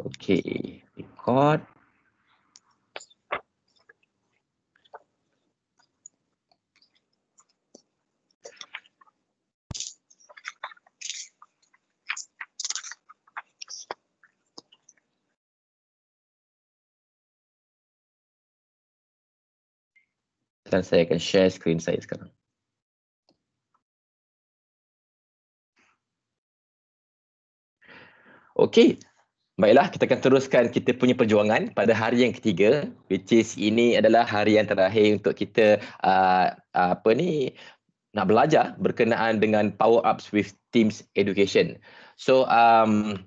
Okay, record. Dan saya akan share screen saya sekarang. Okey. Baiklah, kita akan teruskan kita punya perjuangan pada hari yang ketiga, which is ini adalah hari yang terakhir untuk kita uh, apa ni nak belajar berkenaan dengan power ups with teams education. So um,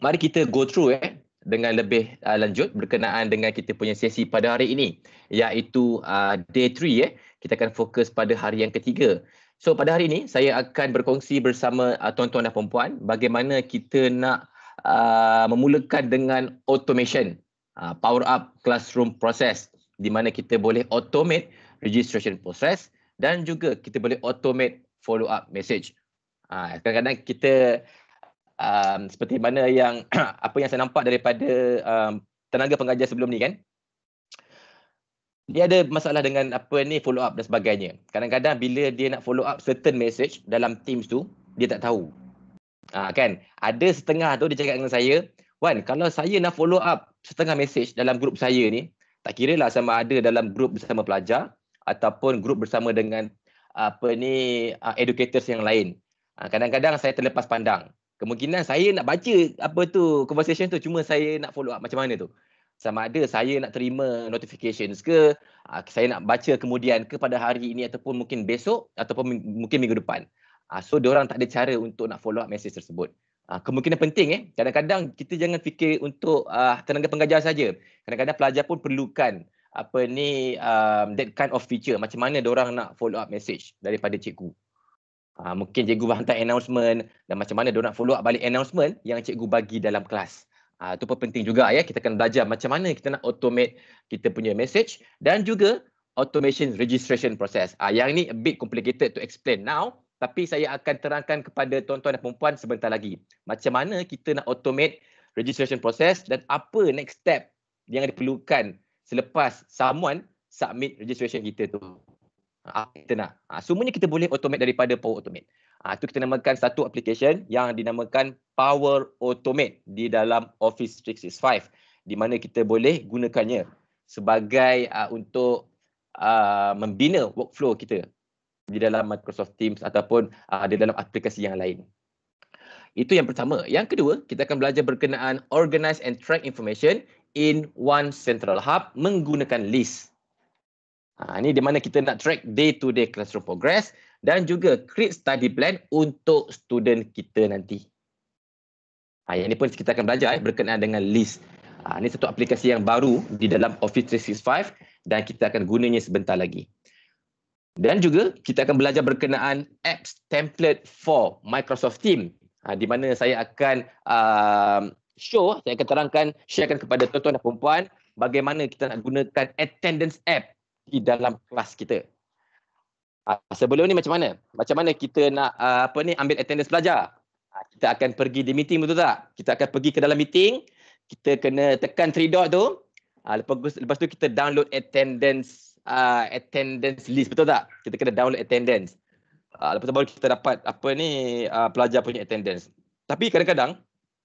mari kita go through eh dengan lebih uh, lanjut berkenaan dengan kita punya sesi pada hari ini iaitu uh, day three eh kita akan fokus pada hari yang ketiga. So pada hari ini saya akan berkongsi bersama uh, tuan-tuan dan puan bagaimana kita nak uh, memulakan dengan automation uh, power up classroom process di mana kita boleh automate registration process dan juga kita boleh automate follow up message uh, kadang-kadang kita um, seperti mana yang apa yang saya nampak daripada um, tenaga pengajar sebelum ni kan dia ada masalah dengan apa ni follow up dan sebagainya. Kadang-kadang bila dia nak follow up certain message dalam Teams tu, dia tak tahu. Ah kan? Ada setengah tu dia cakap dengan saya, "Wan, kalau saya nak follow up setengah message dalam grup saya ni, tak kira lah sama ada dalam grup bersama pelajar ataupun grup bersama dengan apa ni uh, educators yang lain. Uh, kadang-kadang saya terlepas pandang. Kemungkinan saya nak baca apa tu conversation tu cuma saya nak follow up macam mana tu. Sama ada saya nak terima notifications ke, uh, saya nak baca kemudian kepada hari ini ataupun mungkin besok ataupun mungkin minggu depan. Uh, so dia orang tak ada cara untuk nak follow up message tersebut. Uh, kemungkinan penting eh. Kadang-kadang kita jangan fikir untuk uh, tenaga pengajar saja. Kadang-kadang pelajar pun perlukan apa ni um, that kind of feature macam mana dia orang nak follow up message daripada cikgu. Uh, mungkin cikgu buat hantar announcement dan macam mana dia nak follow up balik announcement yang cikgu bagi dalam kelas. Itu uh, pun penting juga ya. Kita kena belajar macam mana kita nak automate kita punya message dan juga automation registration process. Uh, yang ni a bit complicated to explain now tapi saya akan terangkan kepada tuan-tuan dan perempuan sebentar lagi macam mana kita nak automate registration process dan apa next step yang diperlukan selepas someone submit registration kita tu. Ha, apa kita nak? Ha, semuanya kita boleh automate daripada Power Automate. Ah ha, itu kita namakan satu application yang dinamakan Power Automate di dalam Office 365 di mana kita boleh gunakannya sebagai untuk membina workflow kita di dalam Microsoft Teams ataupun uh, di dalam aplikasi yang lain. Itu yang pertama. Yang kedua, kita akan belajar berkenaan organize and track information in one central hub menggunakan list. Ha, ini di mana kita nak track day-to-day -day classroom progress dan juga create study plan untuk student kita nanti. Ha, yang ini pun kita akan belajar eh, berkenaan dengan list. Ha, ini satu aplikasi yang baru di dalam Office 365 dan kita akan gunanya sebentar lagi. Dan juga kita akan belajar berkenaan apps template for Microsoft Teams ha, di mana saya akan uh, show, saya akan terangkan, sharekan kepada tuan-tuan dan perempuan bagaimana kita nak gunakan attendance app di dalam kelas kita. Uh, sebelum ni macam mana? Macam mana kita nak uh, apa ni ambil attendance pelajar? Uh, ha, kita akan pergi di meeting betul tak? Kita akan pergi ke dalam meeting, kita kena tekan 3 dot tu. Uh, lepas, lepas tu kita download attendance uh, attendance list betul tak kita kena download attendance uh, lepas tu baru kita dapat apa ni uh, pelajar punya attendance tapi kadang-kadang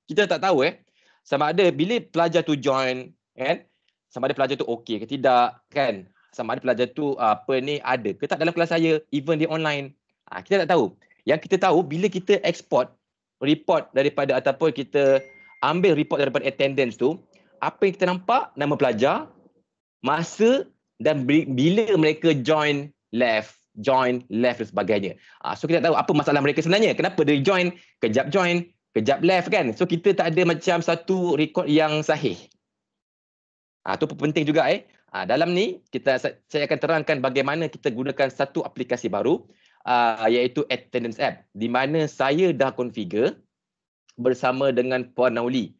kita tak tahu eh sama ada bila pelajar tu join kan sama ada pelajar tu okey ke tidak kan sama ada pelajar tu uh, apa ni ada ke tak dalam kelas saya even di online uh, kita tak tahu yang kita tahu bila kita export report daripada ataupun kita ambil report daripada attendance tu apa yang kita nampak nama pelajar masa dan bila mereka join left join left dan sebagainya. Uh, so kita tahu apa masalah mereka sebenarnya. Kenapa dia join kejap join kejap left kan. So kita tak ada macam satu rekod yang sahih. Ah uh, penting juga eh. Uh, dalam ni kita saya akan terangkan bagaimana kita gunakan satu aplikasi baru uh, iaitu attendance app di mana saya dah configure bersama dengan Puan Nauli.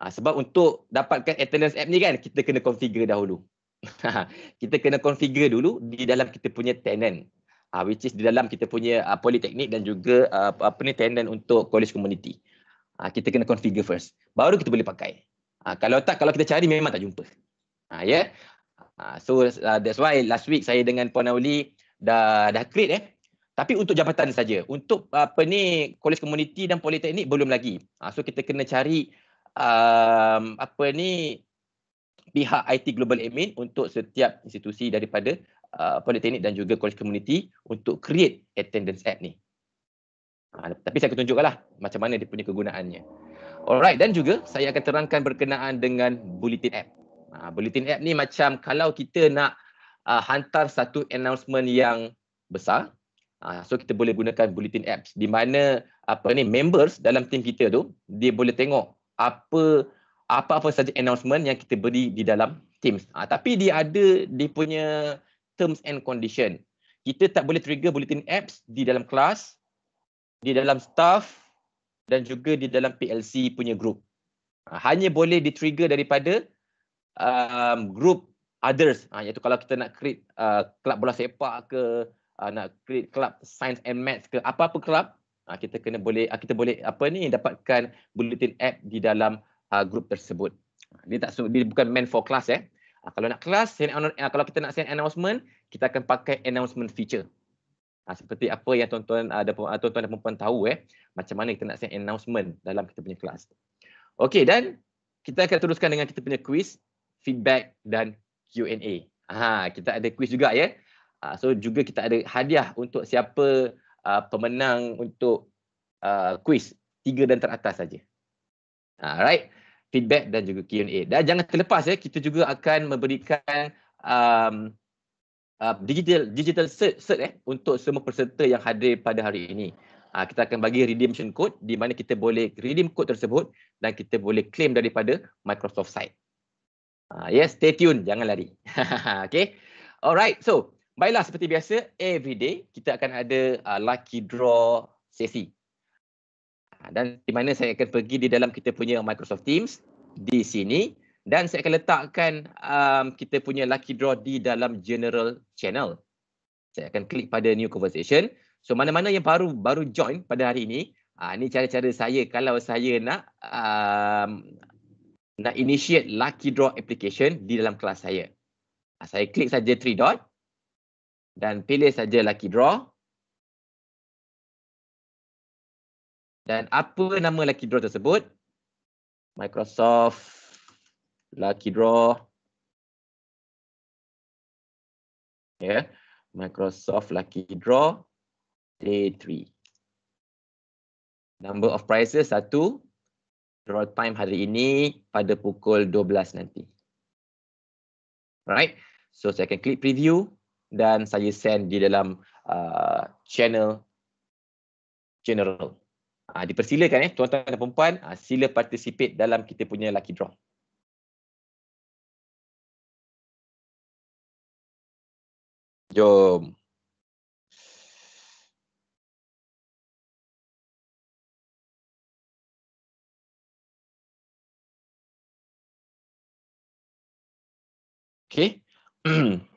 Uh, sebab untuk dapatkan attendance app ni kan kita kena configure dahulu. kita kena configure dulu di dalam kita punya tenant uh, which is di dalam kita punya uh, ah, politeknik dan juga uh, apa ni tenant untuk college community uh, kita kena configure first baru kita boleh pakai uh, kalau tak kalau kita cari memang tak jumpa uh, ya yeah? uh, so uh, that's why last week saya dengan Puan Auli dah dah create eh tapi untuk jabatan saja untuk uh, apa ni college community dan politeknik belum lagi uh, so kita kena cari um, apa ni pihak IT Global Admin untuk setiap institusi daripada uh, politeknik dan juga college community untuk create attendance app ni. Uh, tapi saya akan tunjukkanlah macam mana dia punya kegunaannya. Alright dan juga saya akan terangkan berkenaan dengan bulletin app. Uh, bulletin app ni macam kalau kita nak uh, hantar satu announcement yang besar ha, so kita boleh gunakan bulletin apps di mana apa ni members dalam team kita tu dia boleh tengok apa apa-apa saja announcement yang kita beri di dalam Teams. Ha, tapi dia ada dia punya terms and condition. Kita tak boleh trigger bulletin apps di dalam kelas, di dalam staff dan juga di dalam PLC punya group. Ha, hanya boleh di trigger daripada um, group others. Ha, iaitu kalau kita nak create kelab uh, bola sepak ke, uh, nak create kelab science and maths ke, apa-apa kelab, ha, kita kena boleh kita boleh apa ni dapatkan bulletin app di dalam uh, grup tersebut. Dia tak dia bukan meant for class eh. Uh, kalau nak kelas, uh, kalau kita nak send announcement, kita akan pakai announcement feature. Uh, seperti apa yang tuan-tuan ada uh, uh, tuan-tuan dan, puan-puan tahu eh, macam mana kita nak send announcement dalam kita punya kelas. Okey dan kita akan teruskan dengan kita punya quiz, feedback dan Q&A. Ha, kita ada quiz juga ya. Yeah. Uh, so juga kita ada hadiah untuk siapa uh, pemenang untuk uh, quiz tiga dan teratas saja. Alright. Uh, feedback dan juga Q&A. Dan jangan terlepas ya, kita juga akan memberikan um, uh, digital digital cert, cert eh, untuk semua peserta yang hadir pada hari ini. Uh, kita akan bagi redemption code di mana kita boleh redeem code tersebut dan kita boleh claim daripada Microsoft site. Uh, ah, yes, stay tune, jangan lari. okay. Alright, so baiklah seperti biasa, every day kita akan ada uh, lucky draw sesi. Ha, dan di mana saya akan pergi di dalam kita punya Microsoft Teams di sini dan saya akan letakkan um, kita punya lucky draw di dalam general channel. Saya akan klik pada new conversation. So mana-mana yang baru baru join pada hari ini, uh, ha, ini cara-cara saya kalau saya nak um, nak initiate lucky draw application di dalam kelas saya. Uh, saya klik saja 3 dot dan pilih saja lucky draw. Dan apa nama lucky draw tersebut? Microsoft lucky draw. Ya, yeah. Microsoft lucky draw day 3. Number of prizes satu. Draw time hari ini pada pukul 12 nanti. Right? So saya akan klik preview dan saya send di dalam uh, channel general. Ha, dipersilakan eh tuan-tuan dan puan-puan ha, sila participate dalam kita punya lucky draw. Jom. Okay.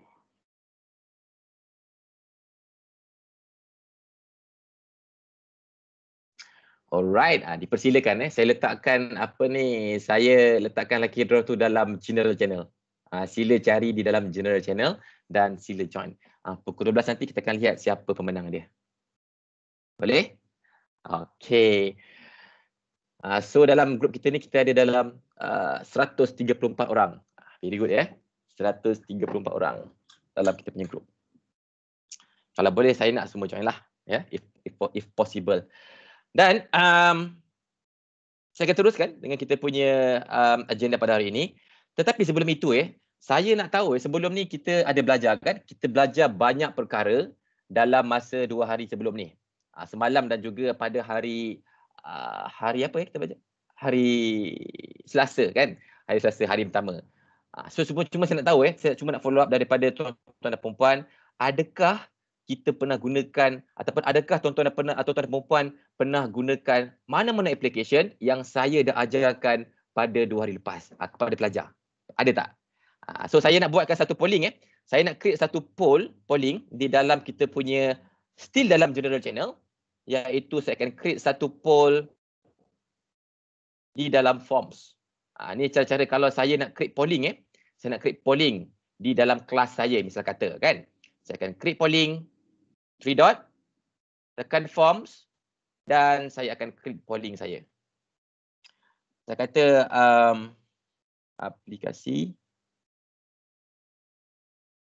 Alright, ha, dipersilakan eh. Saya letakkan apa ni? Saya letakkan lucky draw tu dalam general channel. Ha, sila cari di dalam general channel dan sila join. Ha, pukul 12 nanti kita akan lihat siapa pemenang dia. Boleh? Okay. Ha, so dalam grup kita ni kita ada dalam uh, 134 orang. Very good ya. Eh? 134 orang dalam kita punya grup. Kalau boleh saya nak semua join lah. Yeah? If, if, if possible. Dan um, saya akan teruskan dengan kita punya um, agenda pada hari ini. Tetapi sebelum itu, eh, saya nak tahu eh, sebelum ni kita ada belajar kan? Kita belajar banyak perkara dalam masa dua hari sebelum ni. Uh, semalam dan juga pada hari uh, hari apa eh, kita belajar? Hari Selasa kan? Hari Selasa, hari pertama. Uh, so cuma, cuma saya nak tahu, eh, saya cuma nak follow up daripada tuan-tuan dan perempuan. Adakah kita pernah gunakan ataupun adakah tuan-tuan dan pernah atau tuan dan perempuan pernah gunakan mana-mana aplikasi yang saya dah ajarkan pada dua hari lepas ah, kepada pelajar. Ada tak? Ah, so saya nak buatkan satu polling eh. Saya nak create satu poll polling di dalam kita punya still dalam general channel iaitu saya akan create satu poll di dalam forms. Ah uh, ni cara-cara kalau saya nak create polling eh. Saya nak create polling di dalam kelas saya misal kata kan. Saya akan create polling three dot, tekan forms dan saya akan klik polling saya. Saya kata um, aplikasi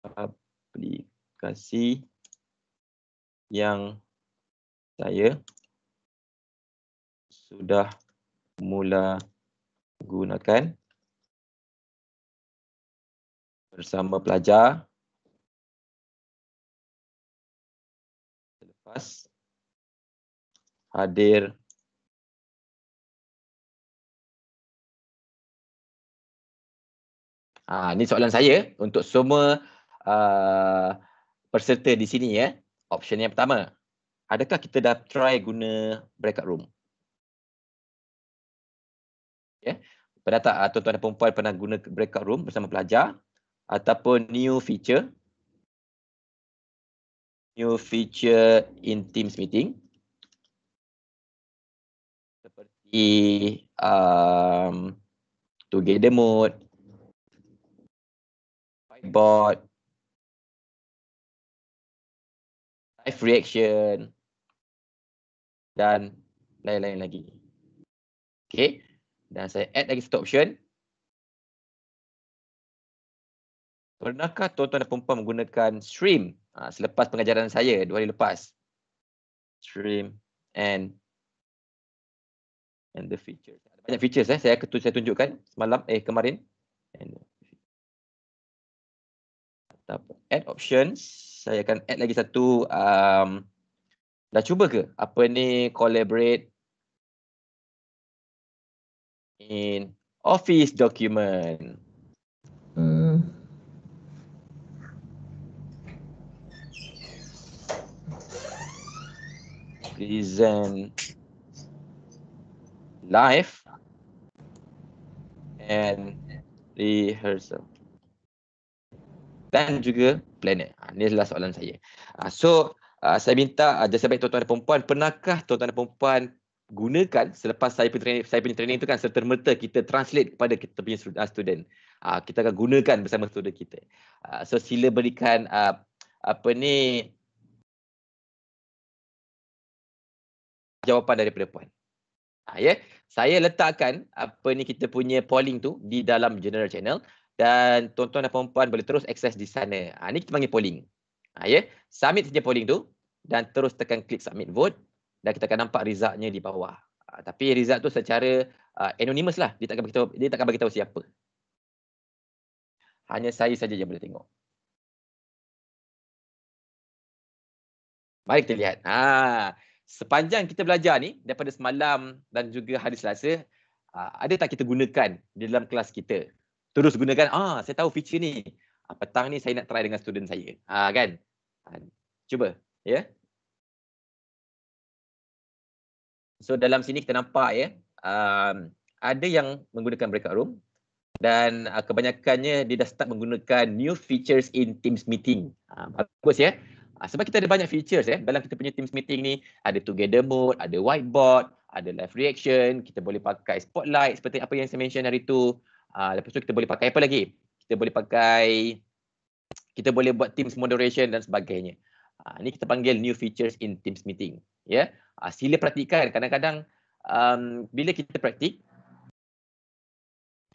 aplikasi yang saya sudah mula gunakan bersama pelajar Mas hadir Ah ini soalan saya untuk semua uh, peserta di sini ya. Option yang pertama. Adakah kita dah try guna breakout room? Ya. Yeah. Pernah tak tuan-tuan dan puan pernah guna breakout room bersama pelajar ataupun new feature? new feature in Teams meeting. Seperti um, together mode, whiteboard, live reaction dan lain-lain lagi. Okay, dan saya add lagi satu option. Pernahkah tuan-tuan dan perempuan menggunakan stream Ha, selepas pengajaran saya dua hari lepas. Stream and and the features. Ada banyak features eh saya saya tunjukkan semalam eh kemarin. And add options saya akan add lagi satu um, dah cuba ke apa ni collaborate in office document present life, and rehearsal dan juga planet. Ini ah, adalah soalan saya. Ah, so, ah, saya minta ada sebaik tuan-tuan dan perempuan, pernahkah tuan-tuan dan perempuan gunakan selepas saya punya training, saya punya training itu kan serta merta kita translate kepada kita punya student. kita akan gunakan bersama student kita. so, sila berikan apa ni jawapan daripada puan. Ha, yeah. Saya letakkan apa ni kita punya polling tu di dalam general channel dan tuan-tuan dan puan-puan boleh terus akses di sana. Ha, ni kita panggil polling. Ha, yeah. Submit saja polling tu dan terus tekan klik submit vote dan kita akan nampak resultnya di bawah. Ha, tapi result tu secara uh, anonymous lah. Dia takkan beritahu, dia takkan beritahu siapa. Hanya saya saja yang boleh tengok. Mari kita lihat. Ha, sepanjang kita belajar ni daripada semalam dan juga hari Selasa uh, ada tak kita gunakan di dalam kelas kita terus gunakan ah saya tahu feature ni uh, petang ni saya nak try dengan student saya ah kan uh, cuba ya yeah? so dalam sini kita nampak ya yeah, um, ada yang menggunakan breakout room dan uh, kebanyakannya dia dah start menggunakan new features in Teams meeting uh, bagus ya yeah? Ah, sebab kita ada banyak features eh dalam kita punya Teams meeting ni ada together mode, ada whiteboard, ada live reaction, kita boleh pakai spotlight seperti apa yang saya mention hari tu. Uh, lepas tu kita boleh pakai apa lagi? Kita boleh pakai kita boleh buat Teams moderation dan sebagainya. Uh, ah, ini kita panggil new features in Teams meeting. Ya. Yeah? Uh, sila praktikkan kadang-kadang um, bila kita praktik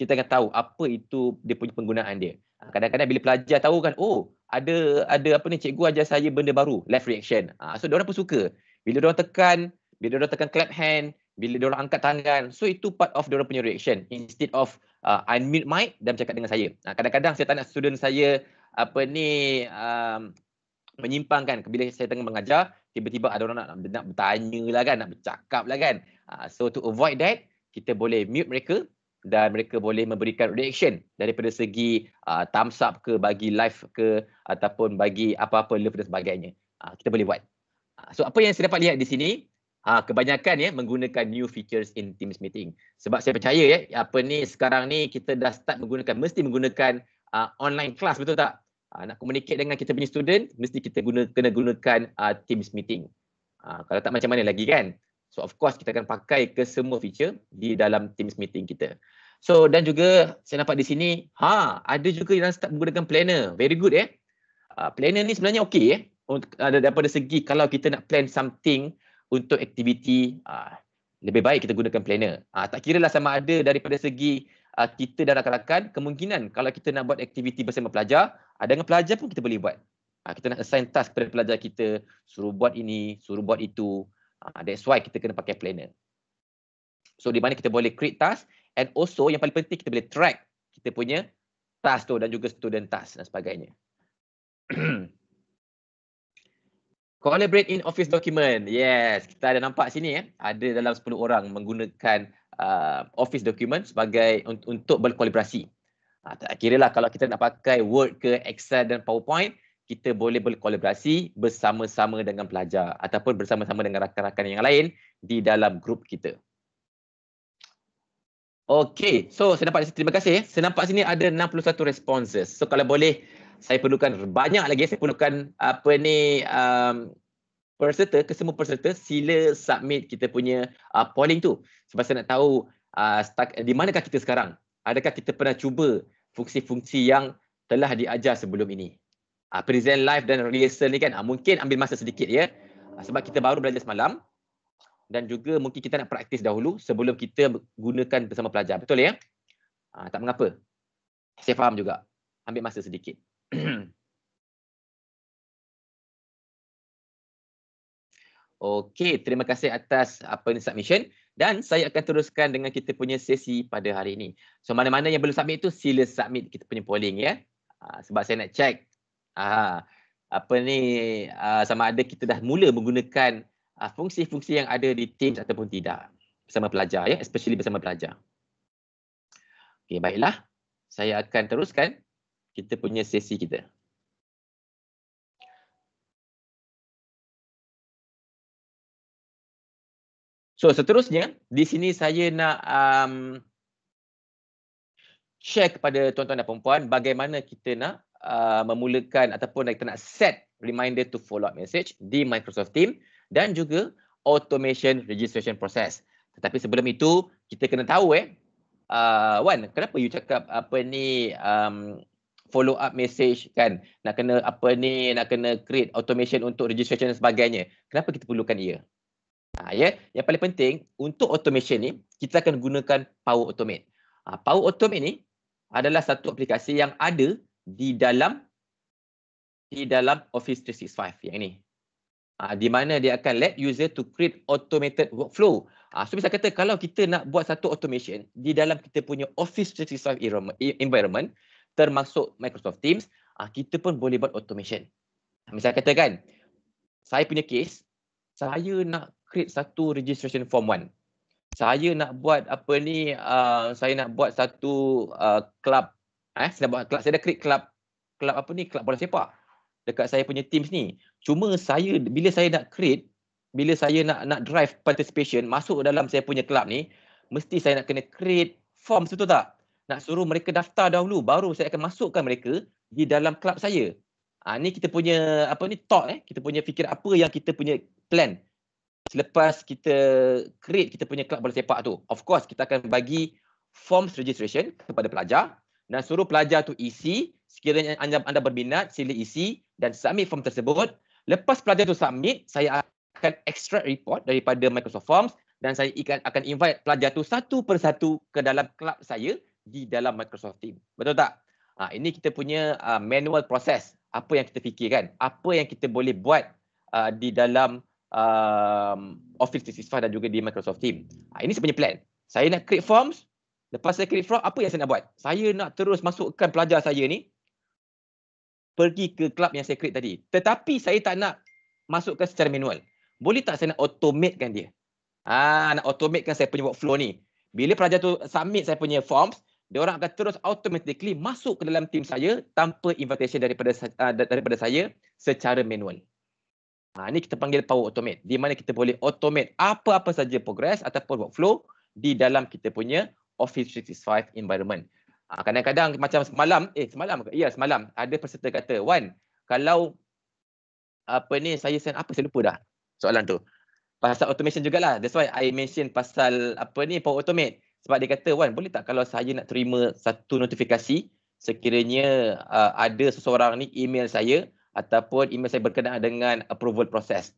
kita akan tahu apa itu dia punya penggunaan dia. Ah, kadang-kadang bila pelajar tahu kan, oh ada ada apa ni cikgu ajar saya benda baru, left reaction. Uh, so diorang pun suka. Bila diorang tekan, bila diorang tekan clap hand, bila diorang angkat tangan. So itu part of diorang punya reaction instead of uh, ah, unmute mic dan cakap dengan saya. Uh, kadang-kadang saya tak nak student saya apa ni um, kan, bila saya tengah mengajar, tiba-tiba ada orang nak, nak, bertanya lah kan, nak bercakap lah kan. Uh, so to avoid that, kita boleh mute mereka dan mereka boleh memberikan reaction daripada segi uh, thumbs up ke bagi live ke ataupun bagi apa-apa live dan sebagainya. Uh, kita boleh buat. Uh, so apa yang saya dapat lihat di sini uh, kebanyakan ya menggunakan new features in Teams meeting. Sebab saya percaya ya apa ni sekarang ni kita dah start menggunakan mesti menggunakan uh, online class betul tak? Uh, nak communicate dengan kita punya student mesti kita guna kena gunakan uh, Teams meeting. Uh, kalau tak macam mana lagi kan? So of course kita akan pakai ke semua feature di dalam Teams meeting kita. So dan juga saya nampak di sini, ha ada juga yang start menggunakan planner. Very good eh. Uh, planner ni sebenarnya okey eh. Untuk, uh, daripada segi kalau kita nak plan something untuk aktiviti, uh, lebih baik kita gunakan planner. Uh, tak kira lah sama ada daripada segi uh, kita dan rakan-rakan, kemungkinan kalau kita nak buat aktiviti bersama pelajar, uh, dengan pelajar pun kita boleh buat. Uh, kita nak assign task kepada pelajar kita, suruh buat ini, suruh buat itu. Uh, that's why kita kena pakai planner. So di mana kita boleh create task and also yang paling penting kita boleh track kita punya task tu dan juga student task dan sebagainya. Collaborate in office document. Yes, kita ada nampak sini eh. Ada dalam 10 orang menggunakan uh, office document sebagai un untuk berkolaborasi. Uh, tak kira lah kalau kita nak pakai Word ke Excel dan PowerPoint, kita boleh berkolaborasi bersama-sama dengan pelajar ataupun bersama-sama dengan rakan-rakan yang lain di dalam grup kita. Okay, so saya nampak terima kasih. Saya nampak sini ada 61 responses. So kalau boleh saya perlukan banyak lagi saya perlukan apa ni um, peserta ke peserta sila submit kita punya uh, polling tu sebab saya nak tahu uh, stak, di manakah kita sekarang adakah kita pernah cuba fungsi-fungsi yang telah diajar sebelum ini uh, ah, present live dan rehearsal ni kan uh, mungkin ambil masa sedikit ya uh, sebab kita baru belajar semalam dan juga mungkin kita nak praktis dahulu sebelum kita gunakan bersama pelajar betul ya uh, tak mengapa saya faham juga ambil masa sedikit Okey, terima kasih atas apa ni submission dan saya akan teruskan dengan kita punya sesi pada hari ini. So mana-mana yang belum submit tu sila submit kita punya polling ya. Uh, sebab saya nak check uh, uh, apa ni uh, sama ada kita dah mula menggunakan uh, fungsi-fungsi yang ada di Teams ataupun tidak bersama pelajar ya especially bersama pelajar. Okey baiklah saya akan teruskan kita punya sesi kita. So seterusnya di sini saya nak um, check pada tuan-tuan dan puan bagaimana kita nak Uh, memulakan ataupun kita nak set reminder to follow up message di Microsoft Teams dan juga automation registration process. Tetapi sebelum itu, kita kena tahu eh, uh, Wan, kenapa you cakap apa ni um, follow up message kan, nak kena apa ni, nak kena create automation untuk registration dan sebagainya. Kenapa kita perlukan ia? Ha, ya, yeah. yang paling penting untuk automation ni kita akan gunakan Power Automate. Ha, Power Automate ni adalah satu aplikasi yang ada di dalam di dalam Office 365 yang ini. Uh, ah, di mana dia akan let user to create automated workflow. Uh, so bisa kata kalau kita nak buat satu automation di dalam kita punya Office 365 eh, environment termasuk Microsoft Teams, uh, kita pun boleh buat automation. Misal kata kan, saya punya case, saya nak create satu registration form 1. Saya nak buat apa ni, uh, saya nak buat satu uh, club Eh, saya dah buat kelab, saya dah create kelab kelab apa ni? Kelab bola sepak dekat saya punya team ni. Cuma saya bila saya nak create, bila saya nak nak drive participation masuk dalam saya punya kelab ni, mesti saya nak kena create form betul tak? Nak suruh mereka daftar dahulu baru saya akan masukkan mereka di dalam kelab saya. Ha, ni kita punya apa ni talk eh kita punya fikir apa yang kita punya plan selepas kita create kita punya kelab bola sepak tu of course kita akan bagi forms registration kepada pelajar dan suruh pelajar tu isi sekiranya anda, anda berminat sila isi dan submit form tersebut lepas pelajar tu submit saya akan extract report daripada Microsoft Forms dan saya akan akan invite pelajar tu satu persatu ke dalam club saya di dalam Microsoft Team betul tak ha, ini kita punya uh, manual proses apa yang kita fikirkan apa yang kita boleh buat uh, di dalam uh, Office 365 dan juga di Microsoft Team ha, ini sebenarnya plan saya nak create forms Lepas saya create frog, apa yang saya nak buat? Saya nak terus masukkan pelajar saya ni pergi ke club yang saya create tadi. Tetapi saya tak nak masukkan secara manual. Boleh tak saya nak automatekan dia? Ah, nak automatekan saya punya workflow ni. Bila pelajar tu submit saya punya forms, dia orang akan terus automatically masuk ke dalam team saya tanpa invitation daripada ah, daripada saya secara manual. Ha, ini kita panggil power automate. Di mana kita boleh automate apa-apa saja progress ataupun workflow di dalam kita punya Office 365 environment. Ah, kadang-kadang uh, macam semalam, eh semalam ke? Ya semalam ada peserta kata, Wan, kalau apa ni saya send apa saya lupa dah soalan tu. Pasal automation jugalah. That's why I mention pasal apa ni Power Automate. Sebab dia kata, Wan boleh tak kalau saya nak terima satu notifikasi sekiranya uh, ada seseorang ni email saya ataupun email saya berkenaan dengan approval process.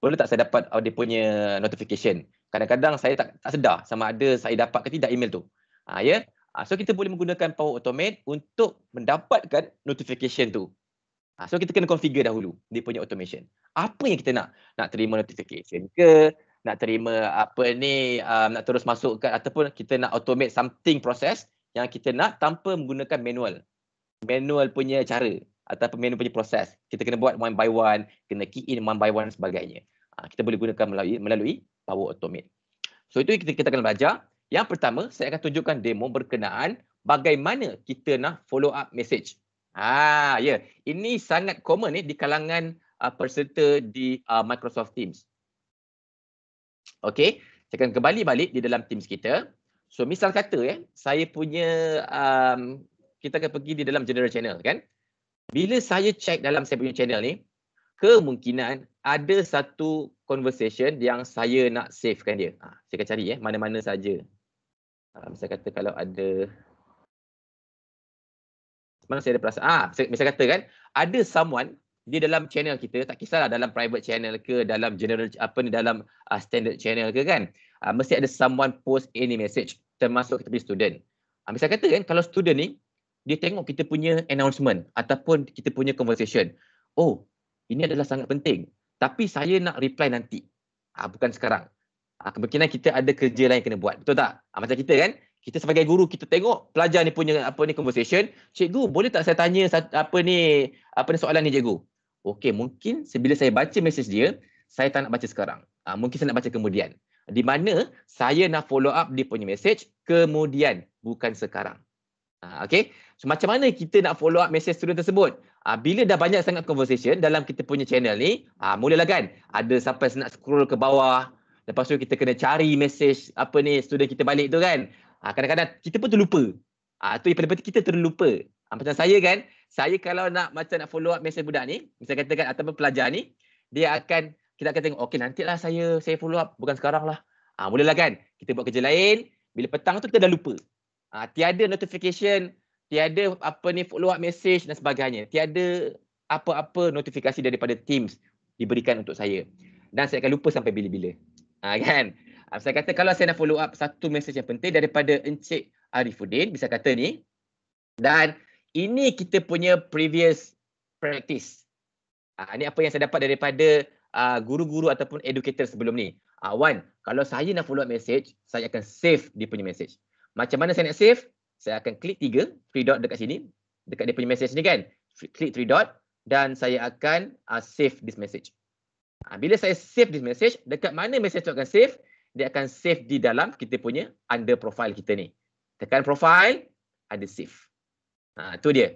Boleh tak saya dapat uh, dia punya notification? kadang-kadang saya tak, tak sedar sama ada saya dapat ke tidak email tu. Ha, ya. Yeah? Ha, so kita boleh menggunakan Power Automate untuk mendapatkan notification tu. Ha, so kita kena configure dahulu dia punya automation. Apa yang kita nak? Nak terima notification ke? Nak terima apa ni, um, nak terus masukkan ataupun kita nak automate something proses yang kita nak tanpa menggunakan manual. Manual punya cara ataupun manual punya proses. Kita kena buat one by one, kena key in one by one sebagainya. Ah, kita boleh gunakan melalui, melalui power automate. So itu kita, kita akan belajar. Yang pertama, saya akan tunjukkan demo berkenaan bagaimana kita nak follow up message. Ah, ya. Yeah. Ini sangat common eh, di kalangan uh, peserta di uh, Microsoft Teams. Okay, saya akan kembali balik di dalam Teams kita. So misal kata eh, saya punya, um, kita akan pergi di dalam general channel kan. Bila saya check dalam saya punya channel ni, kemungkinan ada satu conversation yang saya nak savekan dia. Ha, saya akan cari eh, mana-mana saja. Ha, misal kata kalau ada mana saya ada perasaan. Ah, ha, misal kata kan, ada someone di dalam channel kita, tak kisahlah dalam private channel ke, dalam general apa ni, dalam uh, standard channel ke kan. Uh, mesti ada someone post any message termasuk kita punya student. Uh, misal kata kan, kalau student ni, dia tengok kita punya announcement ataupun kita punya conversation. Oh, ini adalah sangat penting tapi saya nak reply nanti. Ha, bukan sekarang. Ha, kemungkinan kita ada kerja lain kena buat. Betul tak? Ha, macam kita kan, kita sebagai guru kita tengok pelajar ni punya apa ni conversation, cikgu boleh tak saya tanya apa ni apa ni soalan ni cikgu? Okey, mungkin sebila saya baca mesej dia, saya tak nak baca sekarang. Ha, mungkin saya nak baca kemudian. Di mana saya nak follow up dia punya mesej kemudian, bukan sekarang. Ha, Okey. So, macam mana kita nak follow up message student tersebut? Uh, bila dah banyak sangat conversation dalam kita punya channel ni, uh, mulalah kan ada sampai nak scroll ke bawah. Lepas tu kita kena cari message apa ni student kita balik tu kan. Uh, kadang-kadang kita pun terlupa. Ah tu yang paling kita terlupa. Uh, macam saya kan, saya kalau nak macam nak follow up message budak ni, misalkan katakan ataupun pelajar ni, dia akan kita akan tengok, okey nantilah saya saya follow up, bukan sekarang lah. Ah, mulalah kan, kita buat kerja lain, bila petang tu kita dah lupa. Ah, tiada notification tiada apa ni follow up message dan sebagainya. Tiada apa-apa notifikasi daripada Teams diberikan untuk saya. Dan saya akan lupa sampai bila-bila. Ha, kan? Ha, saya kata kalau saya nak follow up satu message yang penting daripada Encik Arifuddin, bisa kata ni. Dan ini kita punya previous practice. Ha, ini apa yang saya dapat daripada uh, guru-guru ataupun educator sebelum ni. Ha, Wan, kalau saya nak follow up message, saya akan save dia punya message. Macam mana saya nak save? saya akan klik tiga, three dot dekat sini, dekat dia punya message ni kan. Klik three dot dan saya akan uh, save this message. Ha, bila saya save this message, dekat mana message tu akan save? Dia akan save di dalam kita punya under profile kita ni. Tekan profile, ada save. Ha, tu dia.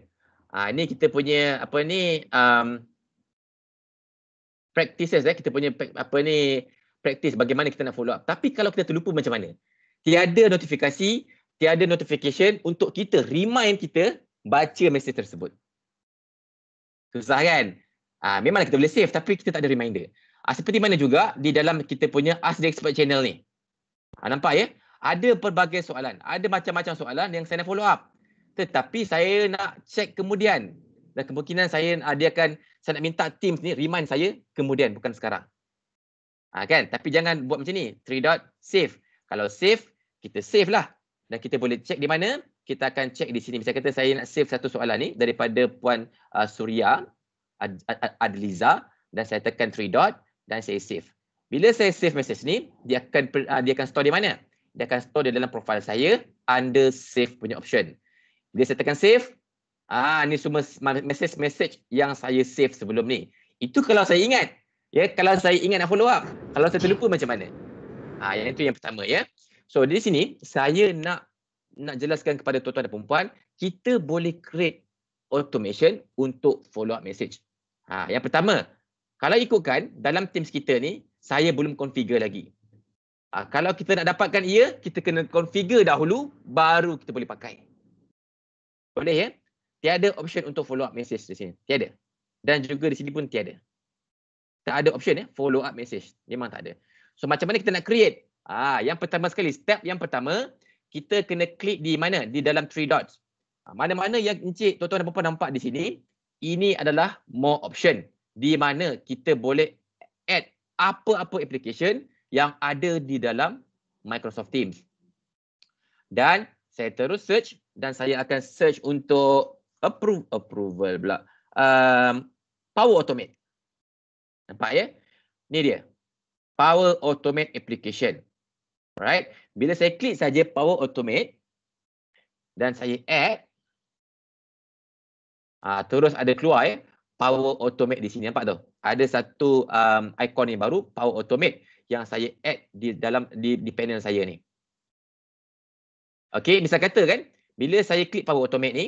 Ha, ni kita punya apa ni, um, practices eh. Kita punya apa ni, practice bagaimana kita nak follow up. Tapi kalau kita terlupa macam mana? Tiada notifikasi, tiada notification untuk kita remind kita baca mesej tersebut. Susah kan? Ah ha, memanglah kita boleh save tapi kita tak ada reminder. Ha, seperti mana juga di dalam kita punya Ask the Expert channel ni. Ha, nampak ya? Ada pelbagai soalan, ada macam-macam soalan yang saya nak follow up. Tetapi saya nak check kemudian. Dan kemungkinan saya ada ah, akan saya nak minta team ni remind saya kemudian bukan sekarang. Ha, kan? Tapi jangan buat macam ni. 3 dot save. Kalau save, kita save lah dan kita boleh cek di mana kita akan cek di sini misalnya kata saya nak save satu soalan ni daripada puan uh, Surya Adliza dan saya tekan 3 dot dan saya save bila saya save message ni dia akan uh, dia akan store di mana dia akan store di dalam profil saya under save punya option bila saya tekan save ah ni semua message message yang saya save sebelum ni itu kalau saya ingat ya kalau saya ingat nak follow up kalau saya terlupa macam mana ah yang itu yang pertama ya So di sini saya nak nak jelaskan kepada tuan-tuan dan puan kita boleh create automation untuk follow up message. Ha, yang pertama, kalau ikutkan dalam teams kita ni, saya belum configure lagi. Ha, kalau kita nak dapatkan ia, kita kena configure dahulu, baru kita boleh pakai. Boleh ya? Tiada option untuk follow up message di sini. Tiada. Dan juga di sini pun tiada. Tak ada option ya, follow up message. Memang tak ada. So macam mana kita nak create? Ah, yang pertama sekali, step yang pertama, kita kena klik di mana? Di dalam three dots. Ah, mana-mana yang Encik, Tuan-Tuan dan Puan-Puan nampak di sini, ini adalah more option. Di mana kita boleh add apa-apa application yang ada di dalam Microsoft Teams. Dan saya terus search dan saya akan search untuk approve, approval pula. Um, Power Automate. Nampak ya? Ni dia. Power Automate Application. Alright. Bila saya klik saja Power Automate dan saya add uh, terus ada keluar eh, Power Automate di sini nampak tu. Ada satu um, ikon ni baru Power Automate yang saya add di dalam di, di panel saya ni. Okey, misal kata kan, bila saya klik Power Automate ni,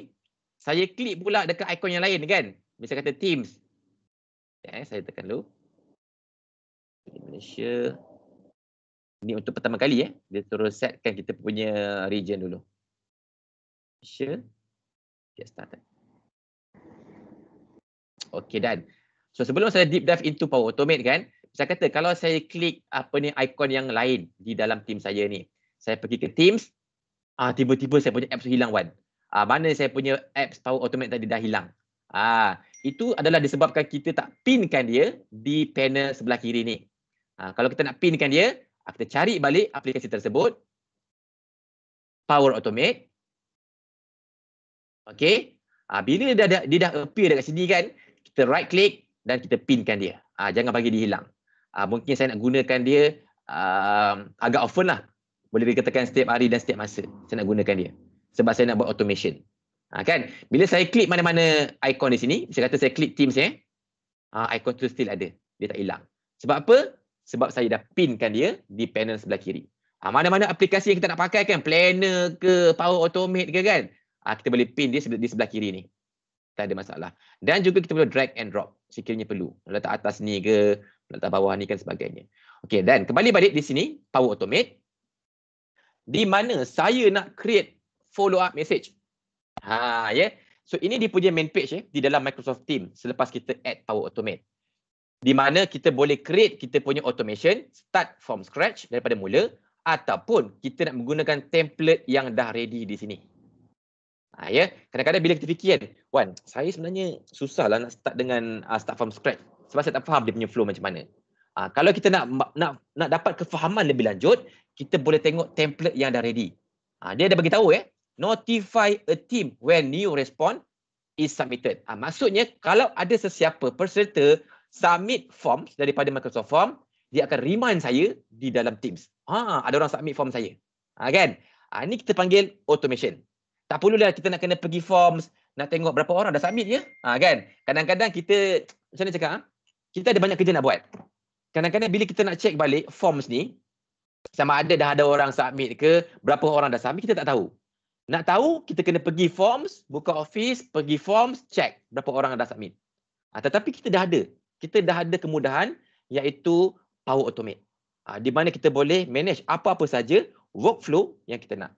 saya klik pula dekat ikon yang lain kan. Misal kata Teams. Okay, eh, saya tekan dulu. Malaysia. Ini untuk pertama kali ya. Eh. Dia terus setkan kita punya region dulu. Share. Get started. Okay eh. dan. So sebelum saya deep dive into Power Automate kan. Saya kata kalau saya klik apa ni ikon yang lain di dalam team saya ni. Saya pergi ke Teams. Ah Tiba-tiba saya punya apps hilang Wan. Ah, mana saya punya apps Power Automate tadi dah hilang. Ah Itu adalah disebabkan kita tak pinkan dia di panel sebelah kiri ni. Ah, kalau kita nak pinkan dia, kita cari balik aplikasi tersebut. Power Automate. Okay, ah, Bila dia dah, dia dah appear dekat sini kan, kita right click dan kita pinkan dia. Ah, jangan bagi dia hilang. Ah, mungkin saya nak gunakan dia agak often lah. Boleh dikatakan setiap hari dan setiap masa saya nak gunakan dia. Sebab saya nak buat automation. Ha, kan? Bila saya klik mana-mana ikon di sini, saya kata saya klik Teams ni, eh. ha, ikon tu still ada. Dia tak hilang. Sebab apa? sebab saya dah pinkan dia di panel sebelah kiri. Ah, mana-mana aplikasi yang kita nak pakai kan, planner ke, power automate ke kan, ah, kita boleh pin dia di sebelah kiri ni. Tak ada masalah. Dan juga kita boleh drag and drop sekiranya perlu. Letak atas ni ke, letak bawah ni kan sebagainya. Okay, dan kembali balik di sini, power automate. Di mana saya nak create follow up message. Ha, yeah. Ya. So ini dia punya main page eh, di dalam Microsoft Teams selepas kita add power automate di mana kita boleh create kita punya automation start from scratch daripada mula ataupun kita nak menggunakan template yang dah ready di sini. Ha, ya, kadang-kadang bila kita fikir kan, Wan, saya sebenarnya susahlah nak start dengan uh, start from scratch sebab saya tak faham dia punya flow macam mana. Ha, kalau kita nak nak nak dapat kefahaman lebih lanjut, kita boleh tengok template yang dah ready. Ha, dia ada bagi tahu ya, notify a team when new response is submitted. Ha, maksudnya kalau ada sesiapa peserta submit form daripada Microsoft Form, dia akan remind saya di dalam Teams. Ha, ada orang submit form saya. Ha, kan? Ha, ini kita panggil automation. Tak perlu lah kita nak kena pergi forms, nak tengok berapa orang dah submit ya. Ha, kan? Kadang-kadang kita, macam mana cakap? Ha? Kita ada banyak kerja nak buat. Kadang-kadang bila kita nak check balik forms ni, sama ada dah ada orang submit ke, berapa orang dah submit, kita tak tahu. Nak tahu, kita kena pergi forms, buka office, pergi forms, check berapa orang dah submit. Ha, tetapi kita dah ada kita dah ada kemudahan iaitu power automate. Ah, di mana kita boleh manage apa-apa saja workflow yang kita nak.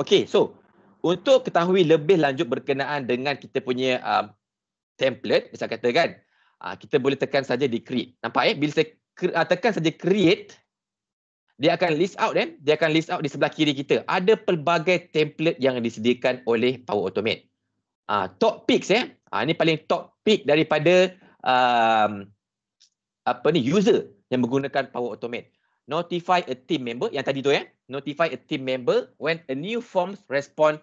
Okey, so untuk ketahui lebih lanjut berkenaan dengan kita punya um, template, misalnya kata kan, uh, kita boleh tekan saja di create. Nampak eh? Bila saya ah, tekan saja create, dia akan list out kan? Eh? Dia akan list out di sebelah kiri kita. Ada pelbagai template yang disediakan oleh Power Automate. Uh, top picks ya. Eh? Uh, ini paling top pick daripada um, apa ni user yang menggunakan Power Automate. Notify a team member yang tadi tu ya. Notify a team member when a new forms response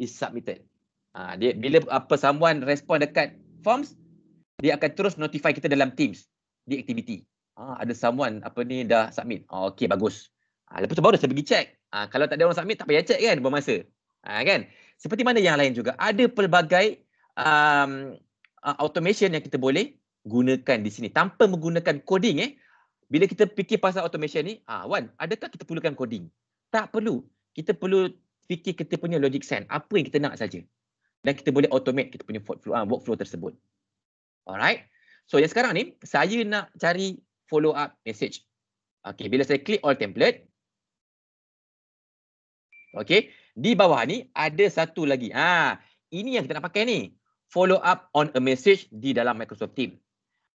is submitted. Ha, dia, bila apa someone respond dekat forms, dia akan terus notify kita dalam teams di activity. Ha, ada someone apa ni dah submit. Oh, ha, okay, bagus. Ha, lepas tu baru saya pergi check. Ha, kalau tak ada orang submit, tak payah check kan buat masa. Ha, kan? Seperti mana yang lain juga. Ada pelbagai um, uh, automation yang kita boleh gunakan di sini tanpa menggunakan coding eh bila kita fikir pasal automation ni ah wan adakah kita perlukan coding tak perlu kita perlu fikir kita punya logic sense apa yang kita nak saja dan kita boleh automate kita punya workflow uh, ah, workflow tersebut alright so yang sekarang ni saya nak cari follow up message okey bila saya klik all template okey di bawah ni ada satu lagi ah ha, ini yang kita nak pakai ni follow up on a message di dalam Microsoft Teams.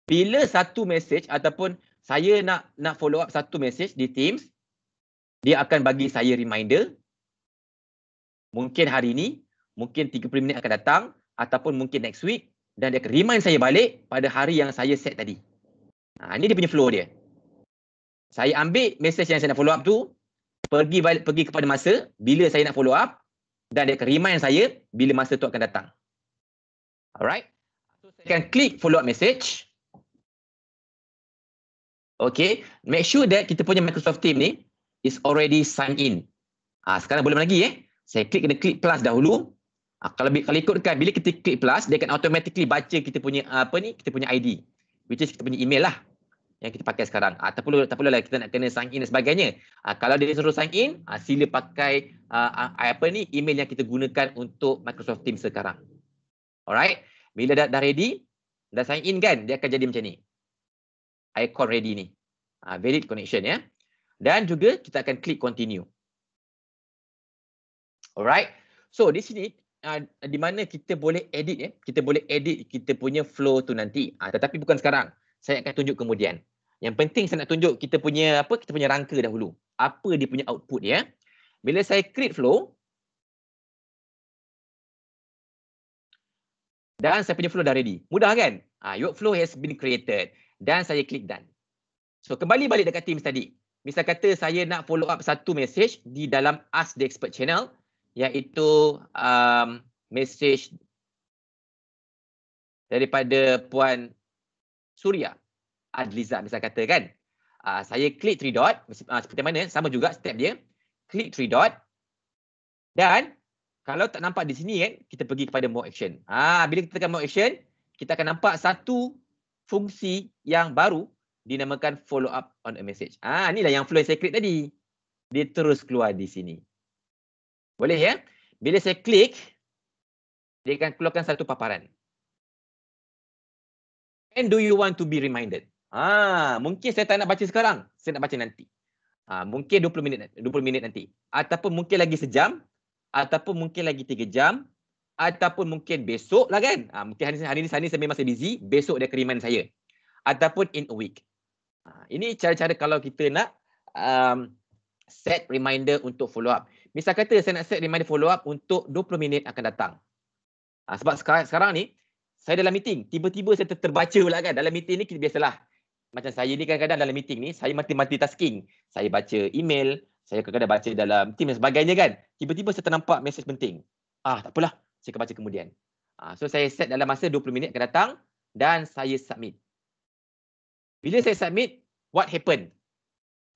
Bila satu message ataupun saya nak nak follow up satu message di Teams, dia akan bagi saya reminder. Mungkin hari ini, mungkin 30 minit akan datang ataupun mungkin next week dan dia akan remind saya balik pada hari yang saya set tadi. Ha, ini dia punya flow dia. Saya ambil message yang saya nak follow up tu, pergi balik, pergi kepada masa bila saya nak follow up dan dia akan remind saya bila masa tu akan datang. Alright. So, saya akan klik follow up message. Okay. Make sure that kita punya Microsoft Team ni is already signed in. Ah, sekarang boleh lagi eh. Saya klik kena klik plus dahulu. Ah, kalau, kalau ikutkan, bila kita klik plus, dia akan automatically baca kita punya ah, apa ni, kita punya ID. Which is kita punya email lah yang kita pakai sekarang. Ah, tak perlu tak perlu lah kita nak kena sign in dan sebagainya. Ah, kalau dia suruh sign in, ah, sila pakai ah, ah apa ni email yang kita gunakan untuk Microsoft Teams sekarang. Alright. Bila dah, dah ready, dah sign in kan, dia akan jadi macam ni. Icon ready ni. Ha, valid connection ya. Dan juga kita akan klik continue. Alright. So di sini, uh, di mana kita boleh edit ya. Kita boleh edit kita punya flow tu nanti. Ha, tetapi bukan sekarang. Saya akan tunjuk kemudian. Yang penting saya nak tunjuk kita punya apa? Kita punya rangka dahulu. Apa dia punya output ya. Bila saya create flow, dan saya punya flow dah ready. Mudah kan? Ah, your flow has been created dan saya klik done. So kembali balik dekat team tadi. Misal kata saya nak follow up satu message di dalam Ask the Expert channel iaitu um, message daripada Puan Surya Adliza misal kata kan. Uh, saya klik 3 dot, uh, seperti mana, sama juga step dia. Klik 3 dot dan kalau tak nampak di sini kan, kita pergi kepada more action. Ah, bila kita tekan more action, kita akan nampak satu fungsi yang baru dinamakan follow up on a message. Ah, inilah yang flow secret tadi. Dia terus keluar di sini. Boleh ya? Bila saya klik, dia akan keluarkan satu paparan. And do you want to be reminded? Ah, mungkin saya tak nak baca sekarang, saya nak baca nanti. Ah, mungkin 20 minit 20 minit nanti ataupun mungkin lagi sejam ataupun mungkin lagi tiga jam ataupun mungkin besok lah kan. Ha, mungkin hari ini, hari ini Sani sambil masih busy, besok dia kiriman saya. Ataupun in a week. Ha, ini cara-cara kalau kita nak um, set reminder untuk follow up. Misal kata saya nak set reminder follow up untuk 20 minit akan datang. Ha, sebab sekarang, sekarang ni, saya dalam meeting, tiba-tiba saya ter- terbaca pula kan. Dalam meeting ni, kita biasalah. Macam saya ni kadang-kadang dalam meeting ni, saya mati-mati tasking. Saya baca email, saya kadang-kadang baca dalam tim dan sebagainya kan. Tiba-tiba saya ternampak mesej penting. Ah, tak apalah. Saya akan baca kemudian. Ah, so saya set dalam masa 20 minit akan datang dan saya submit. Bila saya submit, what happen?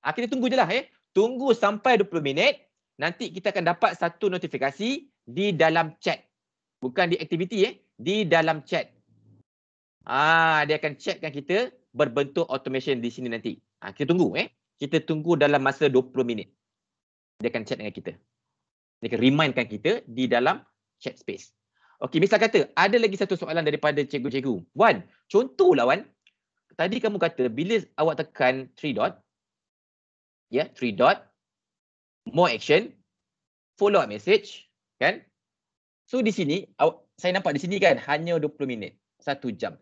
Akhirnya ah, tunggu je lah. Eh. Tunggu sampai 20 minit. Nanti kita akan dapat satu notifikasi di dalam chat. Bukan di aktiviti. Eh. Di dalam chat. Ah, dia akan chatkan kita berbentuk automation di sini nanti. Ah, kita tunggu. Eh. Kita tunggu dalam masa 20 minit dia akan chat dengan kita. Dia akan remindkan kita di dalam chat space. Okey, misal kata ada lagi satu soalan daripada cikgu-cikgu. Wan, contohlah Wan, tadi kamu kata bila awak tekan three dot, ya, yeah, 3 dot, more action, follow up message, kan? So di sini, awak, saya nampak di sini kan hanya 20 minit, satu jam.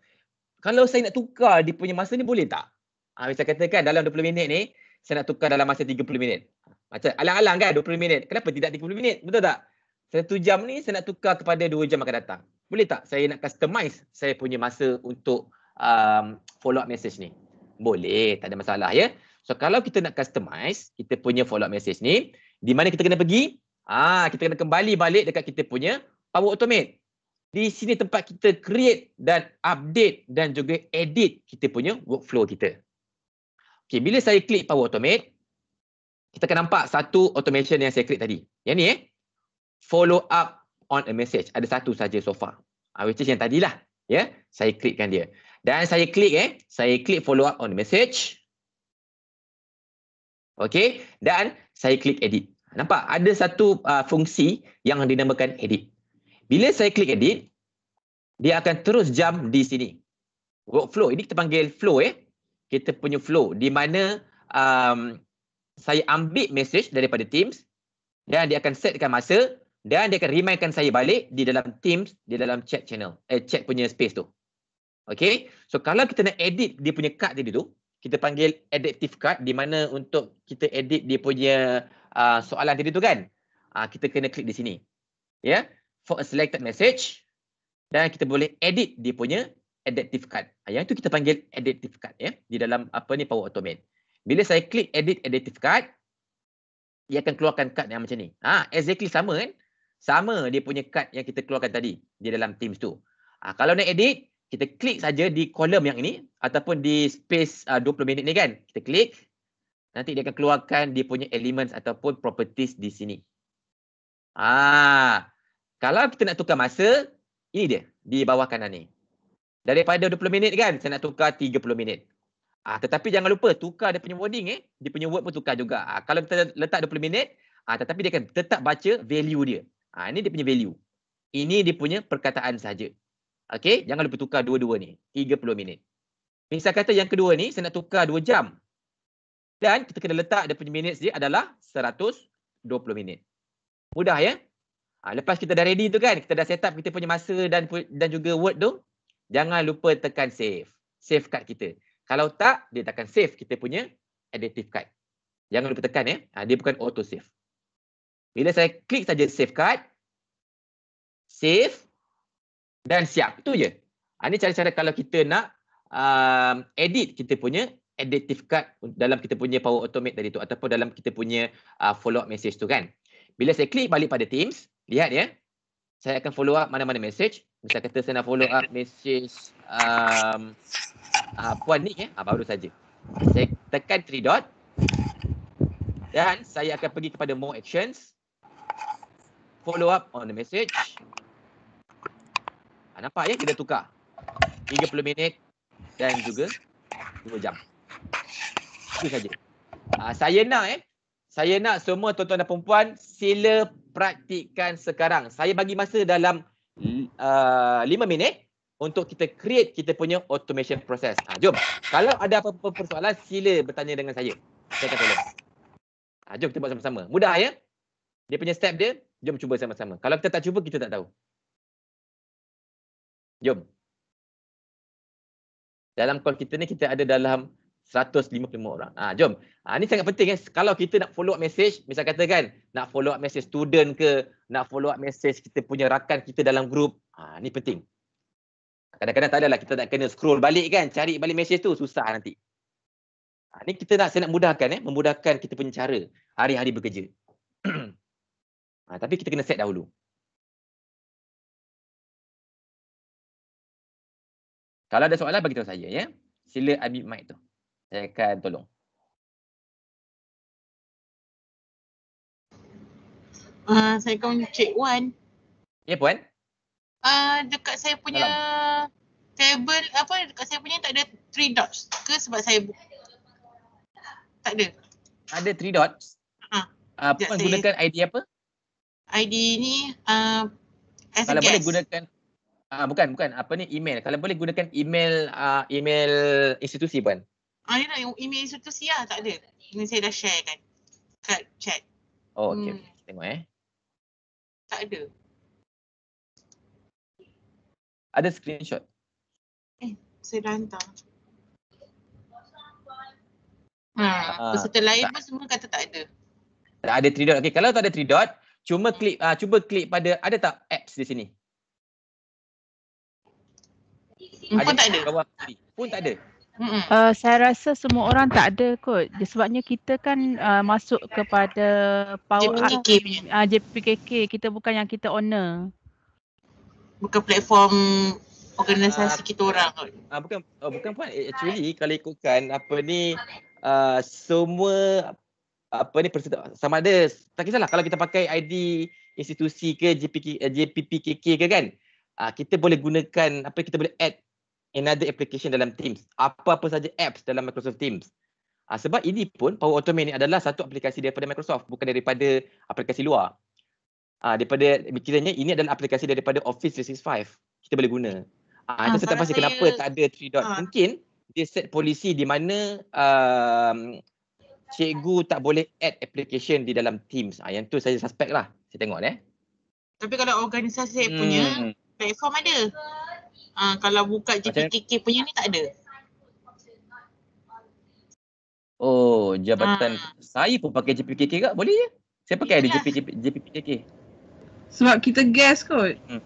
Kalau saya nak tukar dia punya masa ni boleh tak? Ha, misal katakan dalam 20 minit ni, saya nak tukar dalam masa 30 minit. Macam alang-alang kan 20 minit. Kenapa tidak 30 minit? Betul tak? Satu jam ni saya nak tukar kepada dua jam akan datang. Boleh tak saya nak customize saya punya masa untuk um, follow up message ni? Boleh, tak ada masalah ya. So kalau kita nak customize kita punya follow up message ni, di mana kita kena pergi? Ah, kita kena kembali balik dekat kita punya Power Automate. Di sini tempat kita create dan update dan juga edit kita punya workflow kita. Okay, bila saya klik Power Automate, kita akan nampak satu automation yang saya create tadi. Yang ni eh. Follow up on a message. Ada satu saja so far. Uh, which is yang tadilah. Ya. Yeah? Saya klikkan dia. Dan saya klik eh. Saya klik follow up on a message. Okay. Dan saya klik edit. Nampak? Ada satu uh, fungsi yang dinamakan edit. Bila saya klik edit, dia akan terus jump di sini. Workflow. Ini kita panggil flow eh. Kita punya flow. Di mana... Um, saya ambil message daripada Teams dan dia akan setkan masa dan dia akan remindkan saya balik di dalam Teams, di dalam chat channel, eh, chat punya space tu. Okay, so kalau kita nak edit dia punya card tadi tu, kita panggil adaptive card di mana untuk kita edit dia punya uh, soalan tadi tu kan, uh, kita kena klik di sini. Ya, yeah? for a selected message dan kita boleh edit dia punya adaptive card. Ah, yang itu kita panggil adaptive card ya, yeah? di dalam apa ni Power Automate. Bila saya klik edit additive card, dia akan keluarkan card yang macam ni. Ha, exactly sama kan? Sama dia punya card yang kita keluarkan tadi di dalam Teams tu. Ha, kalau nak edit, kita klik saja di kolom yang ini ataupun di space ah, uh, 20 minit ni kan. Kita klik, nanti dia akan keluarkan dia punya elements ataupun properties di sini. Ha, kalau kita nak tukar masa, ini dia di bawah kanan ni. Daripada 20 minit kan, saya nak tukar 30 minit. Ah ha, tetapi jangan lupa tukar dia punya wording eh. Dia punya word pun tukar juga. Ha, kalau kita letak 20 minit, ah ha, tetapi dia akan tetap baca value dia. Ah ha, ini dia punya value. Ini dia punya perkataan saja. Okey, jangan lupa tukar dua-dua ni. 30 minit. Misal kata yang kedua ni saya nak tukar 2 jam. Dan kita kena letak dia punya minit dia adalah 120 minit. Mudah ya? Ha, lepas kita dah ready tu kan, kita dah set up kita punya masa dan dan juga word tu, jangan lupa tekan save. Save card kita. Kalau tak, dia takkan save kita punya additive card. Jangan lupa tekan ya. Ha, dia bukan auto save. Bila saya klik saja save card, save dan siap. Itu je. Ha, ini cara-cara kalau kita nak um, edit kita punya additive card dalam kita punya power automate tadi tu ataupun dalam kita punya uh, follow up message tu kan. Bila saya klik balik pada Teams, lihat ya. Saya akan follow up mana-mana message. Misal kata saya nak follow up message um, uh, Puan Nick eh, uh, baru saja. Saya tekan three dot dan saya akan pergi kepada more actions. Follow up on the message. Ha, nampak ya, kita tukar. 30 minit dan juga 2 jam. Itu saja. Ha, saya nak eh, saya nak semua tuan-tuan dan perempuan sila praktikkan sekarang. Saya bagi masa dalam Uh, lima uh, minit untuk kita create kita punya automation process. Ha, jom. Kalau ada apa-apa persoalan, sila bertanya dengan saya. Saya akan tolong. Ha, jom kita buat sama-sama. Mudah ya? Dia punya step dia, jom cuba sama-sama. Kalau kita tak cuba, kita tak tahu. Jom. Dalam call kita ni, kita ada dalam 155 orang. Ah ha, jom. Ah ha, ni sangat penting eh. Kalau kita nak follow up message, misal katakan nak follow up message student ke, nak follow up message kita punya rakan kita dalam grup, ah ha, ni penting. Kadang-kadang tak adalah kita nak kena scroll balik kan, cari balik message tu susah nanti. Ha, ni kita nak saya nak mudahkan eh, memudahkan kita punya cara hari-hari bekerja. ha, tapi kita kena set dahulu. Kalau ada soalan bagi tahu saya ya. Sila ambil mic tu. Saya akan tolong. Uh, saya akan cek Wan. Ya Puan. Uh, dekat saya punya Dalam. table apa dekat saya punya tak ada three dots ke sebab saya bu- tak ada. Ada three dots. Ha. Uh, Puan saya... gunakan ID apa? ID ni uh, as Kalau boleh gunakan Ah bukan bukan apa ni email. Kalau boleh gunakan email uh, email institusi puan. Ah, ya, yang email Yusuf tu siap tak ada. Ini saya dah share kan. Kat chat. Oh, okay. Hmm. Tengok eh. Tak ada. Ada screenshot. Eh, saya dah hantar. Ha, uh, peserta lain tak. pun semua kata tak ada. Tak ada 3 dot. Okay, kalau tak ada 3 dot, cuma klik, uh, ah, cuba klik pada, ada tak apps di sini? Ada, pun tak ada. pun tak ada. Uh, saya rasa semua orang tak ada kot. Sebabnya kita kan uh, masuk kepada power JPKK. Uh, ah, JPKK. Kita bukan yang kita owner. Bukan platform organisasi uh, kita orang kot. Uh, bukan oh, bukan puan. Eh, actually kalau ikutkan apa ni uh, semua apa ni persetujuan sama ada tak kisahlah kalau kita pakai ID institusi ke JPK, eh, JPPKK ke kan uh, kita boleh gunakan apa kita boleh add another application dalam Teams. Apa-apa saja apps dalam Microsoft Teams. Ha, sebab ini pun Power Automate ni adalah satu aplikasi daripada Microsoft bukan daripada aplikasi luar. Ha, daripada kiranya ini adalah aplikasi daripada Office 365. Kita boleh guna. Ah ha, ha, saya tak pasti kenapa tak ada 3 dot. Ha. Mungkin dia set polisi di mana um, cikgu tak boleh add application di dalam Teams. Ah ha, yang tu saya suspect lah. Saya tengok eh. Tapi kalau organisasi hmm. punya platform ada uh, kalau buka JPKK punya ni tak ada. Oh, jabatan ha. saya pun pakai JPKK kak, boleh je? Saya pakai ya, ada JP, JPKK. Sebab kita gas kot. Hmm.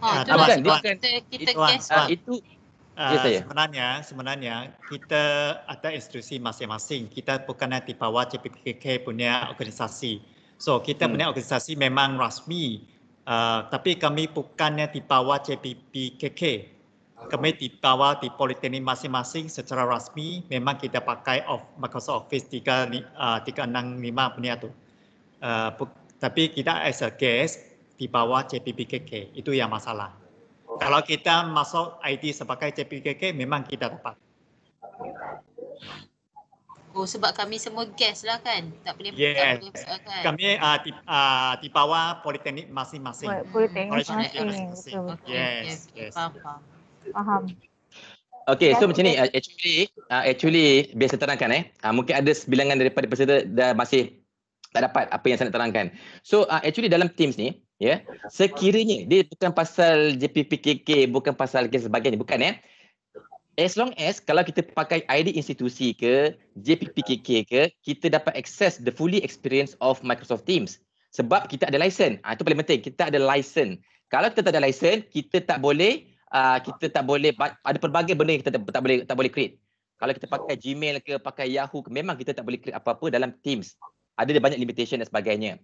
Ah, ah, kan, kita kita gas kan, ah, itu uh, sebenarnya sebenarnya kita ada instruksi masing-masing. Kita bukan nanti tipawa JPKK punya organisasi. So kita hmm. punya organisasi memang rasmi Ah, tapi kami bukannya di bawah JPPKK. Kami di bawah di politeknik masing-masing secara rasmi memang kita pakai of Microsoft Office 365 ah, punya tu. Uh, tapi kita as a guest di bawah JPPKK. Itu yang masalah. Kalau kita masuk ID sebagai JPPKK memang kita dapat. Oh sebab kami semua guest lah kan. Tak boleh yeah. pergi kan. Kami uh, di, uh, di politeknik masing-masing. Politeknik masing-masing. Okay. Yes. Yes. yes. Faham. Faham. Okay, so macam ni uh, actually uh, actually biasa terangkan eh. Uh, mungkin ada sebilangan daripada peserta dah masih tak dapat apa yang saya nak terangkan. So uh, actually dalam Teams ni, ya, yeah, sekiranya dia bukan pasal JPPKK, bukan pasal kes sebagainya, bukan ya. As long as kalau kita pakai ID institusi ke, JPPKK ke, kita dapat access the fully experience of Microsoft Teams. Sebab kita ada license. ha, itu paling penting. Kita ada license. Kalau kita tak ada license, kita tak boleh uh, kita tak boleh ada pelbagai benda yang kita tak, tak boleh tak boleh create. Kalau kita pakai Gmail ke pakai Yahoo ke memang kita tak boleh create apa-apa dalam Teams. Ada banyak limitation dan sebagainya.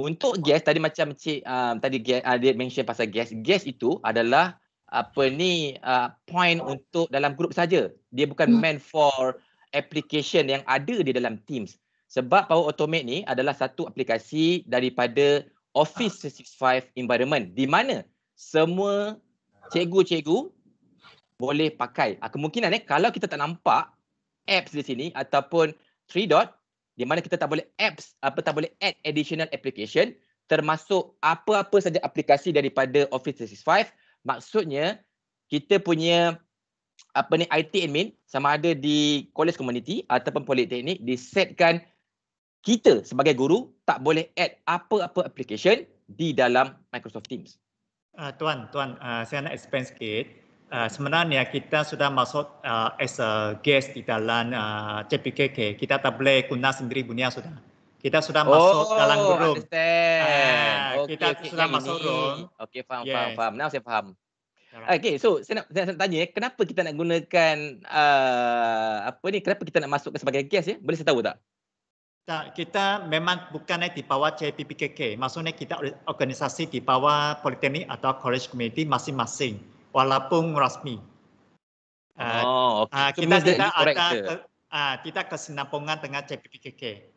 Untuk guest tadi macam cik um, tadi uh, dia mention pasal guest. Guest itu adalah apa ni uh, point untuk dalam grup saja. Dia bukan hmm. meant for application yang ada di dalam Teams. Sebab Power Automate ni adalah satu aplikasi daripada Office 365 environment di mana semua cikgu-cikgu boleh pakai. Ah, kemungkinan eh, kalau kita tak nampak apps di sini ataupun three dot di mana kita tak boleh apps apa tak boleh add additional application termasuk apa-apa saja aplikasi daripada Office 365 maksudnya kita punya apa ni IT admin sama ada di college community ataupun politeknik disetkan kita sebagai guru tak boleh add apa-apa application di dalam Microsoft Teams. Uh, tuan, tuan, uh, saya nak expand sikit. Uh, sebenarnya kita sudah masuk uh, as a guest di dalam uh, CPKK. Kita tak boleh guna sendiri punya sudah kita sudah masuk oh, dalam room. Oh, understand. okay, ah, kita okay, sudah masuk ini. room. Okay, faham, yes. faham, faham. Now saya faham. Okey, so saya nak, saya nak tanya, kenapa kita nak gunakan uh, apa ni? Kenapa kita nak masukkan sebagai guest ya? Boleh saya tahu tak? Tak, kita memang bukan di bawah CPPKK. Maksudnya kita organisasi di bawah politeknik atau college community masing-masing, walaupun rasmi. Ah, oh, okay. Uh, ah, kita so, tidak ada ke, uh, kita kesinambungan dengan CPPKK.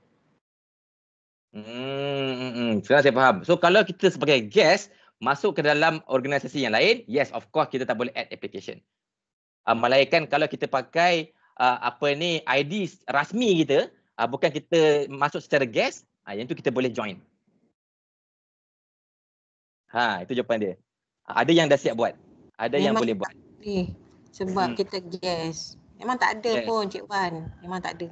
Hmm, hmm, hmm, sekarang saya faham. So kalau kita sebagai guest masuk ke dalam organisasi yang lain, yes of course kita tak boleh add application. Uh, melainkan kalau kita pakai uh, apa ni ID rasmi kita, uh, bukan kita masuk secara guest, uh, yang tu kita boleh join. Ha, itu jawapan dia. Ada yang dah siap buat. Ada Memang yang boleh buat. Sebab hmm. kita guest. Memang tak ada yes. pun Cik Wan. Memang tak ada.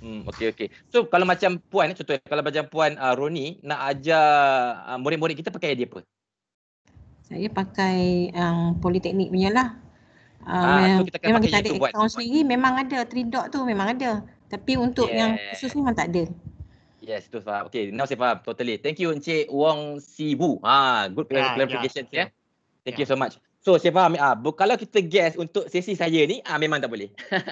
Hmm, okey okey. So kalau macam puan contoh kalau macam puan uh, Roni nak ajar uh, murid-murid kita pakai dia apa? Saya pakai yang uh, politeknik punya lah. Uh, ah, ah so memang kita ada buat sendiri memang ada tridok tu memang ada. Tapi untuk yeah. yang khusus ni memang tak ada. Yes, tu faham. Okay, now saya faham totally. Thank you Encik Wong Sibu. Ha, good ya. clarification yeah, yeah. ya. Thank yeah. you ya. so much. So saya faham ah kalau kita guest untuk sesi saya ni ah memang tak boleh.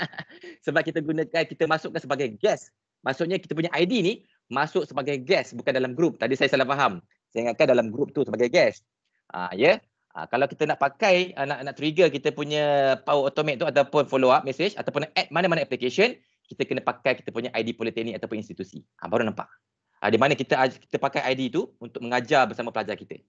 sebab kita gunakan kita masukkan sebagai guest. Maksudnya kita punya ID ni masuk sebagai guest bukan dalam group. Tadi saya salah faham. Saya ingatkan dalam group tu sebagai guest. Ah ya. Yeah? Ah kalau kita nak pakai ah, nak nak trigger kita punya power automate tu ataupun follow up message ataupun add mana-mana application, kita kena pakai kita punya ID politeknik ataupun institusi. Ah baru nampak. Ah di mana kita kita pakai ID tu untuk mengajar bersama pelajar kita.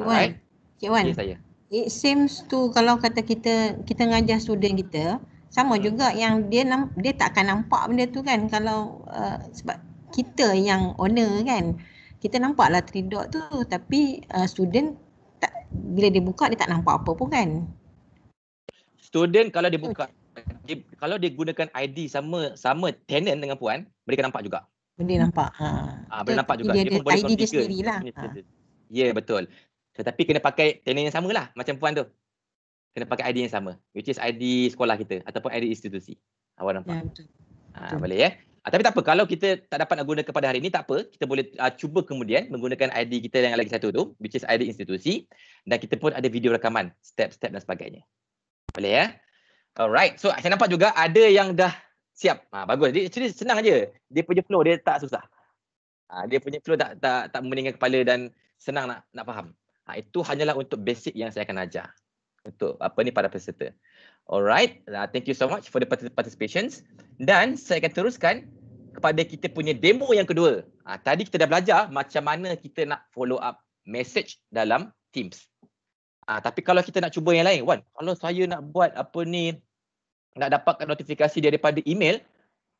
Alright. Cik Wan. Ya, saya. It seems to kalau kata kita kita ngajar student kita, sama hmm. juga yang dia dia tak akan nampak benda tu kan kalau uh, sebab kita yang owner kan. Kita nampaklah 3 dot tu tapi uh, student tak bila dia buka dia tak nampak apa pun kan. Student kalau dia buka hmm. dia, kalau dia gunakan ID sama sama tenant dengan puan, mereka nampak juga. Boleh nampak. Ha. Ah, ha, boleh nampak juga. Dia, dia, dia pun ID boleh ID dia sendirilah. Ha. Ya, yeah, betul. Tetapi kena pakai tenant yang sama lah macam puan tu. Kena pakai ID yang sama which is ID sekolah kita ataupun ID institusi. Awak nampak? Ya betul. Ha, betul. Boleh ya. Ha, tapi tak apa kalau kita tak dapat nak guna kepada hari ini tak apa. Kita boleh uh, cuba kemudian menggunakan ID kita yang lagi satu tu which is ID institusi dan kita pun ada video rekaman step-step dan sebagainya. Boleh ya. Alright so saya nampak juga ada yang dah siap. Ha, bagus. Dia, actually senang aja. Dia punya flow dia tak susah. Ha, dia punya flow tak tak tak memeningkan kepala dan senang nak nak faham. Ha, itu hanyalah untuk basic yang saya akan ajar untuk apa ni para peserta. Alright, uh, thank you so much for the participation. Dan saya akan teruskan kepada kita punya demo yang kedua. Ha, tadi kita dah belajar macam mana kita nak follow up message dalam Teams. Ha, tapi kalau kita nak cuba yang lain, Wan, kalau saya nak buat apa ni, nak dapatkan notifikasi daripada email,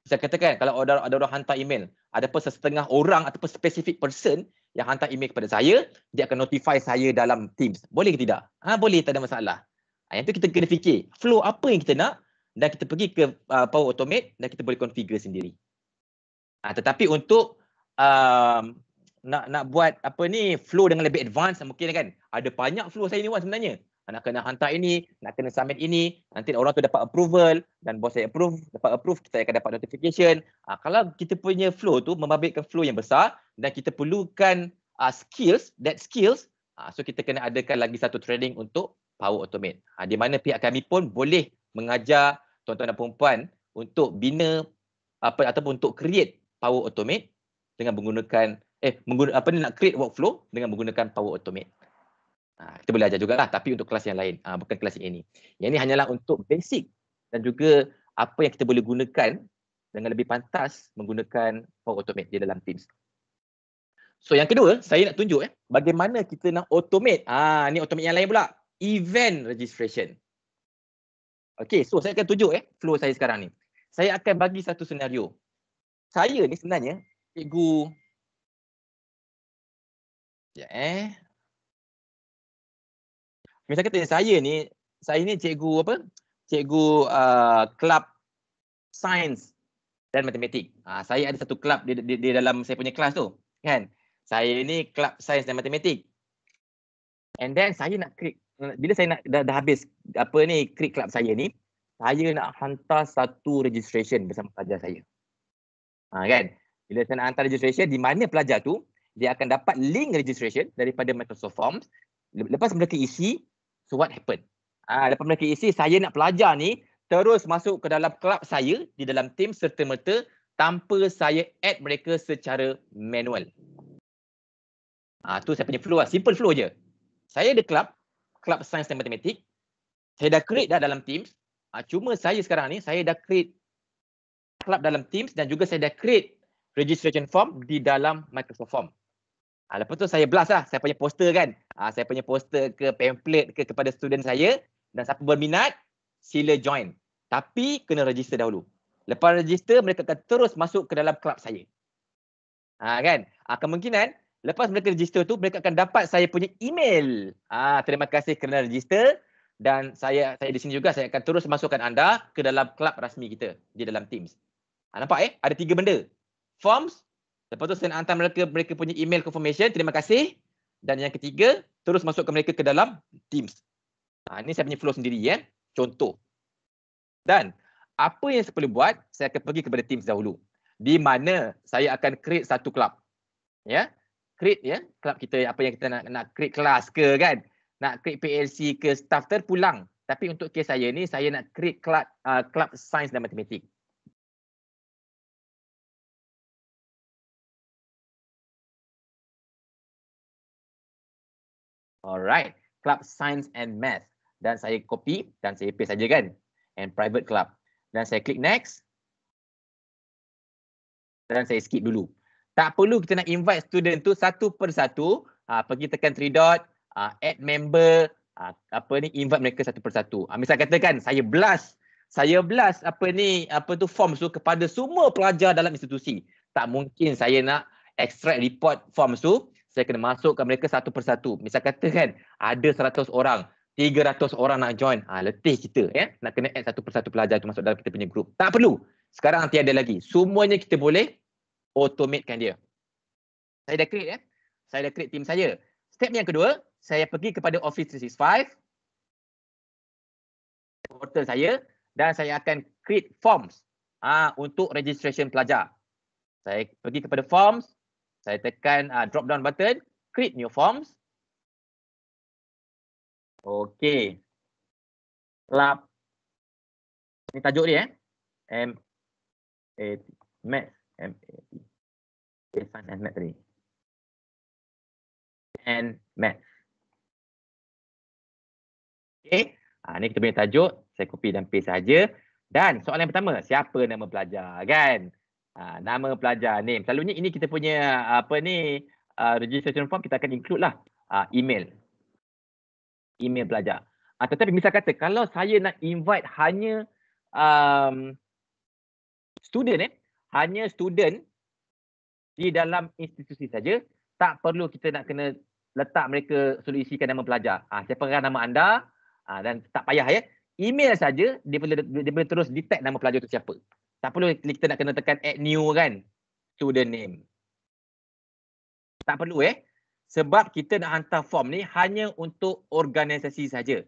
saya katakan kalau ada, ada orang hantar email, ada sesetengah orang ataupun specific person yang hantar email kepada saya, dia akan notify saya dalam Teams. Boleh ke tidak? Ha, boleh, tak ada masalah. Ha, yang tu kita kena fikir, flow apa yang kita nak dan kita pergi ke uh, Power Automate dan kita boleh configure sendiri. Ha, tetapi untuk um, nak nak buat apa ni flow dengan lebih advance mungkin kan ada banyak flow saya ni Wan sebenarnya nak kena hantar ini, nak kena submit ini, nanti orang tu dapat approval dan bos saya approve, dapat approve, kita akan dapat notification. Uh, kalau kita punya flow tu membabitkan flow yang besar dan kita perlukan uh, skills, that skills, uh, so kita kena adakan lagi satu training untuk Power Automate. Uh, di mana pihak kami pun boleh mengajar tuan-tuan dan perempuan untuk bina apa ataupun untuk create Power Automate dengan menggunakan eh menggun, apa ni nak create workflow dengan menggunakan Power Automate. Ha, kita boleh ajar jugalah tapi untuk kelas yang lain, ha, bukan kelas ini. Yang ini hanyalah untuk basic dan juga apa yang kita boleh gunakan dengan lebih pantas menggunakan Power Automate di dalam Teams. So yang kedua, saya nak tunjuk eh, bagaimana kita nak automate. Ah, ni automate yang lain pula. Event registration. Okay, so saya akan tunjuk eh, flow saya sekarang ni. Saya akan bagi satu senario. Saya ni sebenarnya, cikgu... Sekejap ya, eh. Misalnya kata saya ni, saya ni cikgu apa? Cikgu kelab uh, sains dan matematik. Uh, saya ada satu kelab di, di, di dalam saya punya kelas tu. Kan? Saya ni kelab sains dan matematik. And then saya nak krik, bila saya nak dah, dah habis apa ni krik kelab saya ni, saya nak hantar satu registration bersama pelajar saya. Ha, kan? Bila saya nak hantar registration, di mana pelajar tu, dia akan dapat link registration daripada Microsoft Forms. Lepas mereka isi, So what happened? Ah uh, lepas mereka isi saya nak pelajar ni terus masuk ke dalam kelab saya di dalam team serta merta tanpa saya add mereka secara manual. Ah uh, tu saya punya flow lah. simple flow je. Saya ada kelab, kelab sains dan matematik. Saya dah create dah dalam Teams. Ah uh, cuma saya sekarang ni saya dah create kelab dalam Teams dan juga saya dah create registration form di dalam Microsoft Form. Ha, lepas tu saya blast lah, saya punya poster kan. Ha, saya punya poster ke pamphlet ke kepada student saya. Dan siapa berminat, sila join. Tapi kena register dahulu. Lepas register, mereka akan terus masuk ke dalam kelab saya. Ha, kan? Ha, kemungkinan, lepas mereka register tu, mereka akan dapat saya punya email. Ha, terima kasih kerana register. Dan saya saya di sini juga, saya akan terus masukkan anda ke dalam kelab rasmi kita di dalam Teams. Ha, nampak eh? Ada tiga benda. Forms, Lepas tu saya nak hantar mereka, mereka punya email confirmation. Terima kasih. Dan yang ketiga, terus masukkan mereka ke dalam Teams. Ha, ini saya punya flow sendiri. ya. Contoh. Dan apa yang saya perlu buat, saya akan pergi kepada Teams dahulu. Di mana saya akan create satu club. Ya. Create ya. Club kita, apa yang kita nak, nak create kelas ke kan. Nak create PLC ke staff terpulang. Tapi untuk kes saya ni, saya nak create club, uh, club science dan matematik. Alright. Club Science and Math. Dan saya copy dan saya paste saja kan. And Private Club. Dan saya klik Next. Dan saya skip dulu. Tak perlu kita nak invite student tu satu per satu. Uh, pergi tekan three dot. Uh, add member. Uh, apa ni invite mereka satu per satu. Uh, misal katakan saya blast. Saya blast apa ni apa tu form tu kepada semua pelajar dalam institusi. Tak mungkin saya nak extract report form tu saya kena masukkan mereka satu persatu. Misal kata kan, ada 100 orang, 300 orang nak join. Ha, letih kita ya, nak kena add satu persatu pelajar tu masuk dalam kita punya grup. Tak perlu. Sekarang nanti ada lagi. Semuanya kita boleh automatekan dia. Saya dah create ya. Saya dah create team saya. Step yang kedua, saya pergi kepada Office 365. Portal saya dan saya akan create forms ha, untuk registration pelajar. Saya pergi kepada forms, saya tekan uh, drop down button, create new forms. Okey. lab. Ini tajuk dia eh. M A T Math M A T. Science and Math tadi. And Math. Okey. Ha, ah, ini kita punya tajuk. Saya copy dan paste saja. Dan soalan pertama, siapa nama pelajar kan? Ah, nama pelajar, name. Selalunya ini kita punya apa ni uh, registration form kita akan include lah uh, email. Email pelajar. Uh, tetapi misal kata kalau saya nak invite hanya um, student eh, hanya student di dalam institusi saja, tak perlu kita nak kena letak mereka solusikan nama pelajar. Ah, uh, siapakah nama anda? Uh, dan tak payah ya. Email saja dia boleh dia boleh terus detect nama pelajar itu siapa tak perlu kita nak kena tekan add new kan to the name. Tak perlu eh. Sebab kita nak hantar form ni hanya untuk organisasi saja.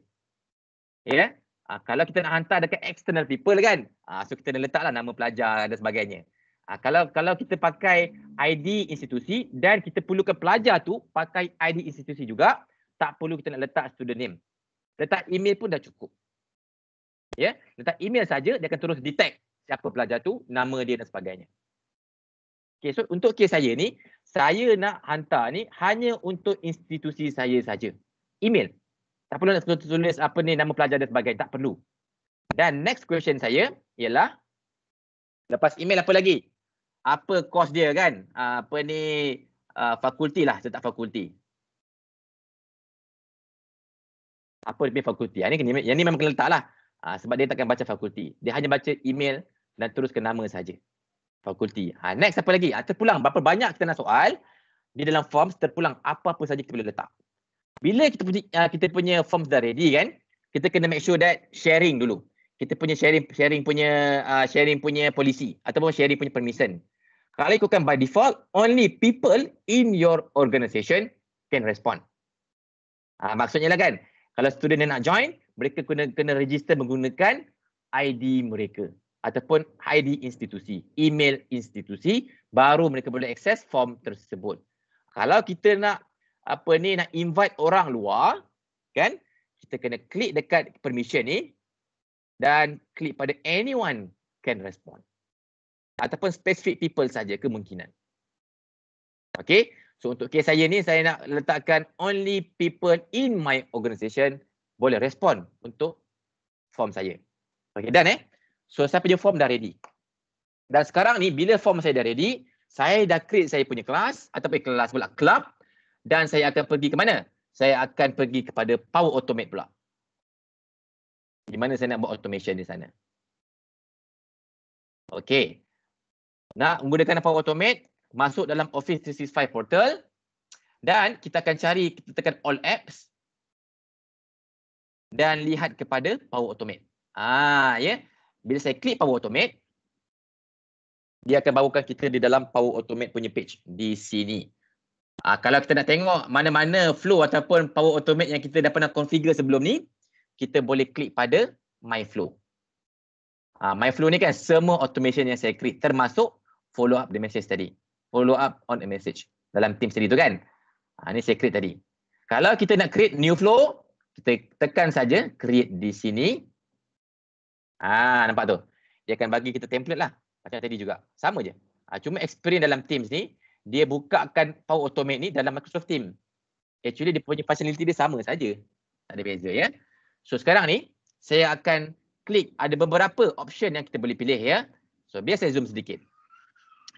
Ya. Yeah? Ha, kalau kita nak hantar dekat external people kan. Ha, so kita nak letaklah nama pelajar dan sebagainya. Ha, kalau kalau kita pakai ID institusi dan kita perlukan pelajar tu pakai ID institusi juga, tak perlu kita nak letak student name. Letak email pun dah cukup. Ya, yeah? letak email saja dia akan terus detect siapa pelajar tu, nama dia dan sebagainya. Okay, so untuk kes saya ni, saya nak hantar ni hanya untuk institusi saya saja. Email. Tak perlu nak tulis apa ni nama pelajar dan sebagainya, tak perlu. Dan next question saya ialah lepas email apa lagi? Apa kos dia kan? Apa ni ah, fakulti lah, saya tak fakulti. Apa dia fakulti? Yang ni, yang ni memang kena letak lah. Uh, sebab dia takkan baca fakulti. Dia hanya baca email dan terus ke nama saja. Fakulti. Ha, next apa lagi? Ha, terpulang berapa banyak kita nak soal di dalam forms terpulang apa-apa saja kita boleh letak. Bila kita punya, ha, kita punya form dah ready kan, kita kena make sure that sharing dulu. Kita punya sharing sharing punya uh, sharing punya policy ataupun sharing punya permission. Kalau ikutkan by default, only people in your organisation can respond. Ha, maksudnya lah kan, kalau student yang nak join, mereka kena, kena register menggunakan ID mereka ataupun ID institusi, email institusi baru mereka boleh akses form tersebut. Kalau kita nak apa ni nak invite orang luar kan kita kena klik dekat permission ni dan klik pada anyone can respond. Ataupun specific people saja kemungkinan. Okay. So untuk kes saya ni saya nak letakkan only people in my organisation boleh respond untuk form saya. Okay, done eh? So saya punya form dah ready. Dan sekarang ni bila form saya dah ready, saya dah create saya punya kelas ataupun kelas pula club dan saya akan pergi ke mana? Saya akan pergi kepada Power Automate pula. Di mana saya nak buat automation di sana. Okey. Nak menggunakan Power Automate, masuk dalam Office 365 portal dan kita akan cari, kita tekan All Apps dan lihat kepada Power Automate. Ah, ya. Yeah bila saya klik power automate dia akan bawakan kita di dalam power automate punya page di sini ha, kalau kita nak tengok mana-mana flow ataupun power automate yang kita dah pernah configure sebelum ni kita boleh klik pada my flow ha, ah, my flow ni kan semua automation yang saya create termasuk follow up the message tadi follow up on a message dalam team tadi tu kan ha, ni saya create tadi kalau kita nak create new flow kita tekan saja create di sini Ah nampak tu. Dia akan bagi kita template lah. Macam tadi juga. Sama je. Ha, cuma experience dalam Teams ni, dia bukakan Power Automate ni dalam Microsoft Teams. Actually dia punya facility dia sama saja. Tak ada beza ya. So sekarang ni, saya akan klik ada beberapa option yang kita boleh pilih ya. So biar saya zoom sedikit.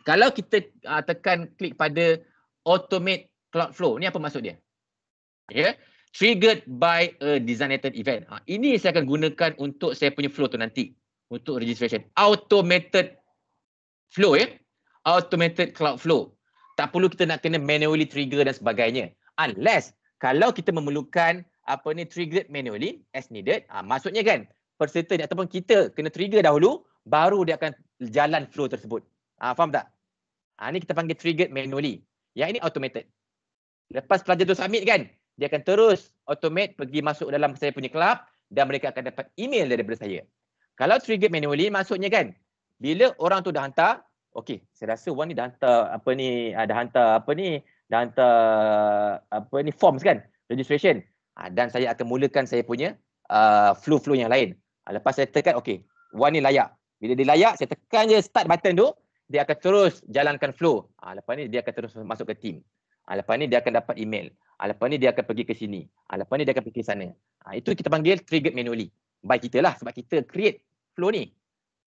Kalau kita uh, tekan klik pada Automate Cloud Flow, ni apa maksud dia? Ya. Okay triggered by a designated event. Ha, ini saya akan gunakan untuk saya punya flow tu nanti untuk registration. Automated flow ya. Automated cloud flow. Tak perlu kita nak kena manually trigger dan sebagainya. Unless kalau kita memerlukan apa ni triggered manually as needed. Ha, maksudnya kan peserta ni ataupun kita kena trigger dahulu baru dia akan jalan flow tersebut. Ha, faham tak? Ha, ni kita panggil triggered manually. Yang ini automated. Lepas pelajar tu submit kan, dia akan terus automate pergi masuk dalam saya punya club dan mereka akan dapat email daripada saya. Kalau trigger manually maksudnya kan bila orang tu dah hantar, okey, saya rasa one ni dah hantar apa ni, ada ah, hantar apa ni, dah hantar apa ni forms kan, registration. Ah, dan saya akan mulakan saya punya ah, flow-flow yang lain. Ha, lepas saya tekan okey, one ni layak. Bila dia layak, saya tekan je start button tu, dia akan terus jalankan flow. Ha, lepas ni dia akan terus masuk ke team. Ha, lepas ni dia akan dapat email. Ha, lepas ni dia akan pergi ke sini. Ha, lepas ni dia akan pergi ke sana. Ha, itu kita panggil trigger manually. By kita lah sebab kita create flow ni.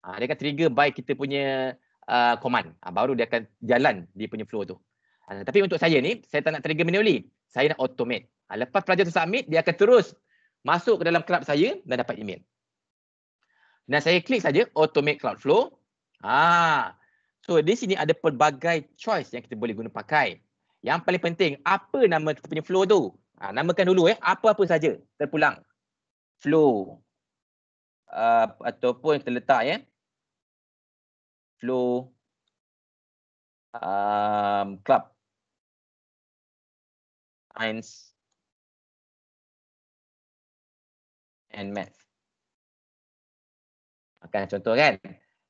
Ha, dia akan trigger by kita punya uh, command. Ha, baru dia akan jalan dia punya flow tu. Ha, tapi untuk saya ni, saya tak nak trigger manually. Saya nak automate. Ha, lepas pelajar tu submit, dia akan terus masuk ke dalam club saya dan dapat email. Dan saya klik saja automate cloud flow. Ha. So di sini ada pelbagai choice yang kita boleh guna pakai. Yang paling penting, apa nama kita punya flow tu? Ha, namakan dulu eh. apa-apa saja terpulang. Flow. Uh, ataupun kita letak ya. Eh. Flow. Um, club. Science. And math. Akan contoh kan?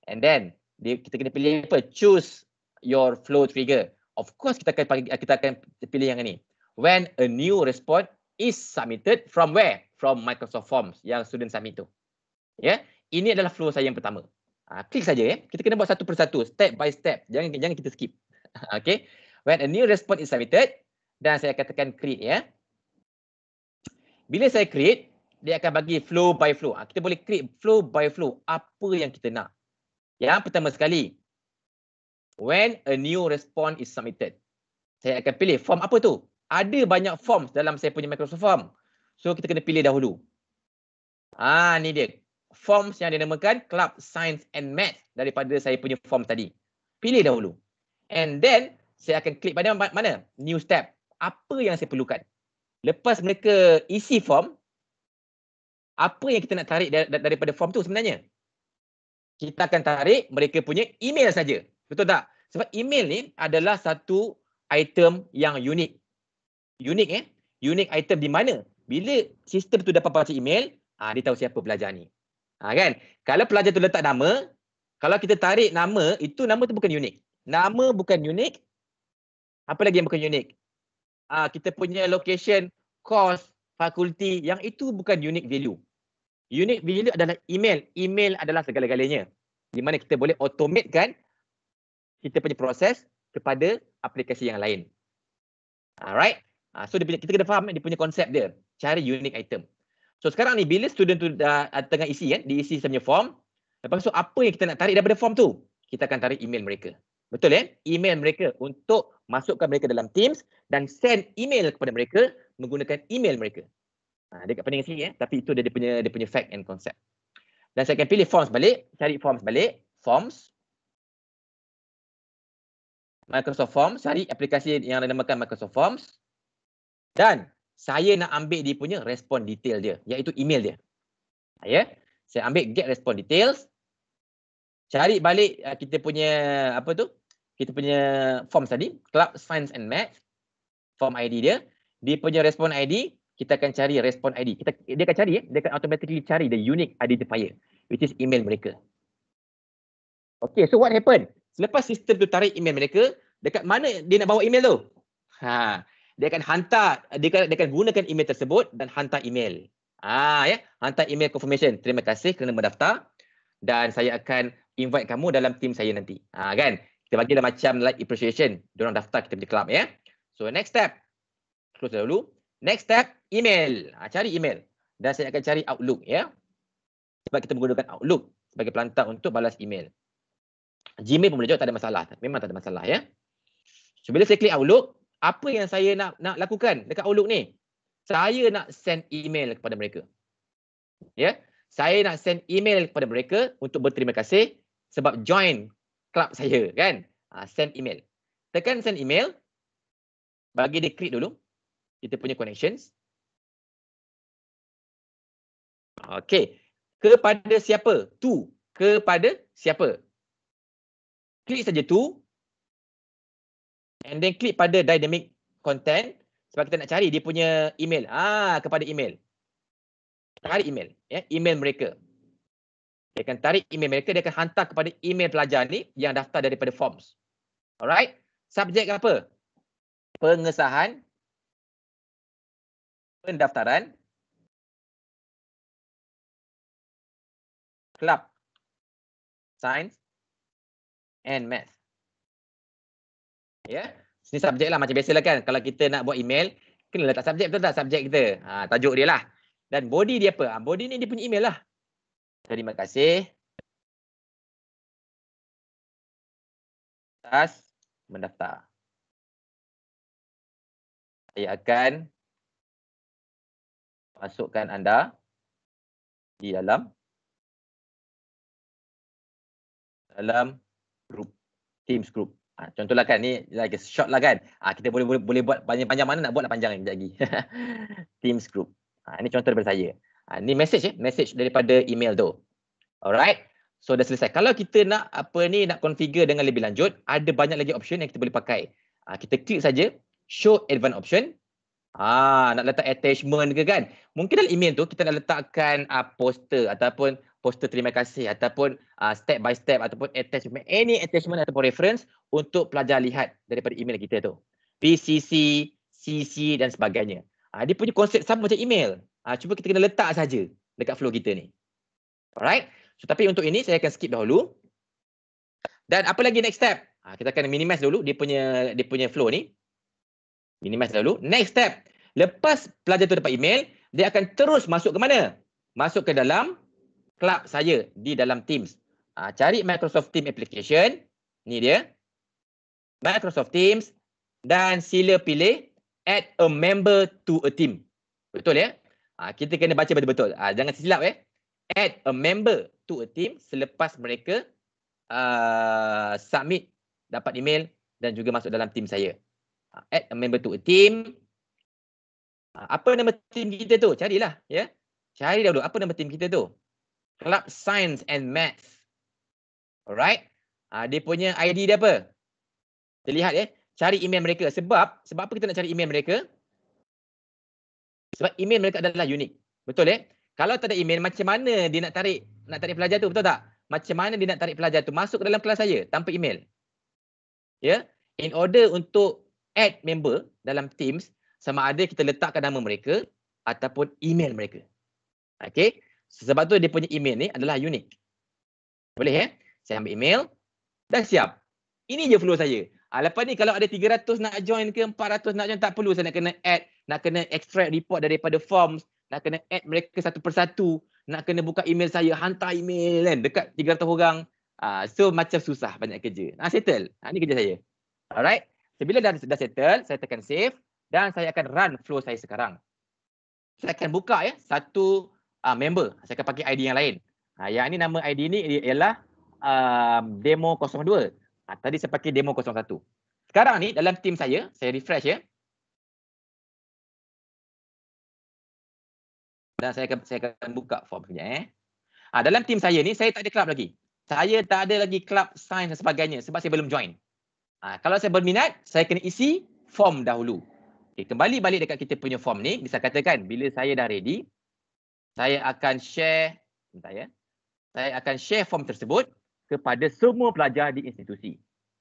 And then, kita kena pilih apa? Choose your flow trigger of course kita akan panggil, kita akan pilih yang ini when a new response is submitted from where from Microsoft Forms yang student submit tu ya yeah? ini adalah flow saya yang pertama ah uh, klik saja ya eh? kita kena buat satu persatu step by step jangan jangan kita skip Okay? when a new response is submitted dan saya katakan create ya yeah? bila saya create dia akan bagi flow by flow. Ah, kita boleh create flow by flow apa yang kita nak. Yang pertama sekali, when a new response is submitted. Saya akan pilih form apa tu? Ada banyak form dalam saya punya Microsoft Form. So kita kena pilih dahulu. Ah ni dia. Forms yang dinamakan Club Science and Math daripada saya punya form tadi. Pilih dahulu. And then saya akan klik pada mana? New step. Apa yang saya perlukan? Lepas mereka isi form, apa yang kita nak tarik daripada form tu sebenarnya? Kita akan tarik mereka punya email saja. Betul tak? Sebab email ni adalah satu item yang unik. Unik eh? Unik item di mana? Bila sistem tu dapat baca email, ha, dia tahu siapa pelajar ni. Ha, kan? Kalau pelajar tu letak nama, kalau kita tarik nama, itu nama tu bukan unik. Nama bukan unik. Apa lagi yang bukan unik? Ha, kita punya location, course, fakulti, yang itu bukan unik value. Unik value adalah email. Email adalah segala-galanya. Di mana kita boleh automate kan? kita punya proses kepada aplikasi yang lain. Alright. Uh, so dia punya, kita kena faham dia punya konsep dia. Cari unique item. So sekarang ni bila student tu dah ah, tengah isi kan. Dia isi sebenarnya form. Lepas tu apa yang kita nak tarik daripada form tu? Kita akan tarik email mereka. Betul kan? Eh? Email mereka untuk masukkan mereka dalam Teams dan send email kepada mereka menggunakan email mereka. Ha, dia kat peningkat sini ya. Eh? Tapi itu dia, dia punya dia punya fact and concept. Dan saya akan pilih forms balik. Cari forms balik. Forms. Microsoft Forms, cari aplikasi yang dinamakan Microsoft Forms dan saya nak ambil dia punya response detail dia iaitu email dia. Ya. Saya ambil get response details cari balik uh, kita punya apa tu? Kita punya form tadi, club science and math form ID dia, dia punya response ID, kita akan cari response ID. Kita dia akan cari ya, dia akan automatically cari the unique identifier which is email mereka. Okay, so what happened? Selepas sistem tu tarik email mereka, dekat mana dia nak bawa email tu? Ha, dia akan hantar, dia akan, dia akan gunakan email tersebut dan hantar email. Ha, ya, hantar email confirmation. Terima kasih kerana mendaftar dan saya akan invite kamu dalam team saya nanti. Ha, kan? Kita bagilah macam like appreciation. Diorang daftar kita pergi club ya. So next step. Close dulu. Next step, email. Ha, cari email. Dan saya akan cari Outlook ya. Sebab kita menggunakan Outlook sebagai pelantar untuk balas email. Gmail pun boleh jawab tak ada masalah. Memang tak ada masalah ya. So bila saya klik Outlook, apa yang saya nak nak lakukan dekat Outlook ni? Saya nak send email kepada mereka. Ya. Saya nak send email kepada mereka untuk berterima kasih sebab join club saya kan. Ha, send email. Tekan send email. Bagi dia klik dulu. Kita punya connections. Okay. Kepada siapa? Tu. Kepada siapa? klik saja tu and then klik pada dynamic content sebab kita nak cari dia punya email ah kepada email tarik email ya email mereka dia akan tarik email mereka dia akan hantar kepada email pelajar ni yang daftar daripada forms alright subjek apa pengesahan pendaftaran club sains and math. Ya. Yeah? Ini subjek lah macam biasa lah kan. Kalau kita nak buat email, kena letak subjek betul tak subjek kita. Ha, tajuk dia lah. Dan body dia apa? Ha, body ni dia punya email lah. Terima kasih. Atas mendaftar. Saya akan masukkan anda di dalam dalam group teams group ha, contohlah kan ni like a short lah kan ha, kita boleh boleh boleh buat panjang-panjang mana nak buat lah panjang lagi, lagi. teams group ha, ini contoh daripada saya ha, ni message eh message daripada email tu alright so dah selesai kalau kita nak apa ni nak configure dengan lebih lanjut ada banyak lagi option yang kita boleh pakai ha, kita klik saja show advanced option Ah, nak letak attachment ke kan? Mungkin dalam email tu kita nak letakkan uh, poster ataupun poster terima kasih ataupun uh, step by step ataupun attachment any attachment ataupun reference untuk pelajar lihat daripada email kita tu. PCC, CC dan sebagainya. Uh, dia punya konsep sama macam email. Uh, ah, cuba kita kena letak saja dekat flow kita ni. Alright. So tapi untuk ini saya akan skip dahulu. Dan apa lagi next step? Uh, kita akan minimize dulu dia punya dia punya flow ni. Minimize dahulu. Next step. Lepas pelajar tu dapat email, dia akan terus masuk ke mana? Masuk ke dalam club saya di dalam Teams. Uh, cari Microsoft Teams application. Ni dia. Microsoft Teams. Dan sila pilih add a member to a team. Betul ya? Uh, kita kena baca betul-betul. Uh, jangan silap ya. Add a member to a team selepas mereka uh, submit dapat email dan juga masuk dalam team saya. Uh, add a member to a team. Uh, apa nama team kita tu? Carilah ya. Yeah? Cari dahulu apa nama team kita tu. Club Science and Math. Alright. Uh, dia punya ID dia apa? Kita lihat ya. Eh? Cari email mereka. Sebab, sebab apa kita nak cari email mereka? Sebab email mereka adalah unik. Betul ya? Eh? Kalau tak ada email, macam mana dia nak tarik nak tarik pelajar tu? Betul tak? Macam mana dia nak tarik pelajar tu masuk dalam kelas saya tanpa email? Ya? Yeah? In order untuk add member dalam Teams, sama ada kita letakkan nama mereka ataupun email mereka. Okay? Sebab tu dia punya email ni adalah unik. Boleh ya? Eh? Saya ambil email dan siap. Ini je flow saya. Ha, lepas ni kalau ada 300 nak join ke 400 nak join tak perlu saya nak kena add, nak kena extract report daripada forms, nak kena add mereka satu persatu, nak kena buka email saya, hantar email kan dekat 300 orang. Ha, so macam susah banyak kerja. Ha, settle. Ha, ni kerja saya. Alright. So bila dah, dah settle, saya tekan save dan saya akan run flow saya sekarang. Saya akan buka ya satu uh, member. Saya akan pakai ID yang lain. Uh, yang ini nama ID ini ialah uh, demo 02. Uh, ah, tadi saya pakai demo 01. Sekarang ni dalam team saya, saya refresh ya. Dan saya akan, saya akan buka form ni eh. Uh, dalam team saya ni, saya tak ada club lagi. Saya tak ada lagi club sign dan sebagainya sebab saya belum join. Uh, kalau saya berminat, saya kena isi form dahulu. Okay, kembali balik dekat kita punya form ni, bisa katakan bila saya dah ready, saya akan share saya saya akan share form tersebut kepada semua pelajar di institusi.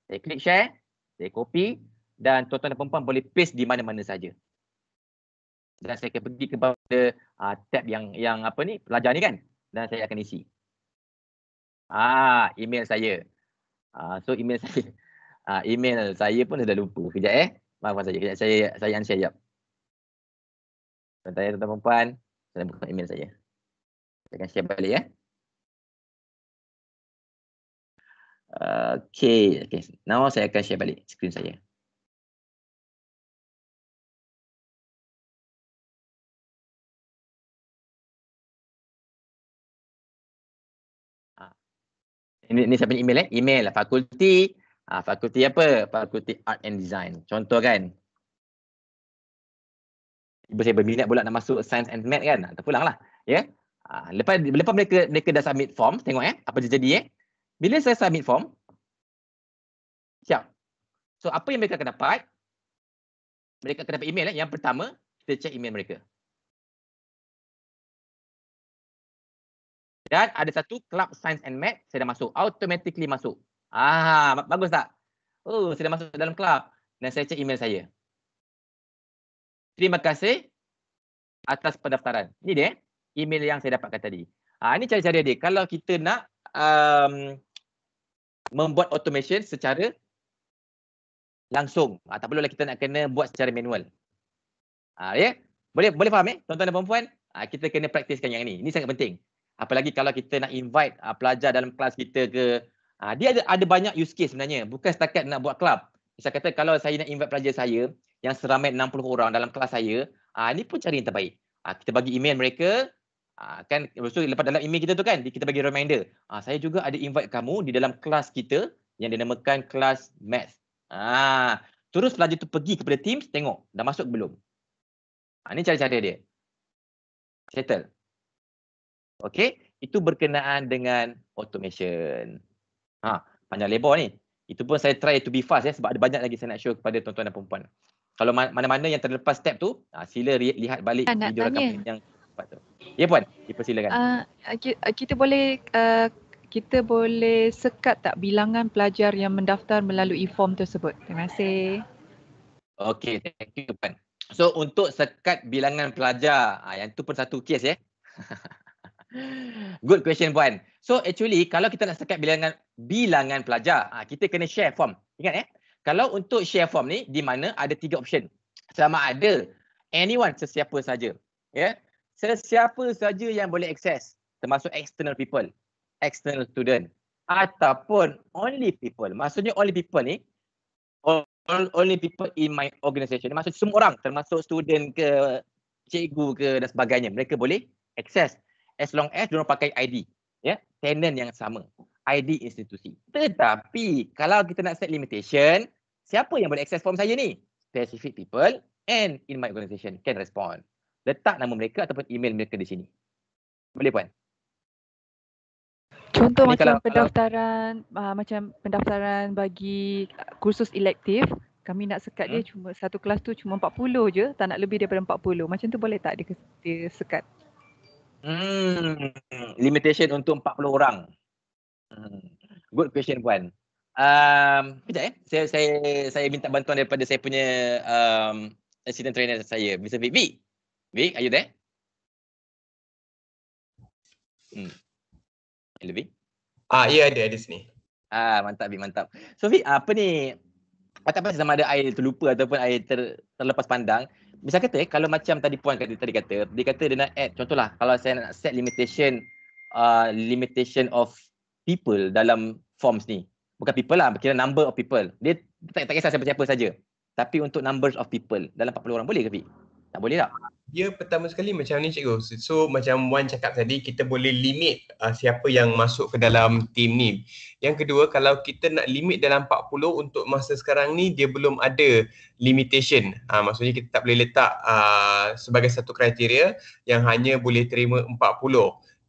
Saya klik share, saya copy dan tuan-tuan dan puan boleh paste di mana-mana saja. Dan saya akan pergi kepada uh, tab yang yang apa ni pelajar ni kan dan saya akan isi. Ah, email saya. Ah, so email saya. Ah, email saya pun dah lupa. Kejap eh. Maafkan saya. Kejap saya saya unshare jap. Ya, tuan-tuan dan puan-puan tuan tuan dan puan puan saya buka email saja. Saya akan share balik ya. Okay, okay. Now saya akan share balik screen saya. Ah. Ini, ini saya punya email eh. Email lah. fakulti. Ah, fakulti apa? Fakulti Art and Design. Contoh kan saya berminat pula nak masuk science and math kan tak pulang lah ya yeah? lepas lepas mereka mereka dah submit form tengok eh apa jadi eh bila saya submit form siap so apa yang mereka akan dapat mereka akan dapat email eh? yang pertama kita check email mereka dan ada satu club science and math saya dah masuk automatically masuk ah bagus tak oh saya dah masuk dalam club dan saya check email saya terima kasih atas pendaftaran. Ini dia email yang saya dapatkan tadi. Ha, ini cara-cara dia. Kalau kita nak um, membuat automation secara langsung. Ha, tak perlulah kita nak kena buat secara manual. Ha, ya? Boleh boleh faham eh tuan-tuan dan puan Ha, kita kena praktiskan yang ini. Ini sangat penting. Apalagi kalau kita nak invite ha, pelajar dalam kelas kita ke. Ha, dia ada, ada banyak use case sebenarnya. Bukan setakat nak buat club. Saya kata kalau saya nak invite pelajar saya, yang seramai 60 orang dalam kelas saya, uh, ah, ini pun cari yang terbaik. Uh, kita bagi email mereka, uh, kan so, lepas dalam email kita tu kan, kita bagi reminder. Uh, saya juga ada invite kamu di dalam kelas kita yang dinamakan kelas Math. Uh, terus pelajar tu pergi kepada Teams, tengok dah masuk belum. Uh, ini cara-cara dia. Settle. Okay, itu berkenaan dengan automation. Ha, panjang lebar ni. Itu pun saya try to be fast ya sebab ada banyak lagi saya nak show kepada tuan-tuan dan perempuan kalau mana-mana yang terlepas step tu uh, sila lihat balik Nak video tanya. rakaman yang lepas tu. Ya puan, dipersilakan. Uh, kita boleh uh, kita boleh sekat tak bilangan pelajar yang mendaftar melalui form tersebut? Terima kasih. Okay, thank you puan. So untuk sekat bilangan pelajar, uh, yang tu pun satu kes ya. Eh? Good question puan. So actually kalau kita nak sekat bilangan bilangan pelajar, uh, kita kena share form. Ingat eh? Kalau untuk share form ni di mana ada tiga option. Sama ada anyone sesiapa sahaja Ya. Yeah. Sesiapa sahaja yang boleh access termasuk external people, external student ataupun only people. Maksudnya only people ni only people in my organisation. Maksud semua orang termasuk student ke cikgu ke dan sebagainya mereka boleh access as long as dia pakai ID. Ya, yeah. tenant yang sama. ID institusi. Tetapi kalau kita nak set limitation, siapa yang boleh access form saya ni? Specific people and in my organisation can respond. Letak nama mereka ataupun email mereka di sini. Boleh puan? Contoh Jadi macam pendaftaran kalau, uh, macam pendaftaran bagi kursus elektif, kami nak sekat hmm. dia cuma satu kelas tu cuma 40 je, tak nak lebih daripada 40. Macam tu boleh tak dia, dia sekat? Hmm, limitation untuk 40 orang. Hmm. Good question puan um, kejap eh. Saya, saya, saya minta bantuan daripada saya punya um, assistant trainer saya, Mr. Vic. Vic, Vic are you there? Hmm. Hello, Vic. Ah, ya, ada di sini. Ah, mantap, Vic, mantap. So, Vic, apa ni? Tak apa sama ada air terlupa ataupun air ter, terlepas pandang. Misal kata eh, kalau macam tadi puan kata, tadi kata, dia kata dia nak add, contohlah kalau saya nak set limitation uh, limitation of people dalam forms ni bukan people lah, kira number of people. Dia tak, tak kisah siapa-siapa saja. Tapi untuk numbers of people dalam 40 orang boleh ke Fik? Tak boleh tak? Dia ya, pertama sekali macam ni cikgu. So macam Wan cakap tadi, kita boleh limit uh, siapa yang masuk ke dalam team ni. Yang kedua, kalau kita nak limit dalam 40 untuk masa sekarang ni, dia belum ada limitation. Uh, maksudnya kita tak boleh letak uh, sebagai satu kriteria yang hanya boleh terima 40.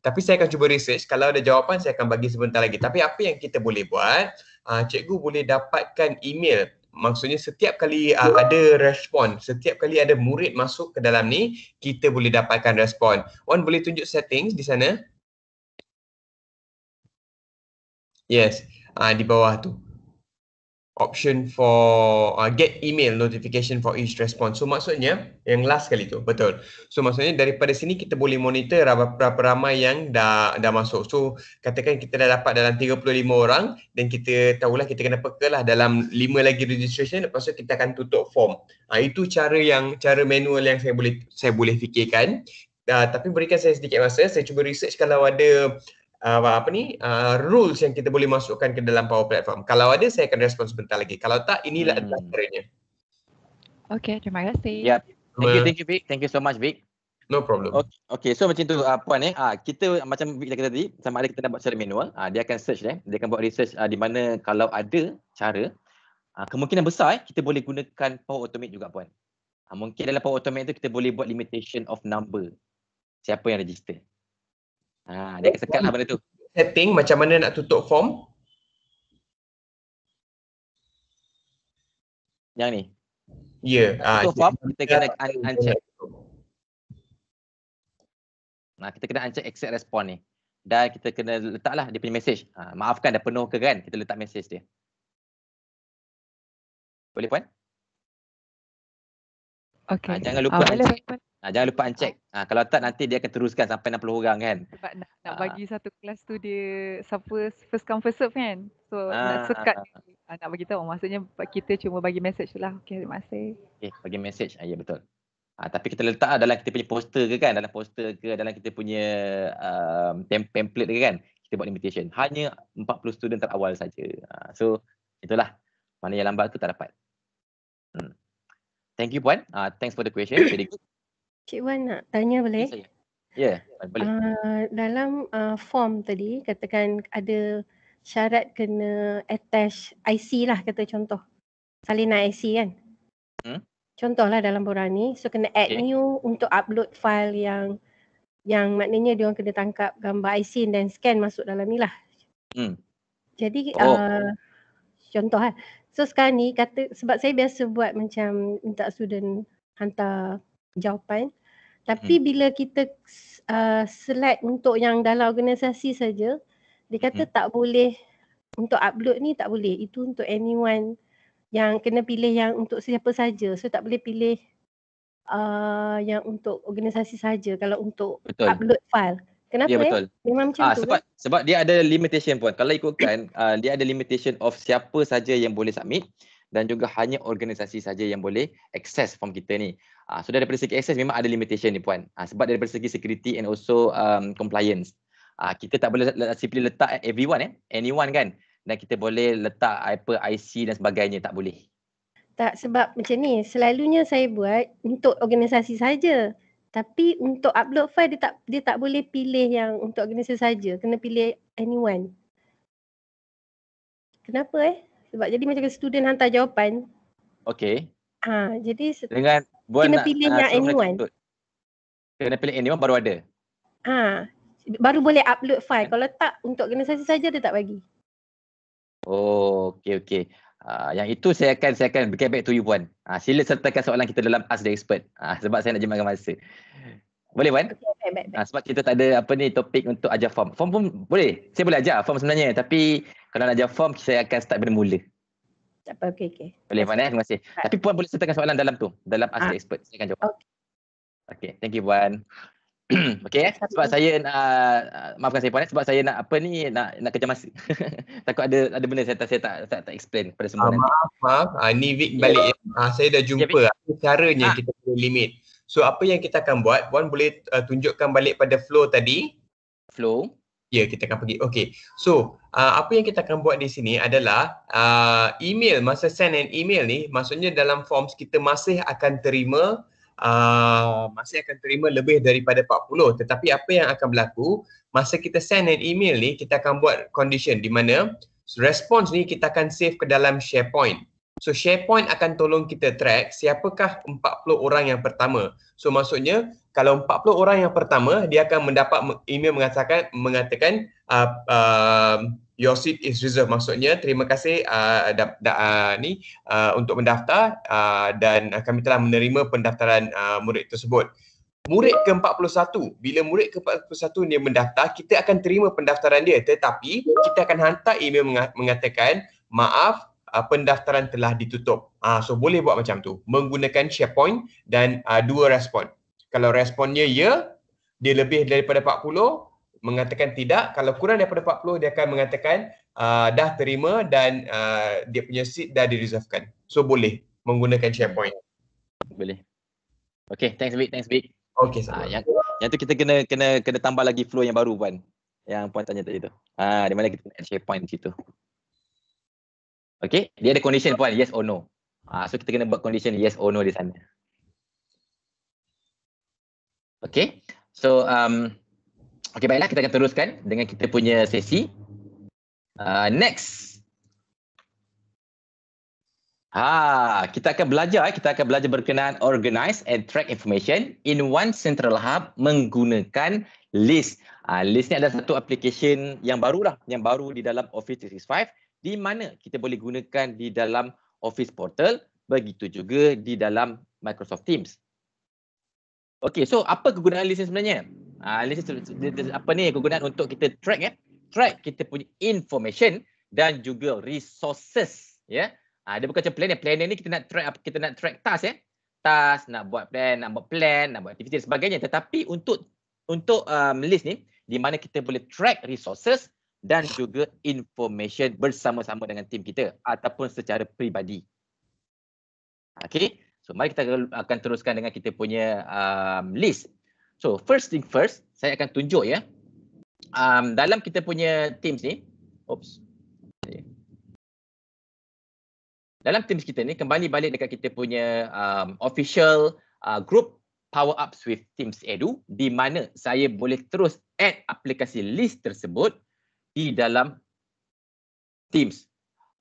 Tapi saya akan cuba research. Kalau ada jawapan, saya akan bagi sebentar lagi. Tapi apa yang kita boleh buat, uh, cikgu boleh dapatkan email. Maksudnya setiap kali uh, ada respon, setiap kali ada murid masuk ke dalam ni, kita boleh dapatkan respon. Wan boleh tunjuk settings di sana? Yes, uh, di bawah tu option for uh, get email notification for each response. So maksudnya yang last kali tu betul. So maksudnya daripada sini kita boleh monitor berapa ramai yang dah dah masuk. So katakan kita dah dapat dalam 35 orang dan kita tahulah kita kena pekalah dalam 5 lagi registration lepas tu kita akan tutup form. Ha, itu cara yang cara manual yang saya boleh saya boleh fikirkan. Uh, tapi berikan saya sedikit masa, saya cuba research kalau ada uh, apa ni uh, rules yang kita boleh masukkan ke dalam power platform. Kalau ada saya akan respon sebentar lagi. Kalau tak inilah hmm. antaranya. Okay, terima kasih. Yeah. Thank you, thank you Vic. Thank you so much Vic. No problem. Okay, okay. so macam tu uh, puan eh. Uh, kita macam Vic cakap tadi, sama ada kita nak buat secara manual, uh, dia akan search eh. Dia akan buat research uh, di mana kalau ada cara, uh, kemungkinan besar eh, kita boleh gunakan power automate juga puan. Uh, mungkin dalam power automate tu kita boleh buat limitation of number. Siapa yang register. Ah, dia akan sekat lah benda tu. Setting macam mana nak tutup form. Yang ni? Ya. Yeah. Tutup uh, form, kita kena ya. un- uncheck. Nah, kita kena uncheck accept response ni. Dan kita kena letaklah dia punya message. Ha, maafkan dah penuh ke kan? Kita letak message dia. Boleh puan? Okay. Ha, jangan lupa uh, Boleh. Ha, jangan lupa uncheck. Ha, kalau tak nanti dia akan teruskan sampai 60 orang kan. Sebab nak, nak ah. bagi ha. satu kelas tu dia siapa first come first serve kan. So ha. nak sekat ha. Ha, nak bagi tahu maksudnya kita cuma bagi message tu lah. Okay, terima kasih. Okay, eh, bagi message. Ha, ya betul. Ha, tapi kita letak lah dalam kita punya poster ke kan, dalam poster ke, dalam kita punya um, template ke kan, kita buat limitation. Hanya 40 student terawal saja. Ha, so itulah, mana yang lambat tu tak dapat. Hmm. Thank you Puan. Uh, thanks for the question. Very good. Cik Wan nak tanya boleh? Ya, yeah, ya, boleh. Uh, dalam uh, form tadi katakan ada syarat kena attach IC lah kata contoh. Salinan IC kan? Hmm? Contohlah dalam borang ni so kena add okay. new untuk upload file yang yang maknanya dia orang kena tangkap gambar IC dan scan masuk dalam ni lah. Hmm. Jadi oh. uh, contoh lah. So sekarang ni kata sebab saya biasa buat macam minta student hantar jawapan. Tapi hmm. bila kita uh, select untuk yang dalam organisasi saja, dia kata hmm. tak boleh untuk upload ni tak boleh. Itu untuk anyone yang kena pilih yang untuk siapa saja. So tak boleh pilih uh, yang untuk organisasi saja kalau untuk betul. upload file. Kenapa? Ya eh? betul. Eh? Memang macam ah, tu. Eh? Sebab kan? sebab dia ada limitation pun. Kalau ikutkan uh, dia ada limitation of siapa saja yang boleh submit dan juga hanya organisasi saja yang boleh akses form kita ni. Uh, so daripada segi access memang ada limitation ni puan. Uh, sebab daripada segi security and also um, compliance. Uh, kita tak boleh simply letak everyone eh, anyone kan. Dan kita boleh letak apa IC dan sebagainya tak boleh. Tak sebab macam ni selalunya saya buat untuk organisasi saja. Tapi untuk upload file dia tak dia tak boleh pilih yang untuk organisasi saja. Kena pilih anyone. Kenapa eh? sebab jadi macam student hantar jawapan. Okay. Ha, jadi dengan buat kena nak, pilih nak, ah, yang anyone. Kena pilih anyone baru ada. Ha, baru boleh upload file. Eh. Kalau tak untuk kena sesi saja dia tak bagi. Oh, okay, okay. Uh, ah, yang itu saya akan saya akan get back to you puan. Uh, sila sertakan soalan kita dalam ask the expert. Uh, sebab saya nak jemakan masa. Boleh Wan? Okay, baik, baik, baik. Ha, sebab kita tak ada apa ni topik untuk ajar form. Form pun boleh. Saya boleh ajar form sebenarnya tapi kalau nak ajar form saya akan start bermula. Tak apa, okey, okey. Boleh Wan eh, terima kasih. Baik. Tapi Puan boleh sertakan soalan dalam tu, dalam Ask ha. Expert. Saya akan jawab. Okey, okay, thank you Puan. okey eh, sebab saya, uh, maafkan saya Puan eh, sebab saya nak apa ni, nak nak kerja masa. Takut ada ada benda saya, tak, saya tak, tak explain pada semua ha, nanti. Maaf, maaf. Ha, ni Vic balik. Ha, saya dah ya, jumpa. Ya, Caranya ha. kita boleh limit. So apa yang kita akan buat, Puan boleh uh, tunjukkan balik pada flow tadi. Flow. Ya, yeah, kita akan pergi. Okay. So uh, apa yang kita akan buat di sini adalah uh, email, masa send an email ni, maksudnya dalam forms kita masih akan terima Uh, masih akan terima lebih daripada 40 tetapi apa yang akan berlaku masa kita send an email ni kita akan buat condition di mana response ni kita akan save ke dalam SharePoint So SharePoint akan tolong kita track siapakah 40 orang yang pertama. So maksudnya kalau 40 orang yang pertama dia akan mendapat email mengatakan mengatakan uh, uh, your seat is reserved. Maksudnya terima kasih uh, da, da, uh, ni uh, untuk mendaftar uh, dan uh, kami telah menerima pendaftaran uh, murid tersebut. Murid ke-41, bila murid ke-41 dia mendaftar, kita akan terima pendaftaran dia tetapi kita akan hantar email mengatakan maaf uh, pendaftaran telah ditutup. Uh, so boleh buat macam tu. Menggunakan SharePoint dan uh, dua respon. Kalau responnya ya, dia lebih daripada 40, mengatakan tidak. Kalau kurang daripada 40, dia akan mengatakan uh, dah terima dan uh, dia punya seat dah direservekan. So boleh menggunakan SharePoint. Boleh. Okay, thanks big, thanks big. Okay, sama. Uh, yang, yang tu kita kena kena kena tambah lagi flow yang baru Puan. Yang Puan tanya tadi tu. Ah, uh, di mana kita nak SharePoint situ. Okay, dia ada condition pun, yes or no. Ah, so kita kena buat condition yes or no di sana. Okay, so um, okay baiklah kita akan teruskan dengan kita punya sesi. Uh, next. Ha, kita akan belajar, eh. kita akan belajar berkenaan organize and track information in one central hub menggunakan list. Uh, list ni ada satu application yang baru lah, yang baru di dalam Office 365 di mana kita boleh gunakan di dalam Office Portal begitu juga di dalam Microsoft Teams. Okey, so apa kegunaan listen sebenarnya? Ah uh, listen apa ni kegunaan untuk kita track eh? Track kita punya information dan juga resources, ya. Yeah? Uh, dia bukan macam planner. Planner ni kita nak track apa kita nak track task ya. Eh? Task nak buat plan, nak buat plan, nak buat aktiviti dan sebagainya. Tetapi untuk untuk um, list ni di mana kita boleh track resources dan juga information bersama-sama dengan tim kita ataupun secara peribadi. Okay, so mari kita akan teruskan dengan kita punya um, list. So first thing first, saya akan tunjuk ya. Um, dalam kita punya teams ni, oops. Dalam teams kita ni, kembali balik dekat kita punya um, official uh, group power ups with teams edu di mana saya boleh terus add aplikasi list tersebut di dalam Teams.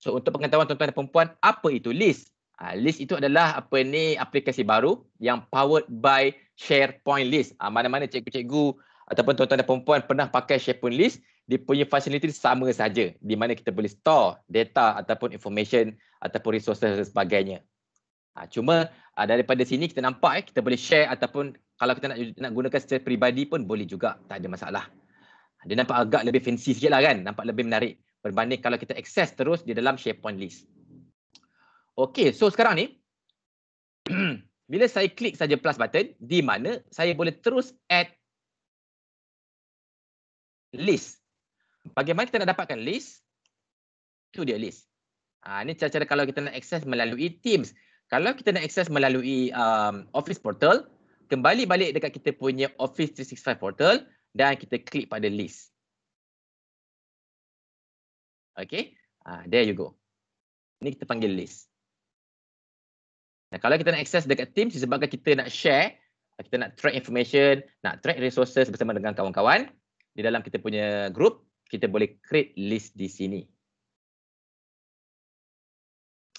So untuk pengetahuan tuan-tuan dan perempuan, apa itu list? Ha, list itu adalah apa ni aplikasi baru yang powered by SharePoint list. Ah, mana-mana cikgu-cikgu ataupun tuan-tuan dan perempuan pernah pakai SharePoint list, dia punya facility sama saja di mana kita boleh store data ataupun information ataupun resources dan sebagainya. Ha, cuma ha, daripada sini kita nampak eh, kita boleh share ataupun kalau kita nak, nak gunakan secara peribadi pun boleh juga, tak ada masalah. Dia nampak agak lebih fancy sikit lah kan. Nampak lebih menarik berbanding kalau kita akses terus di dalam SharePoint list. Okay, so sekarang ni, bila saya klik saja plus button, di mana saya boleh terus add list. Bagaimana kita nak dapatkan list? Itu dia list. Ha, ini cara-cara kalau kita nak akses melalui Teams. Kalau kita nak akses melalui um, Office Portal, kembali balik dekat kita punya Office 365 Portal, dan kita klik pada list. Okay, Ah, there you go. Ini kita panggil list. Nah, kalau kita nak access dekat team, sebabkan kita nak share, kita nak track information, nak track resources bersama dengan kawan-kawan, di dalam kita punya group, kita boleh create list di sini.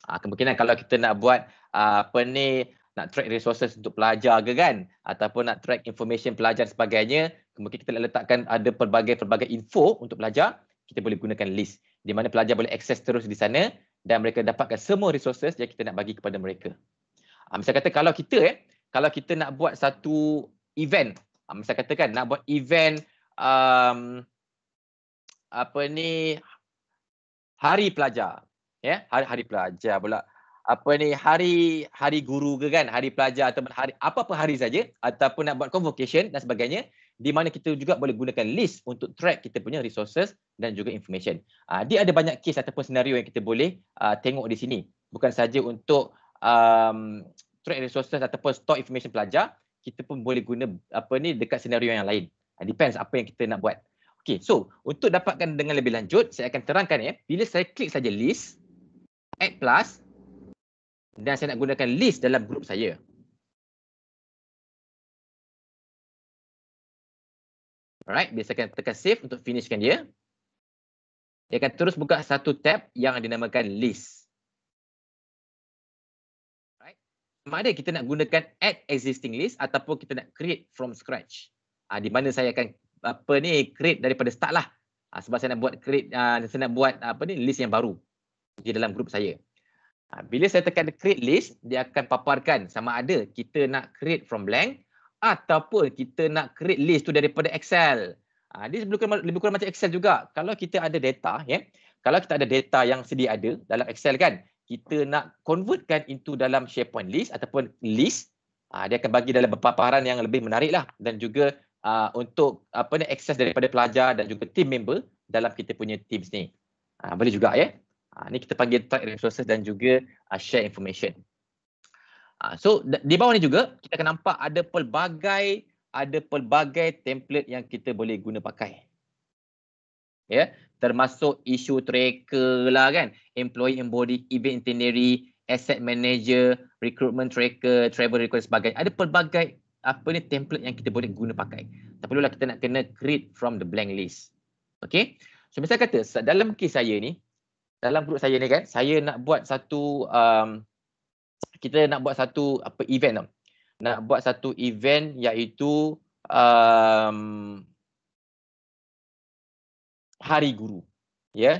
Uh, kemungkinan kalau kita nak buat ah, apa ni, nak track resources untuk pelajar ke kan ataupun nak track information pelajar sebagainya kemudian kita nak letakkan ada pelbagai-pelbagai info untuk pelajar kita boleh gunakan list di mana pelajar boleh akses terus di sana dan mereka dapatkan semua resources yang kita nak bagi kepada mereka. Ah misal kata kalau kita eh kalau kita nak buat satu event ah misal katakan nak buat event um, apa ni hari pelajar ya yeah? hari hari pelajar pula apa ni hari hari guru ke kan hari pelajar ataupun hari apa-apa hari saja ataupun nak buat convocation dan sebagainya di mana kita juga boleh gunakan list untuk track kita punya resources dan juga information. Uh, dia ada banyak case ataupun senario yang kita boleh uh, tengok di sini. Bukan saja untuk um, track resources ataupun store information pelajar, kita pun boleh guna apa ni dekat senario yang lain. Uh, depends apa yang kita nak buat. Okay, so untuk dapatkan dengan lebih lanjut, saya akan terangkan ya. Eh, bila saya klik saja list, add plus, dan saya nak gunakan list dalam grup saya. Alright, biasa akan tekan save untuk finishkan dia. Dia akan terus buka satu tab yang dinamakan list. Alright. Sama ada kita nak gunakan add existing list ataupun kita nak create from scratch. Ha, di mana saya akan apa ni create daripada start lah. Ha, sebab saya nak buat create uh, saya nak buat apa ni list yang baru di dalam grup saya. Ha, bila saya tekan create list, dia akan paparkan sama ada kita nak create from blank ataupun kita nak create list tu daripada Excel. Ha, dia lebih kurang, lebih kurang macam Excel juga. Kalau kita ada data, yeah, kalau kita ada data yang sedia ada dalam Excel kan, kita nak convertkan into dalam SharePoint list ataupun list, ha, dia akan bagi dalam paparan yang lebih menarik lah dan juga Uh, untuk apa ni akses daripada pelajar dan juga team member dalam kita punya teams ni. Uh, boleh juga ya. Yeah? Uh, ni kita panggil track resources dan juga uh, share information. Uh, so di bawah ni juga kita akan nampak ada pelbagai ada pelbagai template yang kita boleh guna pakai. Ya, yeah, termasuk issue tracker lah kan, employee embody event itinerary, asset manager, recruitment tracker, travel request, dan sebagainya. Ada pelbagai apa ni template yang kita boleh guna pakai. Tak perlulah kita nak kena create from the blank list. Okay. So misalnya kata dalam kes saya ni, dalam grup saya ni kan, saya nak buat satu um, kita nak buat satu apa event tau. Nak buat satu event iaitu um, Hari Guru. Ya. Yeah?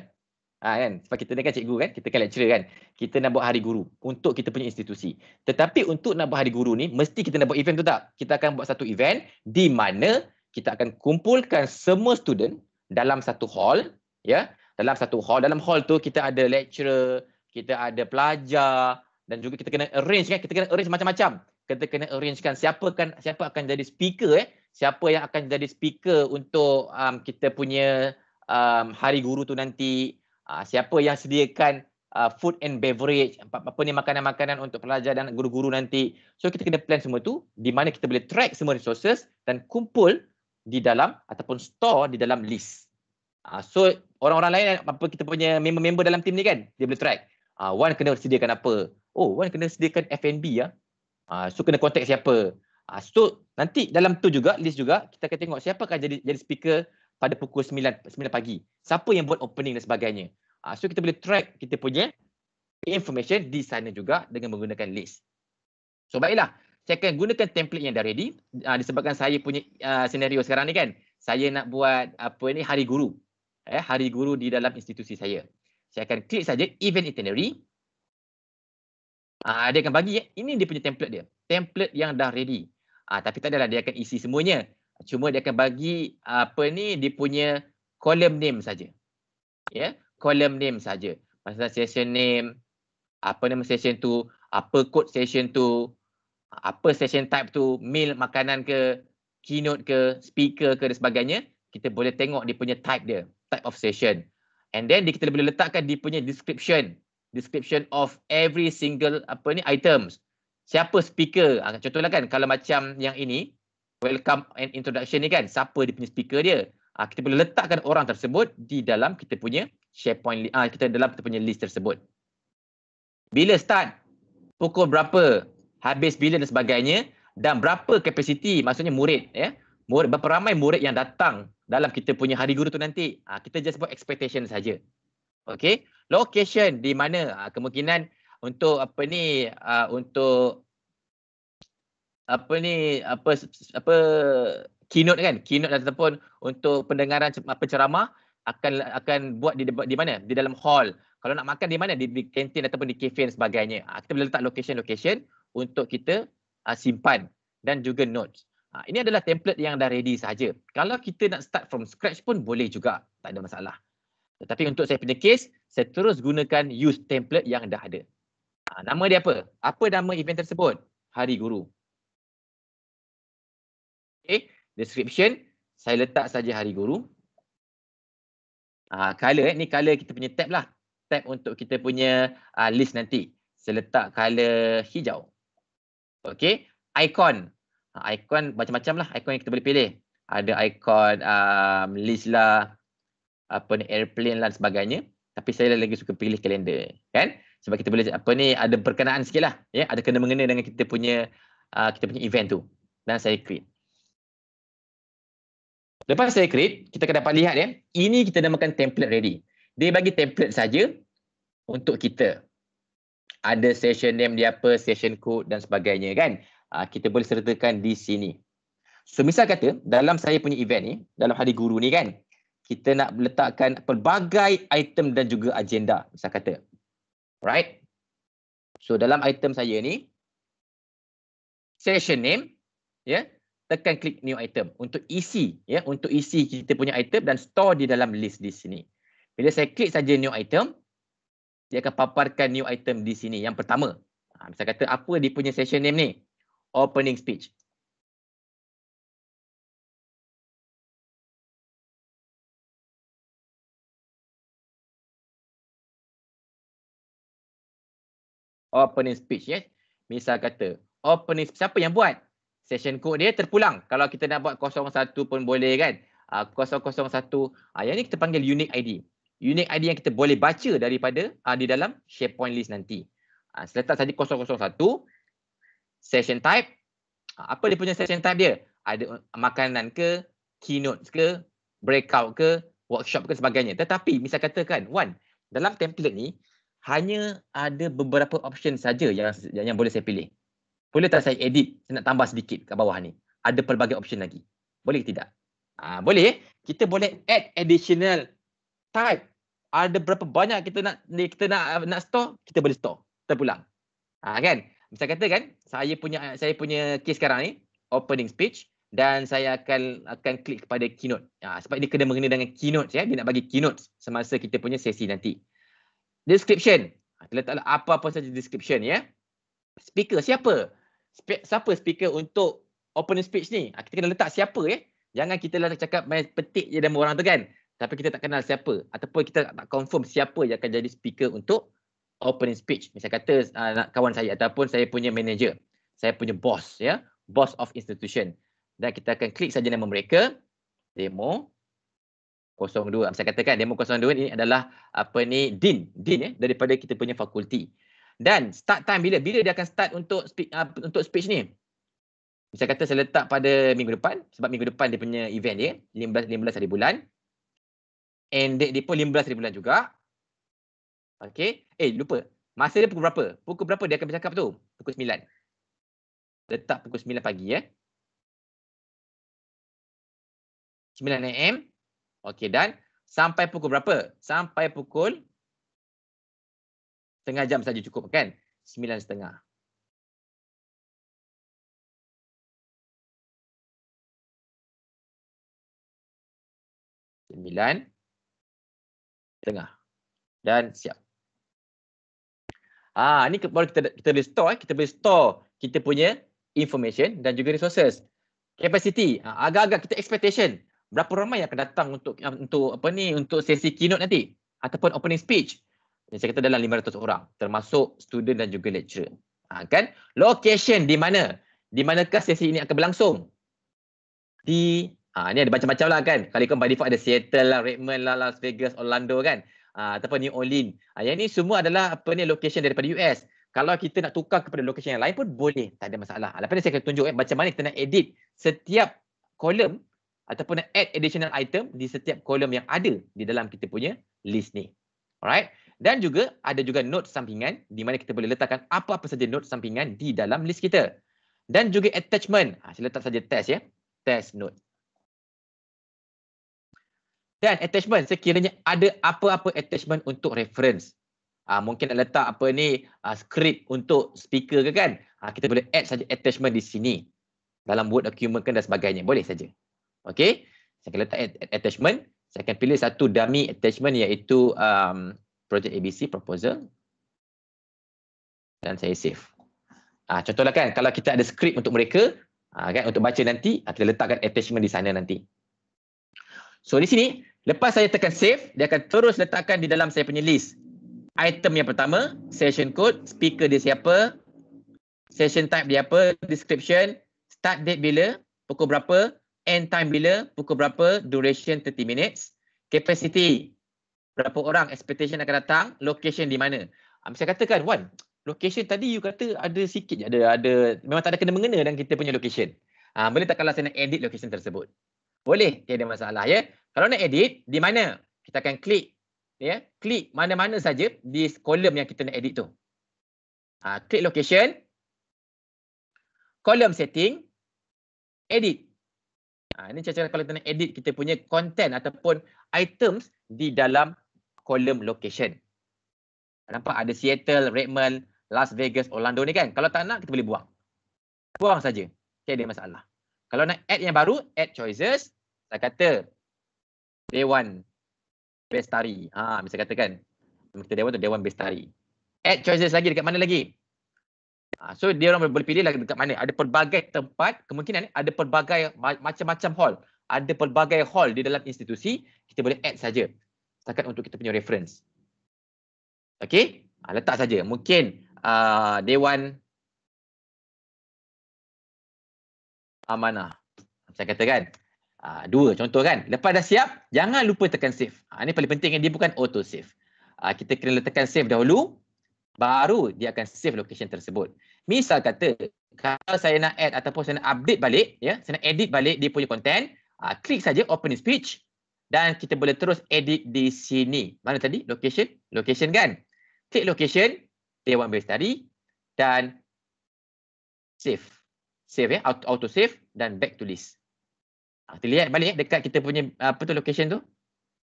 Ha, kan? Sebab kita ni kan cikgu kan, kita kan lecturer kan. Kita nak buat Hari Guru untuk kita punya institusi. Tetapi untuk nak buat Hari Guru ni, mesti kita nak buat event tu tak? Kita akan buat satu event di mana kita akan kumpulkan semua student dalam satu hall. Ya. Yeah? dalam satu hall. Dalam hall tu kita ada lecturer, kita ada pelajar dan juga kita kena arrange kan. Kita kena arrange macam-macam. Kita kena arrange kan siapa, kan, siapa akan jadi speaker eh. Siapa yang akan jadi speaker untuk um, kita punya um, hari guru tu nanti. Uh, siapa yang sediakan uh, food and beverage. Apa, apa ni makanan-makanan untuk pelajar dan guru-guru nanti. So kita kena plan semua tu. Di mana kita boleh track semua resources dan kumpul di dalam ataupun store di dalam list. Uh, so orang-orang lain apa kita punya member-member dalam tim ni kan dia boleh track. Ah uh, Wan kena sediakan apa? Oh Wan kena sediakan F&B ya. Ah uh, so kena contact siapa? Ah uh, so nanti dalam tu juga list juga kita akan tengok siapa akan jadi jadi speaker pada pukul 9 9 pagi. Siapa yang buat opening dan sebagainya. Ah uh, so kita boleh track kita punya information di sana juga dengan menggunakan list. So baiklah, saya akan gunakan template yang dah ready. Uh, disebabkan saya punya uh, ah, scenario sekarang ni kan. Saya nak buat apa ni hari guru eh, hari guru di dalam institusi saya. Saya akan klik saja event itinerary. Ah, dia akan bagi, eh, ini dia punya template dia. Template yang dah ready. Ah, tapi tak adalah dia akan isi semuanya. Cuma dia akan bagi apa ni dia punya column name saja. Ya, yeah, column name saja. Maksudnya session name, apa nama session tu, apa code session tu, apa session type tu, meal makanan ke, keynote ke, speaker ke dan sebagainya, kita boleh tengok dia punya type dia type of session. And then kita boleh letakkan dia punya description. Description of every single apa ni items. Siapa speaker. Ah, contohlah kan kalau macam yang ini. Welcome and introduction ni kan. Siapa dia punya speaker dia. Ah, kita boleh letakkan orang tersebut di dalam kita punya SharePoint. Ah, kita dalam kita punya list tersebut. Bila start? Pukul berapa? Habis bila dan sebagainya? Dan berapa kapasiti? Maksudnya murid. ya? murid, berapa ramai murid yang datang dalam kita punya hari guru tu nanti. Ha, kita just buat expectation saja. Okay. Location di mana ha, kemungkinan untuk apa ni, ha, untuk apa ni, apa, apa keynote kan, keynote ataupun untuk pendengaran apa ceramah akan akan buat di, di mana? Di dalam hall. Kalau nak makan di mana? Di, di kantin ataupun di cafe dan sebagainya. Ha, kita boleh letak location-location untuk kita ha, simpan dan juga notes. Ha, ini adalah template yang dah ready sahaja. Kalau kita nak start from scratch pun boleh juga. Tak ada masalah. Tetapi untuk saya punya case, saya terus gunakan use template yang dah ada. Ha, nama dia apa? Apa nama event tersebut? Hari Guru. Okay, description. Saya letak saja Hari Guru. Ha, color, eh. ni color kita punya tab lah. Tab untuk kita punya uh, list nanti. Saya letak color hijau. Okay, icon. Ha, icon macam-macam lah icon yang kita boleh pilih. Ada icon um, list lah, apa ni, airplane lah dan sebagainya. Tapi saya lagi suka pilih kalender. Kan? Sebab kita boleh apa ni ada perkenaan sikit lah. Ya? Ada kena-mengena dengan kita punya uh, kita punya event tu. Dan saya create. Lepas saya create, kita akan dapat lihat ya. Ini kita namakan template ready. Dia bagi template saja untuk kita. Ada session name dia apa, session code dan sebagainya kan uh, kita boleh sertakan di sini. So misal kata dalam saya punya event ni, dalam hari guru ni kan, kita nak letakkan pelbagai item dan juga agenda misal kata. Right? So dalam item saya ni, session name, ya, yeah, tekan klik new item untuk isi, ya, yeah, untuk isi kita punya item dan store di dalam list di sini. Bila saya klik saja new item, dia akan paparkan new item di sini yang pertama. Ha, misal kata apa dia punya session name ni? opening speech. Opening speech, ya. Misal kata, opening siapa yang buat? Session code dia terpulang. Kalau kita nak buat 01 pun boleh kan. Uh, 001, uh, yang ni kita panggil unique ID. Unique ID yang kita boleh baca daripada uh, di dalam SharePoint list nanti. Uh, Seletak saja 001, session type. Apa dia punya session type dia? Ada makanan ke, keynote ke, breakout ke, workshop ke sebagainya. Tetapi misal katakan, Wan, dalam template ni, hanya ada beberapa option saja yang, yang yang boleh saya pilih. Boleh tak saya edit, saya nak tambah sedikit kat bawah ni. Ada pelbagai option lagi. Boleh ke tidak? Ha, boleh. Kita boleh add additional type. Ada berapa banyak kita nak kita nak nak store, kita boleh store. Terpulang. Ha, kan? saya kata kan saya punya saya punya case sekarang ni opening speech dan saya akan akan klik kepada keynote ha, sebab ini kena mengenai dengan keynote ya dia nak bagi keynote semasa kita punya sesi nanti description kita ha, letaklah apa-apa saja description ya speaker siapa Sp- siapa speaker untuk opening speech ni ha, kita kena letak siapa ya jangan kita lah cakap main petik je dalam orang tu kan tapi kita tak kenal siapa ataupun kita tak confirm siapa yang akan jadi speaker untuk opening speech. Misal kata uh, kawan saya ataupun saya punya manager, saya punya boss, ya, yeah? boss of institution. Dan kita akan klik saja nama mereka, demo 02. Misal ah, katakan demo 02 ini adalah apa ni dean, dean ya, daripada kita punya fakulti. Dan start time bila? Bila dia akan start untuk speak, uh, untuk speech ni? Misal kata saya letak pada minggu depan sebab minggu depan dia punya event dia 15 15 hari bulan. And date dia pun 15 hari bulan juga. Okay, Eh, lupa. Masa dia pukul berapa? Pukul berapa dia akan bercakap tu? Pukul sembilan. Letak pukul sembilan pagi ya. Sembilan 9 AM. Okey dan sampai pukul berapa? Sampai pukul setengah jam saja cukup kan? setengah. sembilan setengah dan siap Ah, ni baru kita kita boleh store eh. kita boleh store kita punya information dan juga resources. Capacity, ah, agak-agak kita expectation. Berapa ramai yang akan datang untuk untuk apa ni untuk sesi keynote nanti ataupun opening speech. Yang saya kata dalam 500 orang termasuk student dan juga lecturer. Ah, kan? Location di mana? Di manakah sesi ini akan berlangsung? Di ah ni ada macam-macam lah kan. Kalau ikut by default ada Seattle lah, Redmond lah, Las Vegas, Orlando kan. Ah, ataupun New Orleans. Uh, yang ni semua adalah apa ni location daripada US. Kalau kita nak tukar kepada location yang lain pun boleh, tak ada masalah. Ah, lepas ni saya akan tunjuk eh, macam mana kita nak edit setiap kolom ataupun nak add additional item di setiap kolom yang ada di dalam kita punya list ni. Alright. Dan juga ada juga note sampingan di mana kita boleh letakkan apa-apa saja note sampingan di dalam list kita. Dan juga attachment. Ha, saya letak saja test ya. Test note. Dan attachment sekiranya ada apa-apa attachment untuk reference. Ha, mungkin nak letak apa ni uh, script untuk speaker ke kan. Ha, kita boleh add saja attachment di sini. Dalam word document kan dan sebagainya. Boleh saja. Okay. Saya akan letak attachment. Saya akan pilih satu dummy attachment iaitu um, project ABC proposal. Dan saya save. Ha, contohlah kan kalau kita ada script untuk mereka. Ha, kan, untuk baca nanti. kita letakkan attachment di sana nanti. So di sini Lepas saya tekan save, dia akan terus letakkan di dalam saya punya list. Item yang pertama, session code, speaker dia siapa, session type dia apa, description, start date bila, pukul berapa, end time bila, pukul berapa, duration 30 minutes, capacity, berapa orang, expectation akan datang, location di mana. Saya ah, katakan, Wan, location tadi you kata ada sikit ada, ada, memang tak ada kena-mengena dengan kita punya location. Ha, boleh tak kalau saya nak edit location tersebut? Boleh, tiada masalah ya. Kalau nak edit, di mana? Kita akan klik. ya, Klik mana-mana saja di kolom yang kita nak edit tu. Ha, klik location. Kolom setting. Edit. Ha, ini cara-cara kalau kita nak edit kita punya content ataupun items di dalam kolom location. Nampak ada Seattle, Redmond, Las Vegas, Orlando ni kan? Kalau tak nak, kita boleh buang. Buang saja. Tiada masalah. Kalau nak add yang baru, add choices. Saya kata Dewan Bestari. Ha, misal katakan kita Dewan tu Dewan Bestari. Add choices lagi dekat mana lagi? Ha, so dia orang boleh pilih lagi dekat mana. Ada pelbagai tempat, kemungkinan ada pelbagai macam-macam hall. Ada pelbagai hall di dalam institusi, kita boleh add saja. Setakat untuk kita punya reference. Okay? Ha, letak saja. Mungkin uh, ah, Dewan Amanah. Saya kata kan, Ha, dua contoh kan. Lepas dah siap, jangan lupa tekan save. Ha, ah, ini paling penting kan, dia bukan auto save. Ha, ah, kita kena letakkan save dahulu, baru dia akan save location tersebut. Misal kata, kalau saya nak add ataupun saya nak update balik, ya, saya nak edit balik dia punya content, ha, klik saja open speech dan kita boleh terus edit di sini. Mana tadi? Location? Location kan? Klik location, day one base tadi dan save. Save ya, auto save dan back to list. Kita ah, lihat balik eh, dekat kita punya apa tu location tu.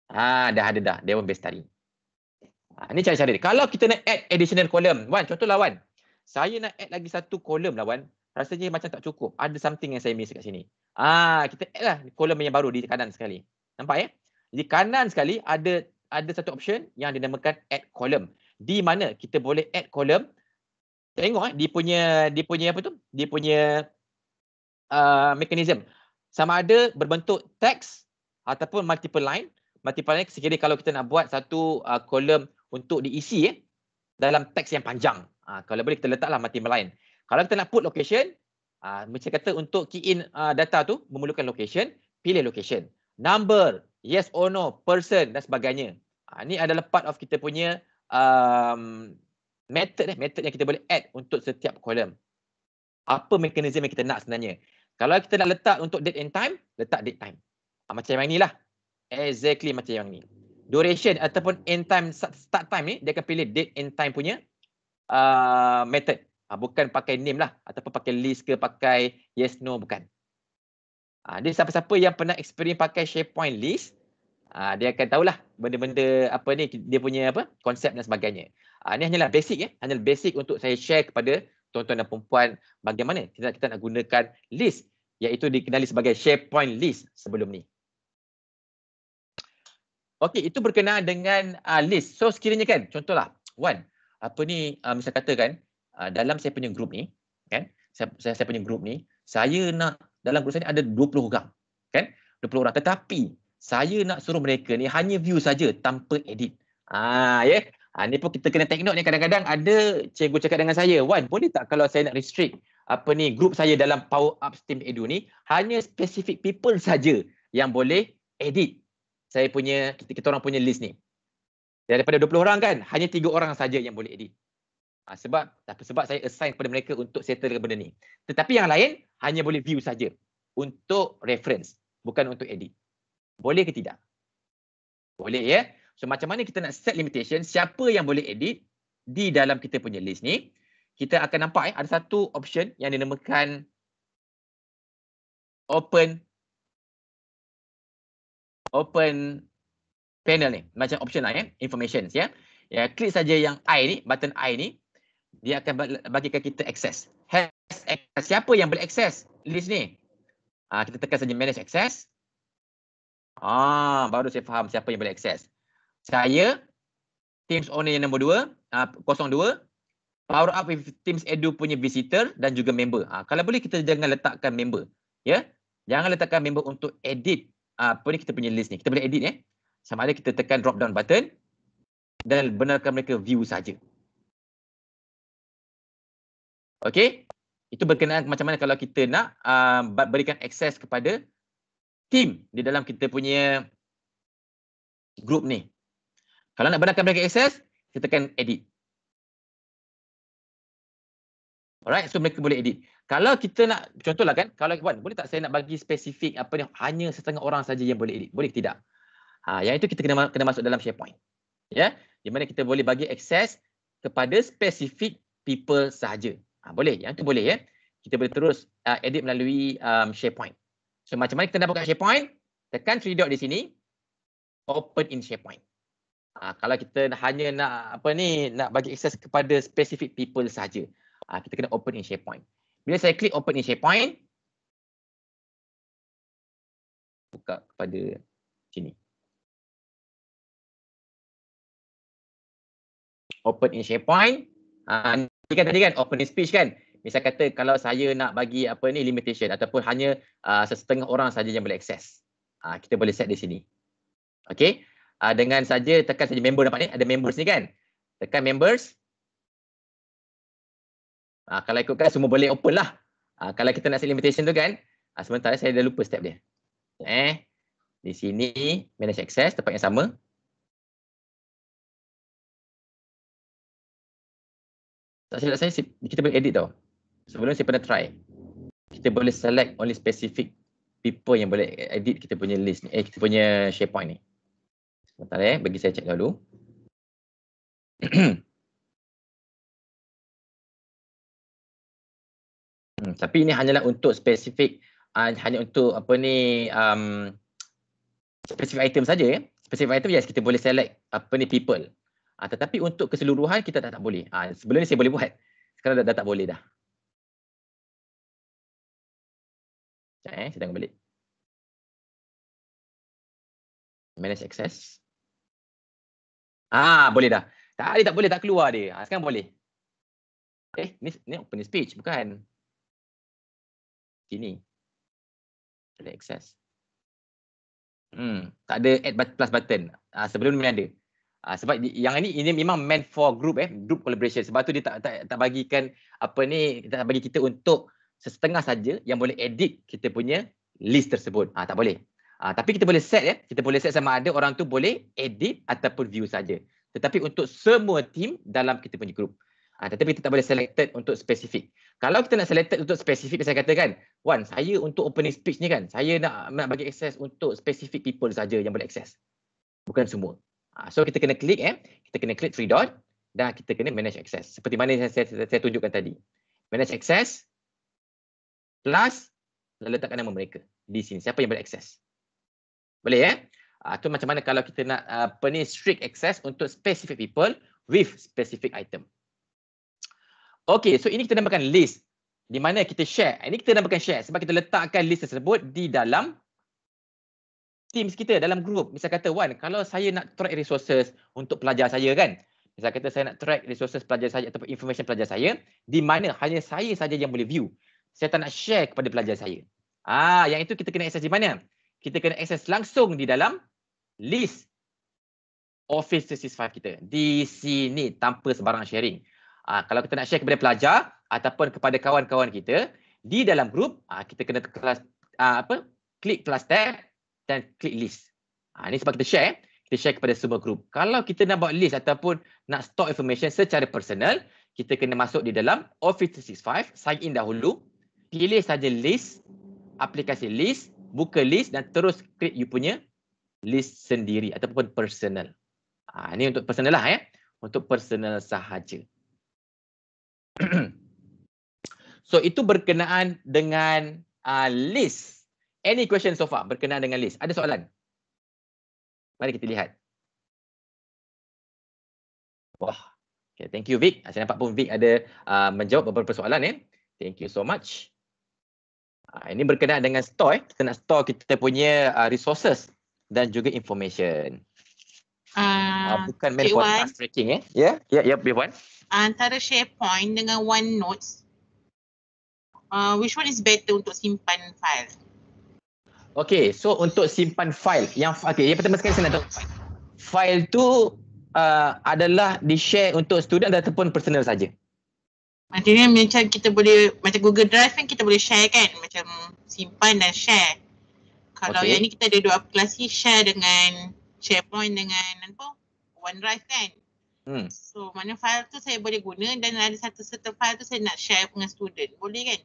Ha, dah ada dah. Dewan base tarik. Ha, ah, ini cara-cara dia. Kalau kita nak add additional column. Wan, contoh lawan. Saya nak add lagi satu kolom lawan. Rasanya macam tak cukup. Ada something yang saya miss kat sini. Ah, ha, kita add lah kolom yang baru di kanan sekali. Nampak ya? Eh? Di kanan sekali ada ada satu option yang dinamakan add column. Di mana kita boleh add column. Tengok eh, dia punya, dia punya apa tu? Dia punya uh, mekanisme sama ada berbentuk teks ataupun multiple line. Multiple line sekiranya kalau kita nak buat satu uh, kolom untuk diisi eh, dalam teks yang panjang. Uh, kalau boleh kita letaklah multiple line. Kalau kita nak put location, uh, macam kata untuk key in uh, data tu memerlukan location, pilih location. Number, yes or no, person dan sebagainya. Uh, ini adalah part of kita punya um, method, eh, method yang kita boleh add untuk setiap kolom. Apa mekanisme yang kita nak sebenarnya. Kalau kita nak letak untuk date and time, letak date time. Ha, macam yang ni lah, Exactly macam yang ni. Duration ataupun end time, start time ni, dia akan pilih date and time punya uh, method. Ha, bukan pakai name lah. Ataupun pakai list ke, pakai yes, no, bukan. Ha, dia siapa-siapa yang pernah experience pakai SharePoint list, ha, dia akan tahulah benda-benda apa ni, dia punya apa konsep dan sebagainya. Ha, ini hanyalah basic ya. Hanyalah basic untuk saya share kepada tuan-tuan dan perempuan bagaimana kita kita nak gunakan list iaitu dikenali sebagai SharePoint list sebelum ni. Okey, itu berkenaan dengan uh, list. So sekiranya kan, contohlah, Wan, apa ni uh, misal katakan uh, dalam saya punya group ni, kan? Saya, saya punya group ni, saya nak dalam group saya ni ada 20 orang, kan? 20 orang tetapi saya nak suruh mereka ni hanya view saja tanpa edit. Ah, ya. Yeah? Ha, ni pun kita kena take note ni kadang-kadang ada cikgu cakap dengan saya, Wan boleh tak kalau saya nak restrict apa ni Grup saya dalam Power Up Team Edu ni hanya specific people saja yang boleh edit saya punya kita, kita orang punya list ni. Daripada 20 orang kan, hanya 3 orang saja yang boleh edit. Ha, sebab tapi sebab saya assign kepada mereka untuk settle benda ni. Tetapi yang lain hanya boleh view saja untuk reference, bukan untuk edit. Boleh ke tidak? Boleh ya. Yeah? So macam mana kita nak set limitation, siapa yang boleh edit di dalam kita punya list ni. Kita akan nampak eh, ada satu option yang dinamakan open open panel ni. Macam option lah ya, eh, information. Ya. ya, klik saja yang I ni, button I ni. Dia akan bagikan kita access. Has access. Siapa yang boleh access list ni? Ha, kita tekan saja manage access. Ah, baru saya faham siapa yang boleh access saya teams owner yang nombor 2 02 ah, power up with teams edu punya visitor dan juga member ha, kalau boleh kita jangan letakkan member ya jangan letakkan member untuk edit ah, apa ni kita punya list ni kita boleh edit ya sama ada kita tekan drop down button dan benarkan mereka view saja Okay, itu berkenaan macam mana kalau kita nak uh, berikan akses kepada team di dalam kita punya group ni. Kalau nak benarkan bracket access, kita tekan edit. Alright, so mereka boleh edit. Kalau kita nak, contohlah kan, kalau Wan, boleh tak saya nak bagi spesifik apa ni, hanya setengah orang saja yang boleh edit? Boleh tidak? Ha, yang itu kita kena, kena masuk dalam SharePoint. Ya, yeah? di mana kita boleh bagi akses kepada spesifik people sahaja. Ha, boleh, yang itu boleh ya. Kita boleh terus uh, edit melalui um, SharePoint. So macam mana kita nak buka SharePoint? Tekan 3 dot di sini, open in SharePoint. Uh, kalau kita hanya nak apa ni nak bagi akses kepada specific people saja. Uh, ah, kita kena open in SharePoint. Bila saya klik open in SharePoint buka kepada sini. Open in SharePoint. Ah uh, kan tadi kan open in speech kan. Misal kata kalau saya nak bagi apa ni limitation ataupun hanya uh, sesetengah orang saja yang boleh akses. Uh, kita boleh set di sini. Okay uh, dengan saja tekan saja member nampak ni ada members ni kan tekan members uh, kalau ikutkan semua boleh open lah uh, kalau kita nak set limitation tu kan uh, sementara eh, saya dah lupa step dia eh di sini manage access tempat yang sama tak silap saya kita boleh edit tau sebelum saya pernah try kita boleh select only specific people yang boleh edit kita punya list ni eh kita punya SharePoint ni Sebentar eh, bagi saya cek dulu. hmm, tapi ini hanyalah untuk spesifik, uh, hanya untuk apa ni, um, spesifik item saja. Eh? Spesifik item, yes, kita boleh select apa ni people. Uh, tetapi untuk keseluruhan, kita tak, tak boleh. Uh, sebelum ni saya boleh buat. Sekarang dah, dah tak boleh dah. Sekejap eh, saya tengok balik. Manage access. Ah boleh dah. Tak ada tak boleh tak keluar dia. Ha, sekarang boleh. Eh ni ni open speech bukan. Sini. Boleh access. Hmm, tak ada add button plus button. ha, sebelum ni ada. Ha, sebab yang ini ini memang meant for group eh, group collaboration. Sebab tu dia tak tak tak bagikan apa ni tak bagi kita untuk setengah saja yang boleh edit kita punya list tersebut. Ah ha, tak boleh. Uh, tapi kita boleh set ya. Kita boleh set sama ada orang tu boleh edit ataupun view saja. Tetapi untuk semua team dalam kita punya group. Uh, tetapi kita tak boleh selected untuk spesifik. Kalau kita nak selected untuk spesifik, saya katakan, Wan, saya untuk opening speech ni kan, saya nak, nak bagi akses untuk spesifik people saja yang boleh akses, Bukan semua. Uh, so kita kena klik, eh. kita kena klik three dot dan kita kena manage access. Seperti mana saya, saya, saya, saya tunjukkan tadi. Manage access plus letakkan nama mereka di sini. Siapa yang boleh access? Boleh eh? Ah uh, tu macam mana kalau kita nak ah, apa uh, ni strict access untuk specific people with specific item. Okay, so ini kita namakan list di mana kita share. Ini kita namakan share sebab kita letakkan list tersebut di dalam teams kita dalam group. Misal kata Wan, kalau saya nak track resources untuk pelajar saya kan. Misal kata saya nak track resources pelajar saya ataupun information pelajar saya di mana hanya saya saja yang boleh view. Saya tak nak share kepada pelajar saya. Ah, yang itu kita kena access di mana? kita kena akses langsung di dalam list Office 365 kita. Di sini tanpa sebarang sharing. Ha, kalau kita nak share kepada pelajar ataupun kepada kawan-kawan kita, di dalam grup ha, ah, kita kena kelas, ha, apa? klik plus tab dan klik list. Ha, ini sebab kita share, kita share kepada semua grup. Kalau kita nak buat list ataupun nak stock information secara personal, kita kena masuk di dalam Office 365, sign in dahulu, pilih saja list, aplikasi list, buka list dan terus create you punya list sendiri ataupun personal. Ha, ini untuk personal lah ya. Untuk personal sahaja. so itu berkenaan dengan uh, list. Any question so far berkenaan dengan list? Ada soalan? Mari kita lihat. Wah. Okay, thank you Vic. Saya nampak pun Vic ada uh, menjawab beberapa soalan. Eh. Thank you so much. Ah, ini berkenaan dengan store eh. kita nak store kita punya uh, resources dan juga information uh, uh, bukan main podcast tracking eh ya ya ya be one antara sharepoint dengan onenote uh, which one is better untuk simpan file Okay, so untuk simpan file yang okay, yang pertama sekali saya nak tahu file tu uh, adalah di share untuk student ataupun personal saja. Uh, Maksudnya macam kita boleh macam Google Drive kan kita boleh share kan macam simpan dan share. Kalau okay. yang ni kita ada dua aplikasi share dengan SharePoint dengan apa? OneDrive kan. Hmm. So mana file tu saya boleh guna dan ada satu serta file tu saya nak share dengan student. Boleh kan?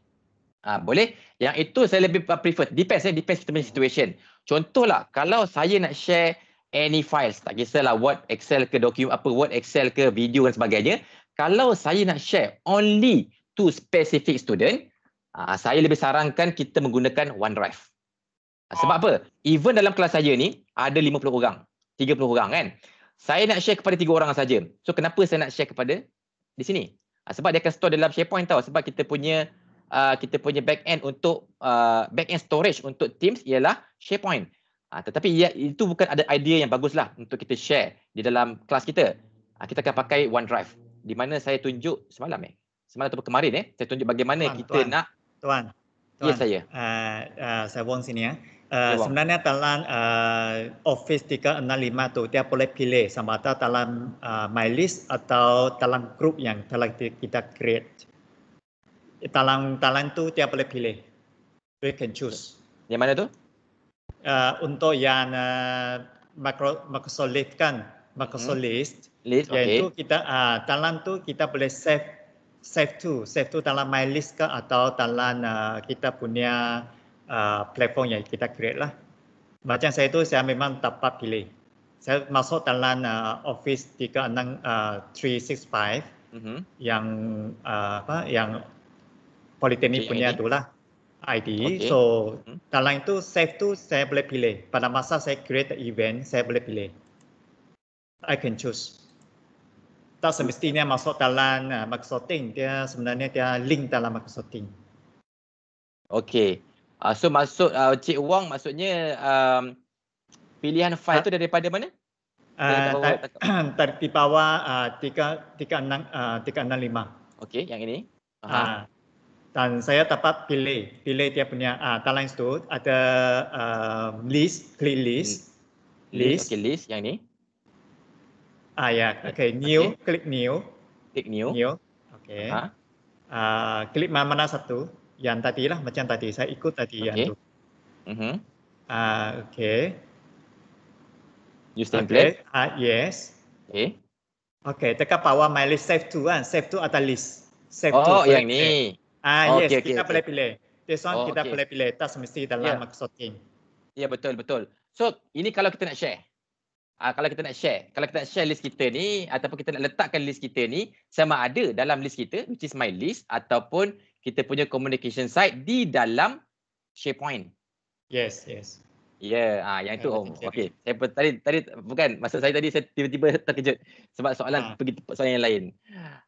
Ah ha, boleh. Yang itu saya lebih prefer. Depends eh. Depends kita punya situation. Contohlah kalau saya nak share any files. Tak kisahlah Word, Excel ke dokumen apa. Word, Excel ke video dan sebagainya kalau saya nak share only to specific student, uh, saya lebih sarankan kita menggunakan OneDrive. Ah, sebab oh. apa? Even dalam kelas saya ni ada 50 orang, 30 orang kan. Saya nak share kepada 3 orang saja. So kenapa saya nak share kepada di sini? Ah, sebab dia akan store dalam SharePoint tau. Sebab kita punya uh, kita punya backend untuk uh, back storage untuk Teams ialah SharePoint. Uh, tetapi ia, itu bukan ada idea yang baguslah untuk kita share di dalam kelas kita. Uh, kita akan pakai OneDrive di mana saya tunjuk semalam eh semalam ataupun kemarin eh saya tunjuk bagaimana tuan, kita tuan, nak tuan ya, tuan ya yes, saya uh, uh, saya wong sini ya eh. Uh, sebenarnya dalam uh, eh, Office 365 itu dia boleh pilih sama ada dalam uh, my list atau dalam grup yang telah kita create. Dalam talent tu dia boleh pilih. We can choose. Yang mana tu? Uh, untuk yang uh, Microsoft Live kan? Microsoft hmm. List. List, iaitu kita uh, ah, dalam tu kita boleh save save to save to dalam my list ke atau talan uh, kita punya uh, platform yang kita create lah. Macam saya tu saya memang dapat pilih. Saya masuk dalam uh, Office 365 uh, mm -hmm. yang uh, apa yang politeknik okay, punya tu lah ID. Okay. So mm -hmm. itu save tu saya boleh pilih. Pada masa saya create event saya boleh pilih. I can choose. Tak semestinya masuk dalam uh, eh, marketing, dia sebenarnya dia link dalam marketing. Okay. Uh, so masuk uh, ah, Cik Wang maksudnya um, pilihan file ha? tu ah. daripada mana? Dari bawah uh, 365. Okay, yang ini. Uh, dan saya dapat pilih, pilih dia punya uh, talent tu ada uh, list, clear list. List, list. Okay, list yang ini. Ah ya, yeah. okay. New, okay. klik new. Klik new. New, okay. Uh-huh. Ah, uh, klik mana mana satu. Yang tadi lah, macam tadi saya ikut tadi okay. yang tu. Uh-huh. Mhm. Uh, ah, okay. Use template. Okay. Uh, ah, yes. Okay. Okay, dekat bawah my list save to kan, save to atau list. Save oh, to. Oh, yang ni. Ah okay, oh, yes, okay, kita okay. boleh pilih. This one oh, kita okay. boleh pilih, tak semestinya dalam yeah. Microsoft Teams. Ya, yeah, betul, betul. So, ini kalau kita nak share uh, kalau kita nak share, kalau kita nak share list kita ni ataupun kita nak letakkan list kita ni sama ada dalam list kita which is my list ataupun kita punya communication site di dalam SharePoint. Yes, yes. Ya, yeah, ah yang itu om. Okey, saya pun, tadi tadi bukan masa saya tadi saya tiba-tiba terkejut sebab soalan ah. pergi tempat soalan yang lain.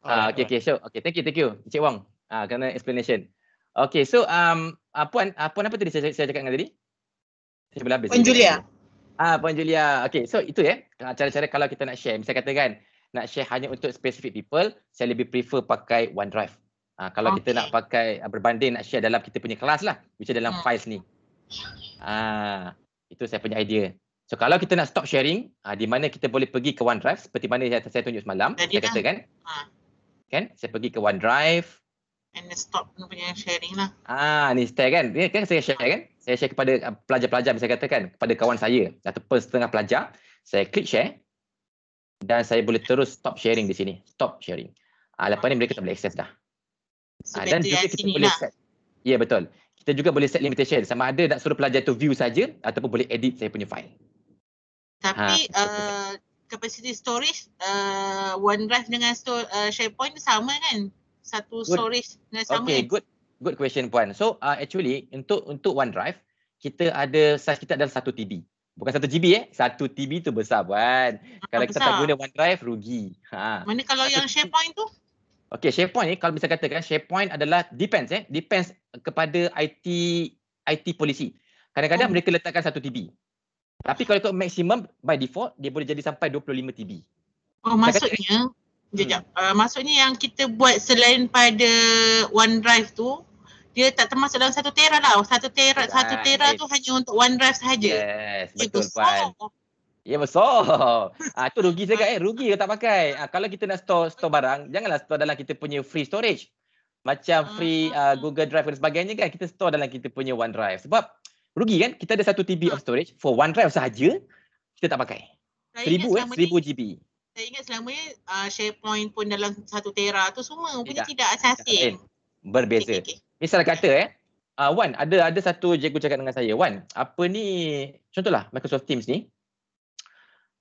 Ah okay. okey, so okay. thank you thank you Encik Wong. Ah kerana explanation. Okay, so um apa apa apa tadi saya saya cakap dengan tadi? Saya belum habis. Puan Julia. Ah, Puan Julia. Okay, so itu ya. Eh. Cara-cara kalau kita nak share. Misalnya kata kan, nak share hanya untuk specific people, saya lebih prefer pakai OneDrive. Ah, kalau okay. kita nak pakai ah, berbanding nak share dalam kita punya kelas lah. Macam dalam hmm. files ni. Ah, itu saya punya idea. So kalau kita nak stop sharing, ah, di mana kita boleh pergi ke OneDrive, seperti mana yang saya tunjuk semalam. Jadi saya dah. kata kan. Ha. Kan? Saya pergi ke OneDrive. And stop punya sharing lah. Ah, ni stay kan? Ya, kan saya share kan? saya share kepada ah, pelajar-pelajar saya katakan kepada kawan saya ataupun setengah pelajar saya klik share dan saya boleh terus stop sharing di sini stop sharing uh, lepas ni mereka tak boleh access dah ah, so, dan juga kita boleh lah. set ya yeah, betul kita juga boleh set limitation sama ada nak suruh pelajar tu view saja ataupun boleh edit saya punya file tapi ha, uh, capacity storage uh, OneDrive dengan store, uh, SharePoint sama kan satu good. storage dengan sama okay, kan? good good question puan. So uh, actually untuk untuk OneDrive kita ada size kita adalah 1 TB. Bukan 1 GB eh, 1 TB tu besar puan. Ha, kalau besar. kita tak guna OneDrive rugi. Ha. Mana kalau yang SharePoint tu? Okay SharePoint ni kalau bisa katakan SharePoint adalah depends eh, depends kepada IT IT policy. Kadang-kadang oh. mereka letakkan 1 TB. Tapi kalau ikut maksimum by default dia boleh jadi sampai 25 TB. Oh maksudnya Sekejap. Hmm. Uh, maksudnya yang kita buat selain pada OneDrive tu, dia tak termasuk dalam satu tera lah. Satu tera, ah, satu tera yes. tu hanya untuk OneDrive sahaja. Yes, dia betul Puan. Ya yeah, besar. ah tu rugi sangat eh. Rugi kalau tak pakai. Ah, kalau kita nak store store barang, janganlah store dalam kita punya free storage. Macam free uh, Google Drive dan sebagainya kan. Kita store dalam kita punya OneDrive. Sebab rugi kan? Kita ada satu TB of storage for OneDrive sahaja, kita tak pakai. Saya seribu eh, seribu GB saya ingat selamanya uh, SharePoint pun dalam satu tera tu semua tidak. punya tidak asasin. Berbeza. Okay, okay. Misal kata eh, uh, Wan ada ada satu cikgu cakap dengan saya, Wan apa ni, contohlah Microsoft Teams ni,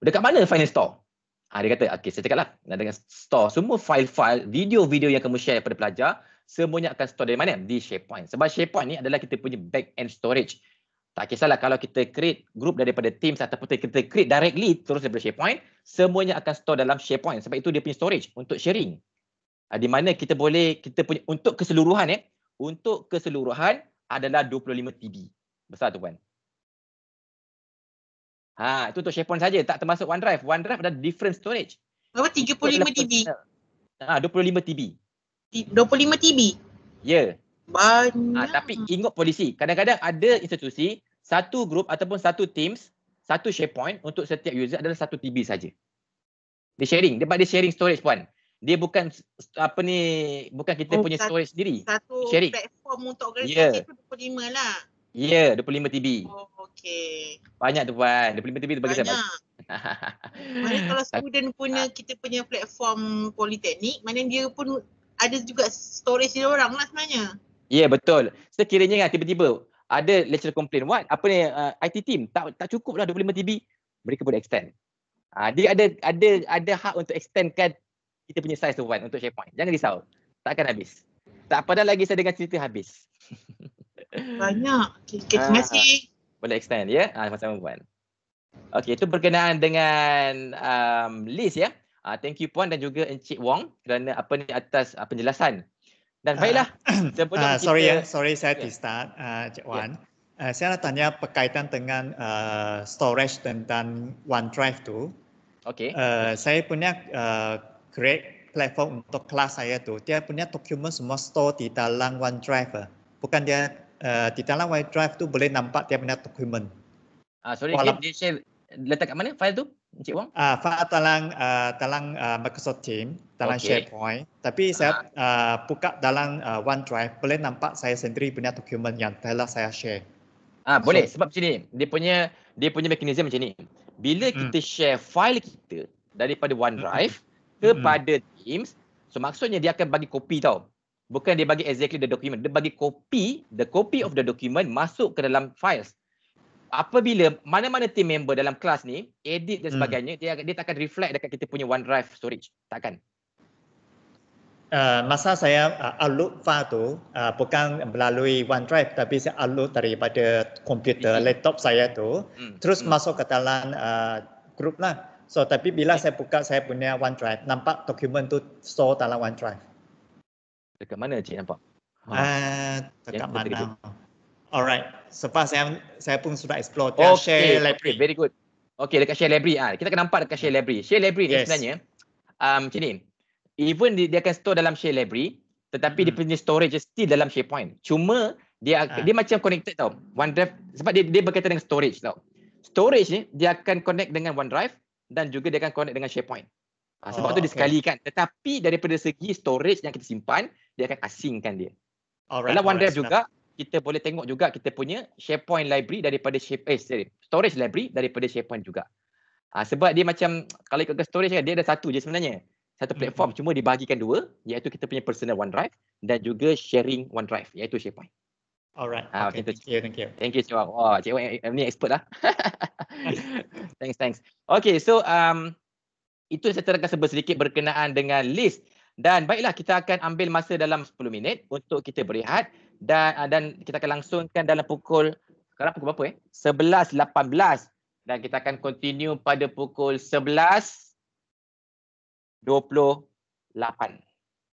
dekat mana Final Store? Ha, dia kata, okay, saya cakap lah dengan store semua file-file, video-video yang kamu share pada pelajar, semuanya akan store dari mana? Di SharePoint. Sebab SharePoint ni adalah kita punya back-end storage. Tak kisahlah kalau kita create group daripada Teams ataupun kita create directly terus daripada SharePoint, semuanya akan store dalam SharePoint sebab itu dia punya storage untuk sharing. Ah, di mana kita boleh, kita punya untuk keseluruhan eh, untuk keseluruhan adalah 25 TB. Besar tu kan. Ha, itu untuk SharePoint saja, tak termasuk OneDrive. OneDrive ada different storage. Berapa 35 TB? Personal. Ha, 25 TB. 25 TB? Ya. Yeah. Banyak. Ha, tapi ingat polisi, kadang-kadang ada institusi satu group ataupun satu teams, satu SharePoint untuk setiap user adalah satu TB saja. Dia sharing, dia dia sharing storage pun. Dia bukan apa ni, bukan kita oh, punya satu, storage sendiri. Satu sharing. platform untuk gerak yeah. itu 25 lah. Ya, yeah, 25 TB. Oh, okay. Banyak tu puan, 25 TB tu bagi Banyak. saya. Banyak. mana kalau student punya kita punya platform politeknik, mana dia pun ada juga storage dia orang lah sebenarnya. Ya yeah, betul. Sekiranya kan tiba-tiba ada lecturer complain what apa ni uh, ah, IT team tak tak cukup lah 25 TB mereka boleh extend uh, dia ada ada ada hak untuk extendkan kita punya size tu one untuk SharePoint jangan risau tak akan habis tak apa lagi saya dengan cerita habis banyak okay, terima ah, kasih uh, boleh extend ya yeah? sama-sama uh, puan okey itu berkenaan dengan um, list ya uh, thank you puan dan juga encik Wong kerana apa ni atas uh, penjelasan dan ah. baiklah. Uh, uh, sorry kita... ya, sorry saya yeah. start, Encik ah, uh, ya. Wan. Yeah. Uh, saya nak tanya berkaitan dengan uh, storage tentang OneDrive tu. Okay. Uh, saya punya uh, create platform untuk kelas saya tu, dia punya dokumen semua store di dalam OneDrive. Eh. Bukan dia, uh, di dalam OneDrive tu boleh nampak dia punya dokumen. uh, sorry, Walau... dia share, letak kat mana file tu? Encik Wong? Ah, uh, dalam uh, ah, dalam uh, ah, Microsoft Teams, dalam okay. SharePoint. Tapi uh-huh. saya uh, buka dalam uh, OneDrive, boleh nampak saya sendiri punya dokumen yang telah saya share. Ah, boleh. So, Sebab macam ni, dia punya dia punya mekanisme macam ni. Bila hmm. kita share file kita daripada OneDrive hmm, hmm. kepada hmm Teams, so maksudnya dia akan bagi kopi tau. Bukan dia bagi exactly the document, dia bagi kopi, the copy of the document masuk ke dalam files apabila mana-mana team member dalam kelas ni edit dan hmm. sebagainya hmm. dia dia tak akan reflect dekat kita punya OneDrive storage takkan Uh, masa saya uh, upload file tu uh, bukan melalui OneDrive tapi saya upload daripada komputer mm. laptop saya tu mm. terus mm. masuk ke dalam uh, grup lah so tapi bila okay. saya buka saya punya OneDrive nampak dokumen tu store dalam OneDrive dekat mana cik nampak ah uh, dekat mana alright so far saya saya pun sudah explore okay. share library okay, very good Okay, dekat share library ha. kita kena nampak dekat share library share library yes. ni sebenarnya um, macam ni even dia, dia akan store dalam share library tetapi hmm. dia punya storage still dalam SharePoint. Cuma dia ha. dia macam connected tau. OneDrive sebab dia dia berkaitan dengan storage tau. Storage ni dia akan connect dengan OneDrive dan juga dia akan connect dengan SharePoint. Ha, sebab oh, tu okay. disekalikan. Tetapi daripada segi storage yang kita simpan, dia akan asingkan dia. Alright. Dalam OneDrive right, juga, kita boleh tengok juga kita punya SharePoint library daripada share, eh, sorry, storage library daripada SharePoint juga. Ha, sebab dia macam kalau ikut ke storage kan, dia ada satu je sebenarnya. Satu hmm, platform hmm. cuma dibahagikan dua iaitu kita punya personal OneDrive dan juga sharing OneDrive iaitu SharePoint. Alright. Ha, okay, thank you, thank you. Thank you, Cik Wang. Wah, oh, Cik Wang ni expert lah. thanks, thanks. Okay, so um, itu saya terangkan sedikit berkenaan dengan list dan baiklah kita akan ambil masa dalam 10 minit untuk kita berehat dan uh, dan kita akan langsungkan dalam pukul sekarang pukul berapa eh? 11.18 dan kita akan continue pada pukul 11.28.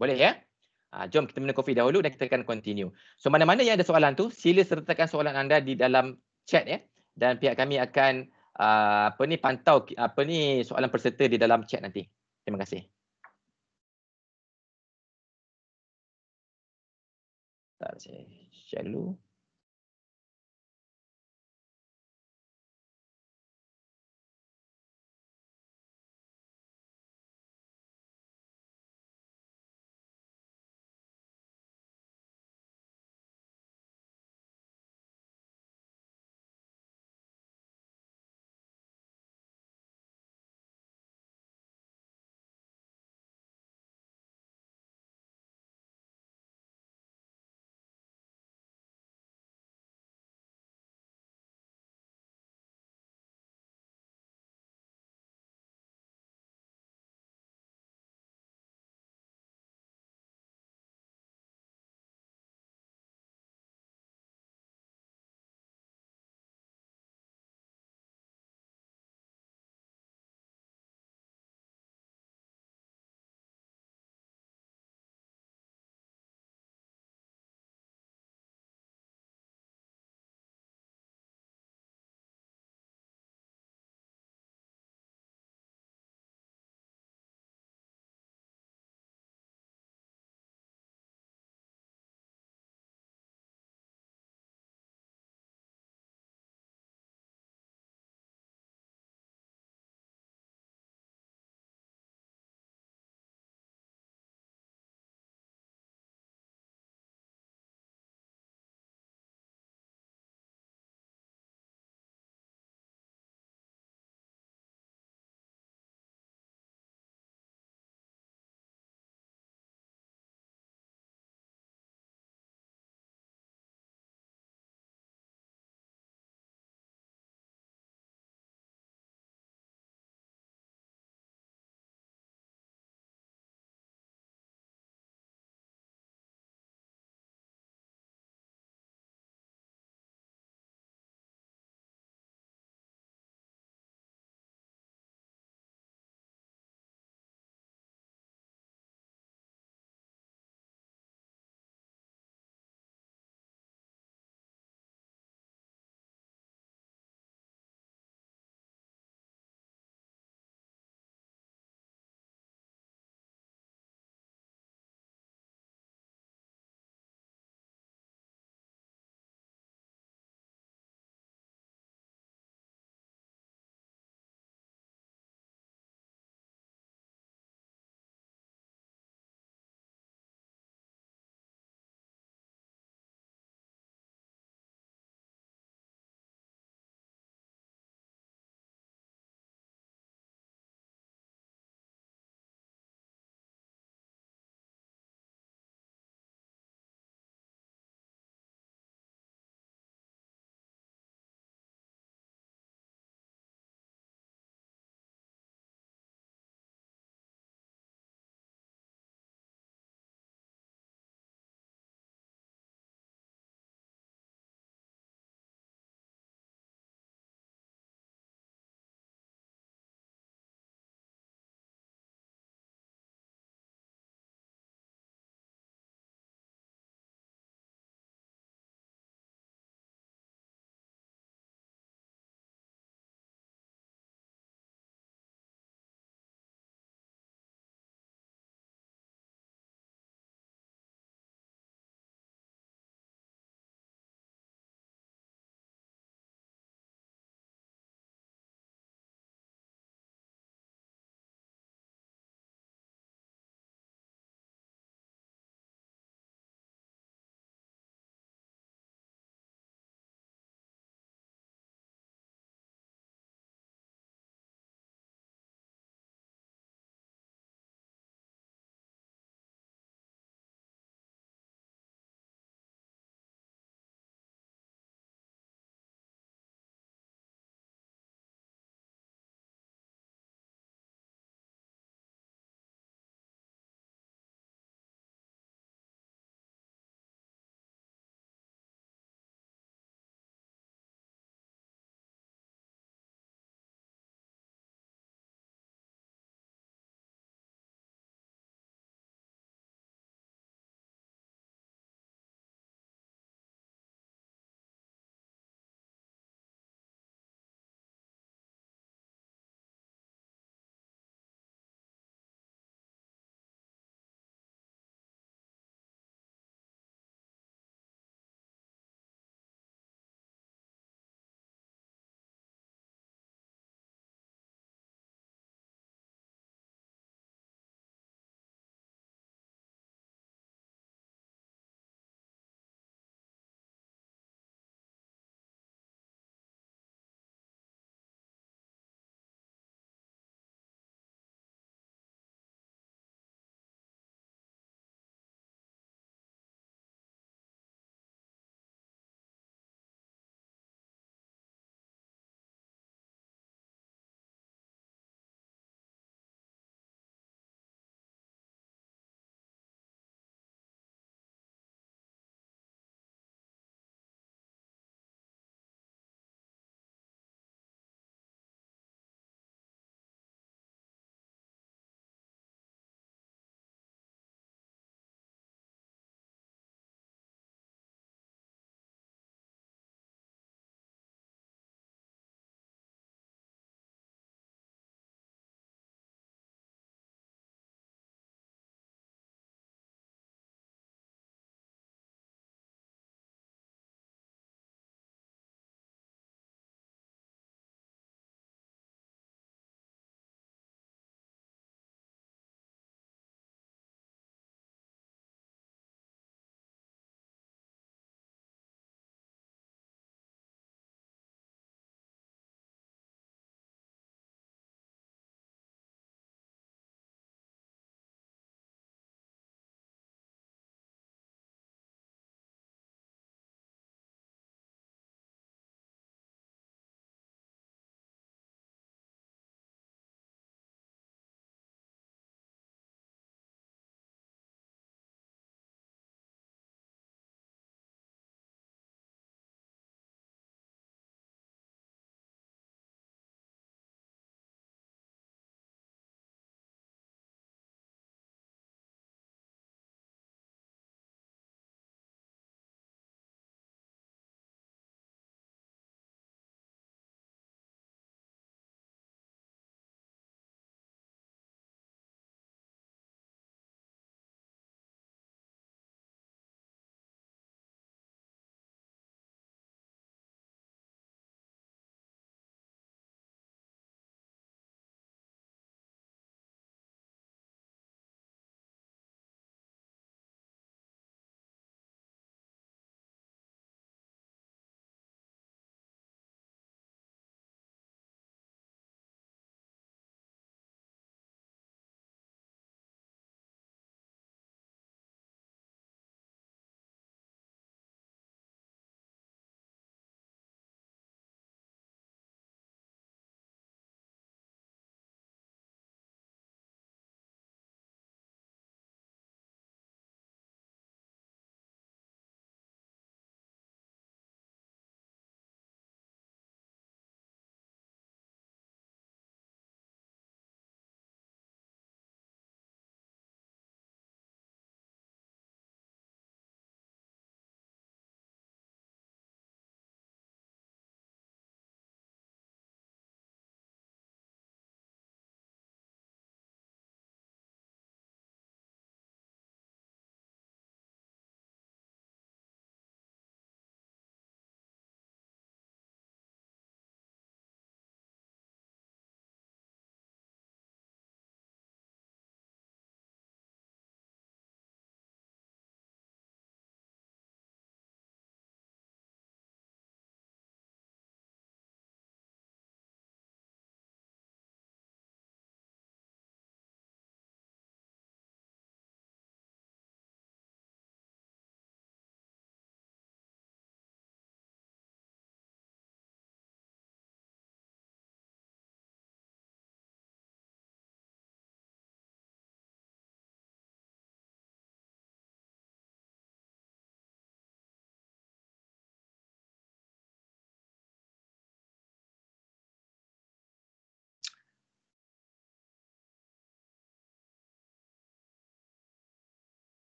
Boleh ya? Uh, jom kita minum kopi dahulu dan kita akan continue. So mana-mana yang ada soalan tu sila sertakan soalan anda di dalam chat ya dan pihak kami akan uh, apa ni pantau apa ni soalan peserta di dalam chat nanti. Terima kasih. tak saya selalu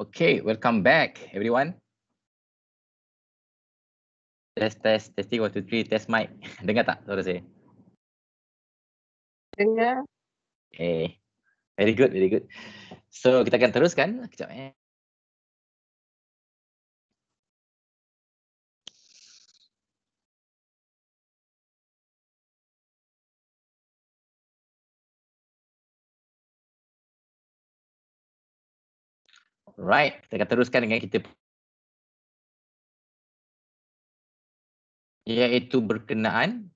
Okay, welcome back, everyone. Test, test, testing, one, two, three, test mic. Dengar tak suara saya? Dengar. Okay, eh, very good, very good. So, kita akan teruskan. Kejap, eh. Alright, kita akan teruskan dengan kita. Iaitu berkenaan.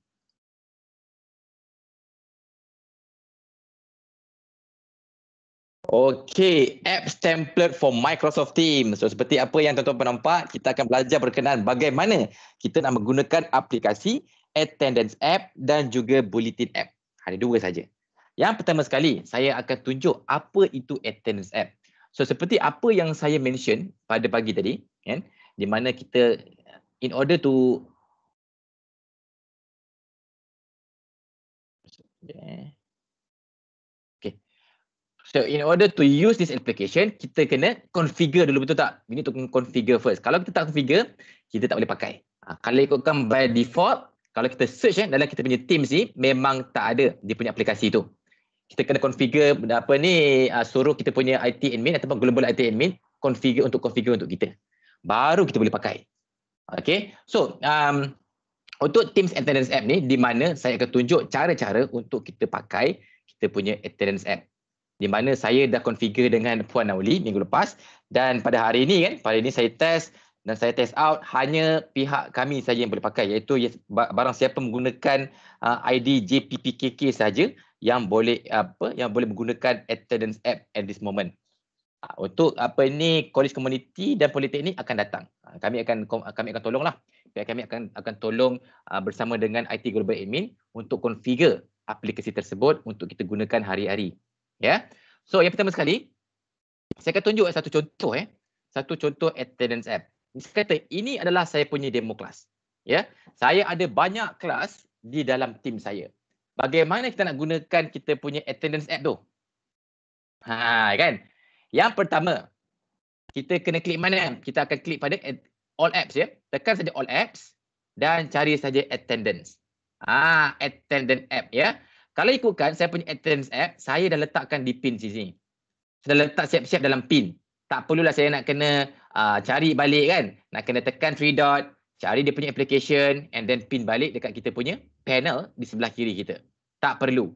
Okay, apps template for Microsoft Teams. So seperti apa yang tuan-tuan nampak, kita akan belajar berkenaan bagaimana kita nak menggunakan aplikasi attendance app dan juga bulletin app. Ada dua saja. Yang pertama sekali, saya akan tunjuk apa itu attendance app. So seperti apa yang saya mention pada pagi tadi, kan, di mana kita in order to Okay. So in order to use this application, kita kena configure dulu betul tak? Ini need to configure first. Kalau kita tak configure, kita tak boleh pakai. Ha, kalau ikutkan by default, kalau kita search eh, dalam kita punya Teams ni, memang tak ada dia punya aplikasi tu kita kena configure apa ni uh, suruh kita punya IT admin ataupun global IT admin configure untuk configure untuk kita baru kita boleh pakai okey so um, untuk Teams attendance app ni di mana saya akan tunjuk cara-cara untuk kita pakai kita punya attendance app di mana saya dah configure dengan Puan Nauli minggu lepas dan pada hari ini kan pada hari ini saya test dan saya test out hanya pihak kami saja yang boleh pakai iaitu barang siapa menggunakan uh, ID JPPKK saja yang boleh apa yang boleh menggunakan attendance app at this moment ah, untuk apa ini, college community dan politeknik akan datang ah, kami akan kami akan tolonglah kami akan akan tolong ah, bersama dengan IT Global Admin untuk configure aplikasi tersebut untuk kita gunakan hari-hari ya so yang pertama sekali saya akan tunjuk satu contoh eh satu contoh attendance app dia kata ini adalah saya punya demo kelas. Ya. Saya ada banyak kelas di dalam tim saya. Bagaimana kita nak gunakan kita punya attendance app tu? Ha kan? Yang pertama kita kena klik mana? Kita akan klik pada all apps ya. Tekan saja all apps dan cari saja attendance. Ha attendance app ya. Kalau ikutkan saya punya attendance app, saya dah letakkan di pin sini. Saya dah letak siap-siap dalam pin tak perlulah saya nak kena uh, cari balik kan. Nak kena tekan three dot, cari dia punya application and then pin balik dekat kita punya panel di sebelah kiri kita. Tak perlu.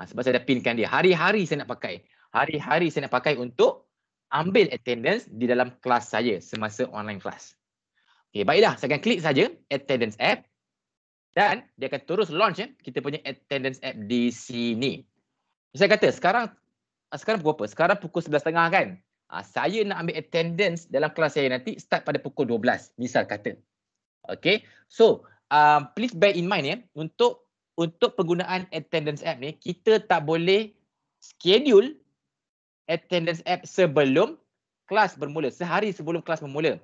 Uh, sebab saya dah pinkan dia. Hari-hari saya nak pakai. Hari-hari saya nak pakai untuk ambil attendance di dalam kelas saya semasa online kelas. Okay, baiklah, saya akan klik saja attendance app dan dia akan terus launch ya, kita punya attendance app di sini. Saya kata sekarang ah, sekarang pukul apa? Sekarang pukul 11.30 kan? Ha, saya nak ambil attendance dalam kelas saya nanti start pada pukul 12 misal kata. Okay. So um, please bear in mind ya untuk untuk penggunaan attendance app ni kita tak boleh schedule attendance app sebelum kelas bermula. Sehari sebelum kelas bermula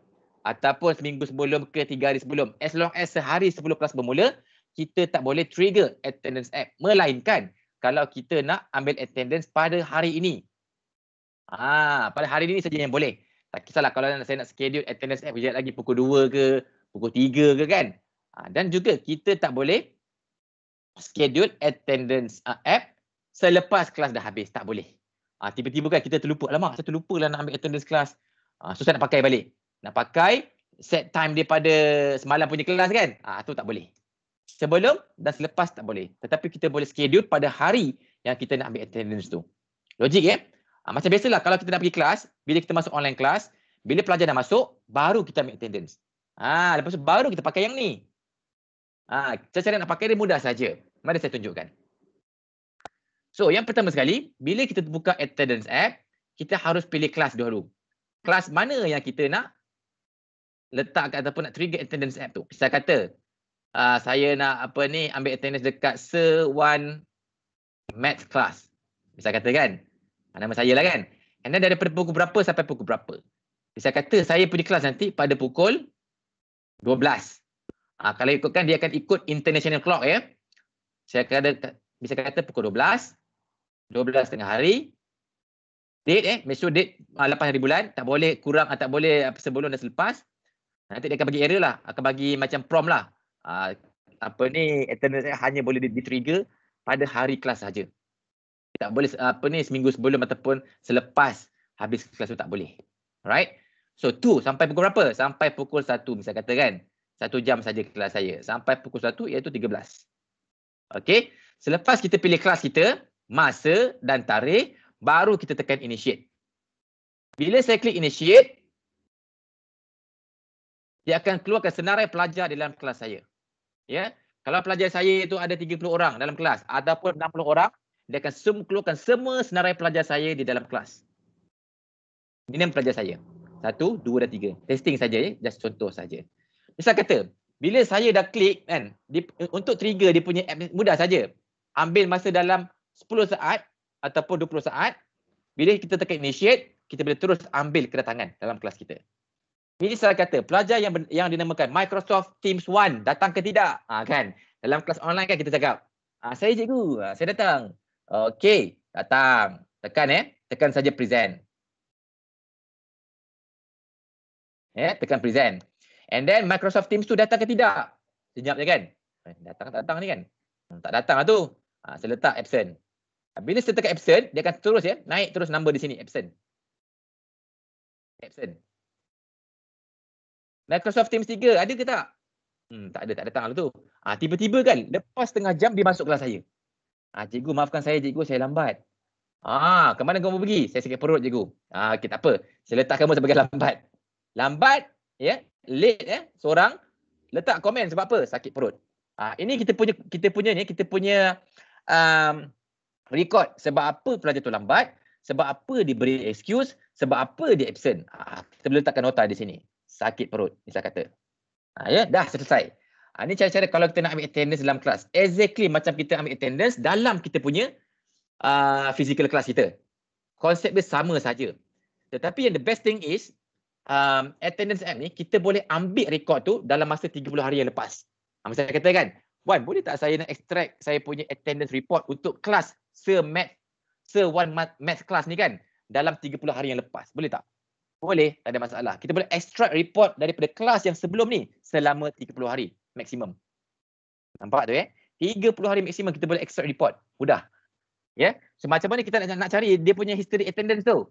ataupun seminggu sebelum ke tiga hari sebelum. As long as sehari sebelum kelas bermula kita tak boleh trigger attendance app. Melainkan kalau kita nak ambil attendance pada hari ini Ah, pada hari ini saja yang boleh. Tak kisahlah kalau saya nak schedule attendance app kejap lagi pukul 2 ke, pukul 3 ke kan. Ah, dan juga kita tak boleh schedule attendance ah, app selepas kelas dah habis. Tak boleh. Ah, tiba-tiba kan kita terlupa. Alamak, saya terlupa lah nak ambil attendance kelas. Ah, so saya nak pakai balik. Nak pakai set time dia pada semalam punya kelas kan. Ah, tu tak boleh. Sebelum dan selepas tak boleh. Tetapi kita boleh schedule pada hari yang kita nak ambil attendance tu. Logik ya? Eh? Ha, macam biasalah kalau kita nak pergi kelas, bila kita masuk online kelas, bila pelajar dah masuk, baru kita ambil attendance. Ha, lepas tu baru kita pakai yang ni. Ha, cara-cara nak pakai dia mudah saja. Mari saya tunjukkan. So yang pertama sekali, bila kita buka attendance app, kita harus pilih kelas dulu. Kelas mana yang kita nak letak ataupun nak trigger attendance app tu. Saya kata, uh, saya nak apa ni ambil attendance dekat se one math class. Saya kata kan, Nama saya lah kan. And then daripada pukul berapa sampai pukul berapa. Saya kata saya punya kelas nanti pada pukul 12. Ha, ah, kalau ikutkan dia akan ikut international clock ya. Saya kata, bisa kata pukul 12. 12 tengah hari. Date eh. Make sure date 8 ah, hari bulan. Tak boleh kurang atau ah, tak boleh sebelum dan selepas. Nanti dia akan bagi error lah. Akan bagi macam prom lah. Uh, apa ni attendance hanya boleh di-trigger pada hari kelas saja tak boleh apa ni seminggu sebelum ataupun selepas habis kelas tu tak boleh. Alright? So tu sampai pukul berapa? Sampai pukul satu, misalnya kata kan. 1 jam saja kelas saya. Sampai pukul satu, iaitu tiga belas. Okay? Selepas kita pilih kelas kita, masa dan tarikh baru kita tekan initiate. Bila saya klik initiate, dia akan keluarkan senarai pelajar dalam kelas saya. Ya. Kalau pelajar saya itu ada 30 orang dalam kelas ataupun 60 orang, dia akan sum keluarkan semua senarai pelajar saya di dalam kelas. Ini yang pelajar saya. Satu, dua dan tiga. Testing saja ya, just contoh saja. Misal kata, bila saya dah klik kan, di, untuk trigger dia punya app mudah saja. Ambil masa dalam 10 saat ataupun 20 saat. Bila kita tekan initiate, kita boleh terus ambil kedatangan dalam kelas kita. Misal kata, pelajar yang yang dinamakan Microsoft Teams One datang ke tidak? Ha, kan? Dalam kelas online kan kita cakap, ah, saya cikgu, ah, saya datang. Okey, datang. Tekan eh, tekan saja present. Eh, tekan present. And then Microsoft Teams tu datang ke tidak? Senyap je kan? Eh, datang tak datang ni kan? Hmm, tak datang lah tu. Ha, saya letak absent. Bila saya tekan absent, dia akan terus ya, naik terus number di sini, absent. Absent. Microsoft Teams 3 ada ke tak? Hmm, tak ada, tak datang lah tu. Ah, tiba-tiba kan, lepas tengah jam dia masuk kelas saya. Ah, cikgu maafkan saya cikgu, saya lambat. Ah, ke mana kamu pergi? Saya sakit perut cikgu. Ah, okay, tak apa. Saya letak kamu sebagai lambat. Lambat, ya? Yeah? Late ya? Yeah? Seorang letak komen sebab apa? Sakit perut. Ah, ini kita punya kita punya ni, kita punya um, record sebab apa pelajar tu lambat? Sebab apa diberi excuse? Sebab apa dia absent? Ah, kita boleh letakkan nota di sini. Sakit perut, misal kata. Ah, ya, yeah? dah selesai. Ha, ini cara-cara kalau kita nak ambil attendance dalam kelas. Exactly macam kita ambil attendance dalam kita punya uh, physical kelas kita. Konsep dia sama saja. Tetapi yang the best thing is, um, attendance app ni kita boleh ambil record tu dalam masa 30 hari yang lepas. Ha, macam saya kata kan, Wan boleh tak saya nak extract saya punya attendance report untuk kelas se-math, se-one math, math class ni kan dalam 30 hari yang lepas. Boleh tak? Boleh, tak ada masalah. Kita boleh extract report daripada kelas yang sebelum ni selama 30 hari maksimum. Nampak tu ya? eh? 30 hari maksimum kita boleh extract report. Mudah. Ya. Yeah? So macam mana kita nak, nak cari dia punya history attendance tu?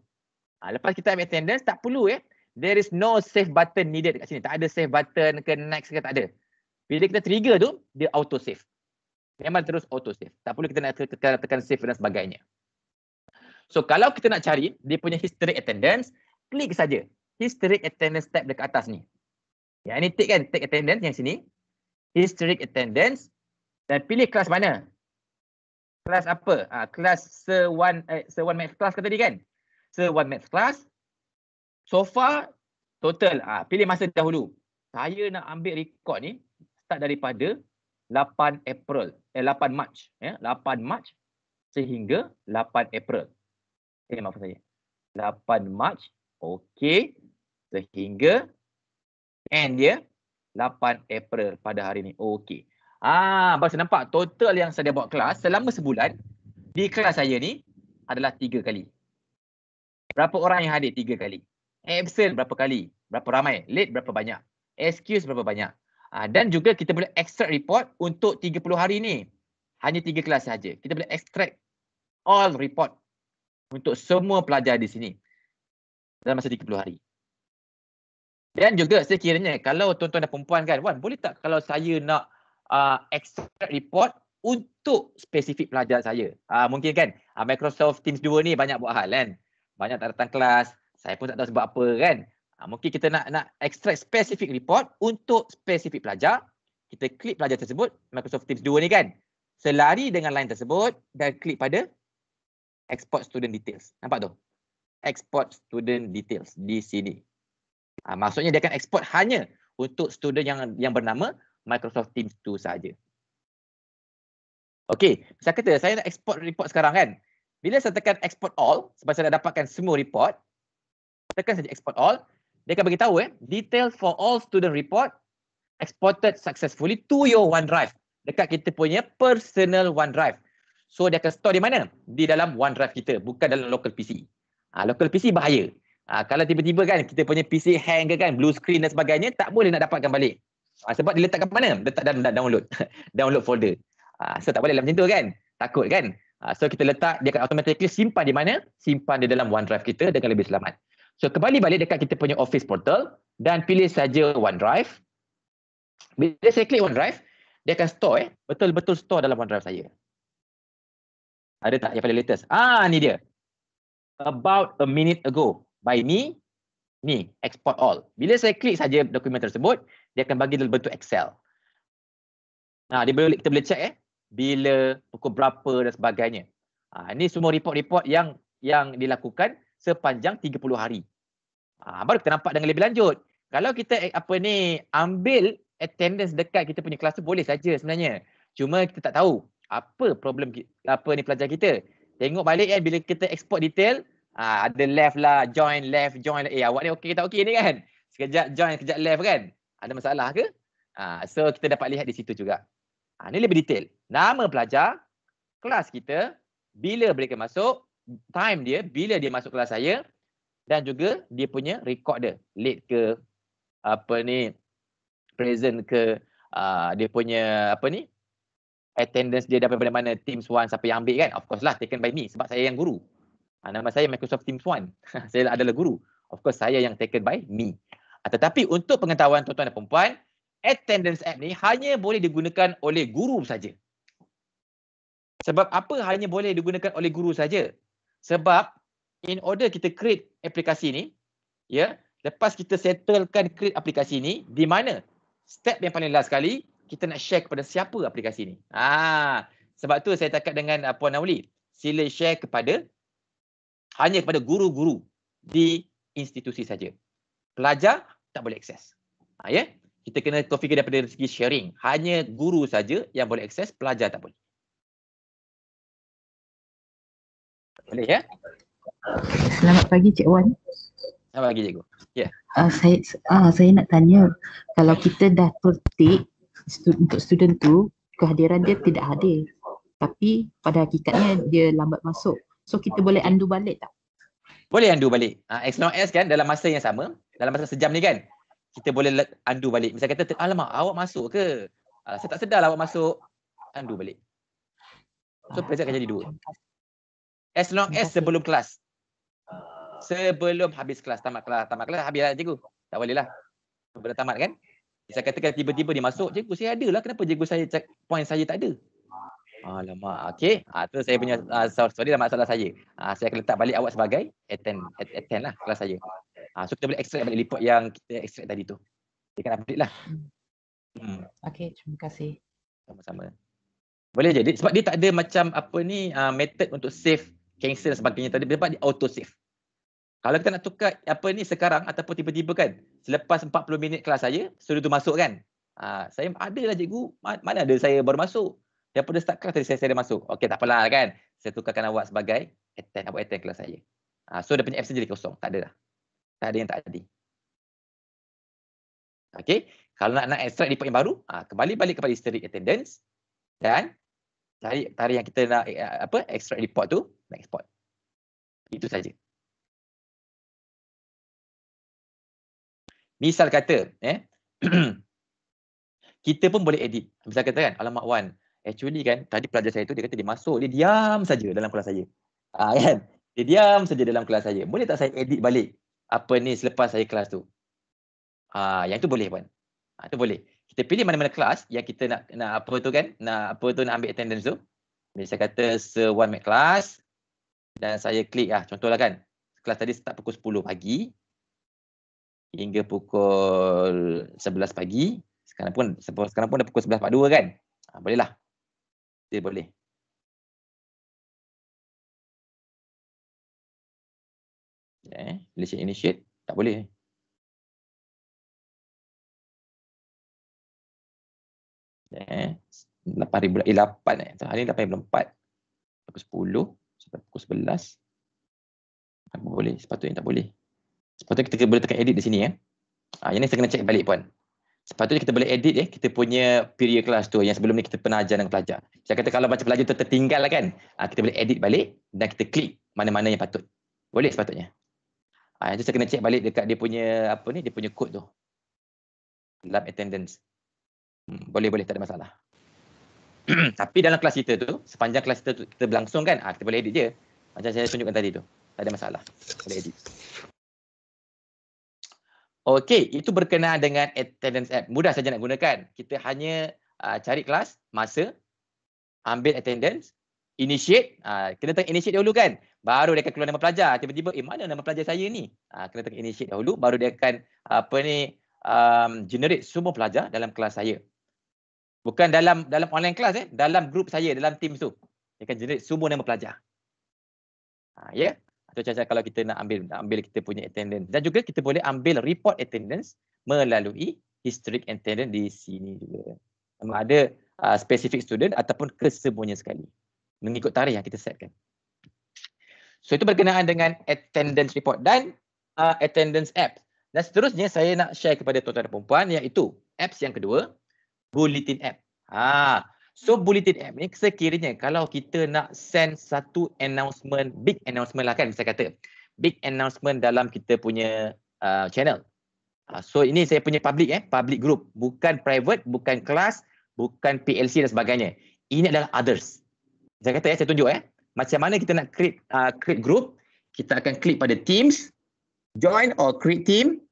Ha, lepas kita ambil attendance tak perlu ya. Eh? There is no save button needed kat sini. Tak ada save button ke next ke tak ada. Bila kita trigger tu dia auto save. Memang terus auto save. Tak perlu kita nak tekan, tekan save dan sebagainya. So kalau kita nak cari dia punya history attendance, klik saja history attendance tab dekat atas ni. Yang ini tick kan, take attendance yang sini, historic attendance dan pilih kelas mana? Kelas apa? Ah, kelas se one eh, se one math class kata tadi kan? Se one math class. So far total ah pilih masa dahulu. Saya nak ambil rekod ni start daripada 8 April eh 8 March ya, eh, 8 March sehingga 8 April. Okey eh, maksud saya. 8 March okay. sehingga end dia ya. 8 April pada hari ini. Okey. Ah, abang saya nampak total yang saya buat kelas selama sebulan di kelas saya ni adalah 3 kali. Berapa orang yang hadir 3 kali? Absent berapa kali? Berapa ramai? Late berapa banyak? Excuse berapa banyak? Ah, dan juga kita boleh extract report untuk 30 hari ni. Hanya 3 kelas saja. Kita boleh extract all report untuk semua pelajar di sini dalam masa 30 hari. Dan juga sekiranya kalau tuan-tuan dan perempuan kan, Wan, boleh tak kalau saya nak uh, extract report untuk spesifik pelajar saya? Uh, mungkin kan uh, Microsoft Teams 2 ni banyak buat hal kan? Banyak tak datang kelas, saya pun tak tahu sebab apa kan? Uh, mungkin kita nak nak extract spesifik report untuk spesifik pelajar. Kita klik pelajar tersebut, Microsoft Teams 2 ni kan? Selari dengan line tersebut dan klik pada export student details. Nampak tu? Export student details di sini. Ha, maksudnya dia akan export hanya untuk student yang yang bernama Microsoft Teams tu saja. Okey, saya kata saya nak export report sekarang kan. Bila saya tekan export all, sebab saya dah dapatkan semua report, tekan saja export all, dia akan bagi tahu eh, details for all student report exported successfully to your OneDrive dekat kita punya personal OneDrive. So dia akan store di mana? Di dalam OneDrive kita, bukan dalam local PC. Ha, local PC bahaya. Uh, kalau tiba-tiba kan kita punya PC hang ke kan, blue screen dan sebagainya, tak boleh nak dapatkan balik. Uh, sebab diletakkan mana? Letak dalam, dalam download. download folder. Uh, so tak boleh lah macam tu kan? Takut kan? Uh, so kita letak, dia akan automatically simpan di mana? Simpan di dalam OneDrive kita dengan lebih selamat. So kembali balik dekat kita punya office portal dan pilih saja OneDrive. Bila saya klik OneDrive, dia akan store eh. Betul-betul store dalam OneDrive saya. Ada tak yang paling latest? Ah, ni dia. About a minute ago by me ni export all bila saya klik saja dokumen tersebut dia akan bagi dalam bentuk excel nah ha, dia boleh kita boleh check eh bila pukul berapa dan sebagainya ha, ini semua report-report yang yang dilakukan sepanjang 30 hari ha, baru kita nampak dengan lebih lanjut kalau kita eh, apa ni ambil attendance dekat kita punya kelas tu boleh saja sebenarnya cuma kita tak tahu apa problem apa ni pelajar kita tengok balik kan eh, bila kita export detail Ha, ada left lah, join, left, join. Eh, awak ni okey tak okey ni kan? Sekejap join, sekejap left kan? Ada masalah ke? Ha, so, kita dapat lihat di situ juga. Ha, ni lebih detail. Nama pelajar, kelas kita, bila mereka masuk, time dia, bila dia masuk kelas saya, dan juga dia punya record dia. Late ke, apa ni, present ke, uh, dia punya, apa ni, attendance dia daripada mana, teams one, siapa yang ambil kan? Of course lah, taken by me, sebab saya yang guru. Uh, nama saya Microsoft Teams One. saya adalah guru. Of course, saya yang taken by me. Uh, tetapi untuk pengetahuan tuan-tuan dan perempuan, attendance app ni hanya boleh digunakan oleh guru saja. Sebab apa hanya boleh digunakan oleh guru saja? Sebab in order kita create aplikasi ni, ya, yeah, lepas kita settlekan create aplikasi ni, di mana step yang paling last sekali, kita nak share kepada siapa aplikasi ni. Ah, sebab tu saya cakap dengan ah, Puan Nauli, sila share kepada hanya kepada guru-guru di institusi saja. Pelajar tak boleh akses. Ha, ya? Kita kena terfikir daripada segi sharing. Hanya guru saja yang boleh akses, pelajar tak boleh. Boleh ya? Selamat pagi Cik Wan. Selamat pagi Cikgu. Yeah. Ya. Uh, saya uh, saya nak tanya, kalau kita dah tertik stu, untuk student tu, kehadiran dia tidak hadir. Tapi pada hakikatnya dia lambat masuk. So kita boleh undo balik tak? Boleh undo balik. Uh, X not S kan dalam masa yang sama, dalam masa sejam ni kan, kita boleh undo balik. Misal kata, alamak awak masuk ke? Uh, saya tak sedar lah awak masuk. Undo balik. So present akan jadi dua. As long as sebelum kelas. Sebelum habis kelas, tamat kelas, tamat kelas, habis lah cikgu. Tak boleh lah. Bila tamat kan? Saya katakan tiba-tiba dia masuk, cikgu saya ada lah. Kenapa cikgu saya point saya tak ada? Alamak. Okey. Ah tu saya punya uh, sorry, sorry lah masalah saya. Ah saya akan letak balik awak sebagai attend attend lah kelas saya. Ah, ah so kita boleh extract balik report yang kita extract tadi tu. Dia kan update lah. Hmm. hmm. Okey, terima kasih. Sama-sama. Boleh jadi sebab dia tak ada macam apa ni uh, method untuk save cancel sebagainya tadi dia dia auto save. Kalau kita nak tukar apa ni sekarang ataupun tiba-tiba kan selepas 40 minit kelas saya suruh tu masuk kan. Ah uh, saya ada lah cikgu mana ada saya baru masuk. Daripada start kelas tadi saya, saya masuk. Okey tak apalah kan. Saya tukarkan awak sebagai attend. Awak attend kelas saya. Ha, so dia punya absen jadi kosong. Tak ada lah. Tak ada yang tak jadi. Okey. Kalau nak, nak extract report yang baru. Ha, kembali balik kepada historic attendance. Dan cari tarikh yang kita nak eh, apa extract report tu. Nak export. Itu saja. Misal kata. eh Kita pun boleh edit. Misal kata kan. Alamat one actually kan tadi pelajar saya tu dia kata dia masuk dia diam saja dalam kelas saya. Ah kan. Dia diam saja dalam kelas saya. Boleh tak saya edit balik apa ni selepas saya kelas tu? Ah yang tu boleh pun. Ah tu boleh. Kita pilih mana-mana kelas yang kita nak nak apa tu kan? Nak apa tu nak ambil attendance tu. Misalnya kata se one mat kelas dan saya klik ah contohlah kan. Kelas tadi start pukul 10 pagi hingga pukul 11 pagi. Sekarang pun sekarang pun dah pukul 11.42 kan? Ha, bolehlah. boleh lah. Dia boleh. Eh, relationship initiate tak boleh. Eh, 8000 eh 8 eh. Hari ni 8.4. Pukul 10 sampai pukul 11. Tak boleh, sepatutnya tak boleh. Sepatutnya kita boleh tekan edit di sini eh. Ah, yang ni saya kena check balik puan sepatutnya kita boleh edit ya eh, kita punya period kelas tu yang sebelum ni kita pernah ajar dengan pelajar. Saya kata kalau macam pelajar tu tertinggal lah kan, ah, kita boleh edit balik dan kita klik mana-mana yang patut. Boleh sepatutnya. Ha, ah, itu saya kena check balik dekat dia punya apa ni, dia punya code tu. Lab attendance. Boleh-boleh, hmm, tak ada masalah. Tapi dalam kelas kita tu, sepanjang kelas kita tu, kita berlangsung kan, ha, kita boleh edit je. Macam saya tunjukkan tadi tu. Tak ada masalah. Boleh edit. Okey, itu berkenaan dengan attendance app. Mudah saja nak gunakan. Kita hanya uh, cari kelas, masa, ambil attendance, initiate. Uh, kena tengok initiate dahulu kan? Baru dia akan keluar nama pelajar. Tiba-tiba, eh mana nama pelajar saya ni? Uh, kena tengok initiate dahulu. Baru dia akan apa ni, um, generate semua pelajar dalam kelas saya. Bukan dalam dalam online kelas, eh? dalam grup saya, dalam team tu. Dia akan generate semua nama pelajar. Uh, ya, yeah? atau macam kalau kita nak ambil nak ambil kita punya attendance dan juga kita boleh ambil report attendance melalui historic attendance di sini juga sama ada uh, specific student ataupun kesemuanya sekali mengikut tarikh yang kita setkan so itu berkenaan dengan attendance report dan uh, attendance app dan seterusnya saya nak share kepada tuan-tuan dan puan iaitu apps yang kedua bulletin app ha So bulletin app ni sekiranya kalau kita nak send satu announcement, big announcement lah kan saya kata. Big announcement dalam kita punya uh, channel. Uh, so ini saya punya public eh, public group. Bukan private, bukan kelas, bukan PLC dan sebagainya. Ini adalah others. Saya kata ya, saya tunjuk eh. Macam mana kita nak create, uh, create group, kita akan klik pada teams, join or create team.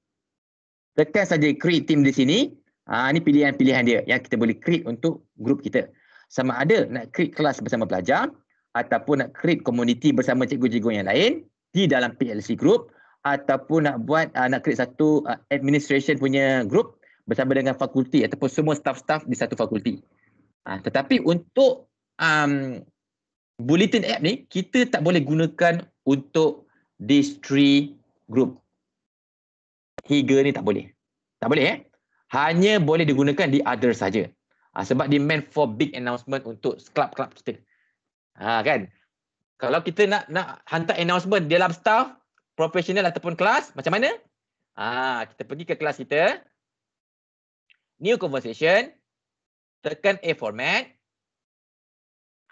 Tekan saja create team di sini. Ah ha, pilihan-pilihan dia yang kita boleh create untuk group kita sama ada nak create kelas bersama pelajar ataupun nak create community bersama cikgu-cikgu yang lain di dalam PLC group ataupun nak buat uh, nak create satu uh, administration punya group bersama dengan fakulti ataupun semua staff-staff di satu fakulti. Uh, tetapi untuk um, bulletin app ni kita tak boleh gunakan untuk these three group. Higa ni tak boleh. Tak boleh eh? Hanya boleh digunakan di other saja. Ha, sebab dia meant for big announcement untuk club-club kita. Ha, kan? Kalau kita nak nak hantar announcement dalam staff, profesional ataupun kelas, macam mana? Ha, kita pergi ke kelas kita. New conversation. Tekan A format.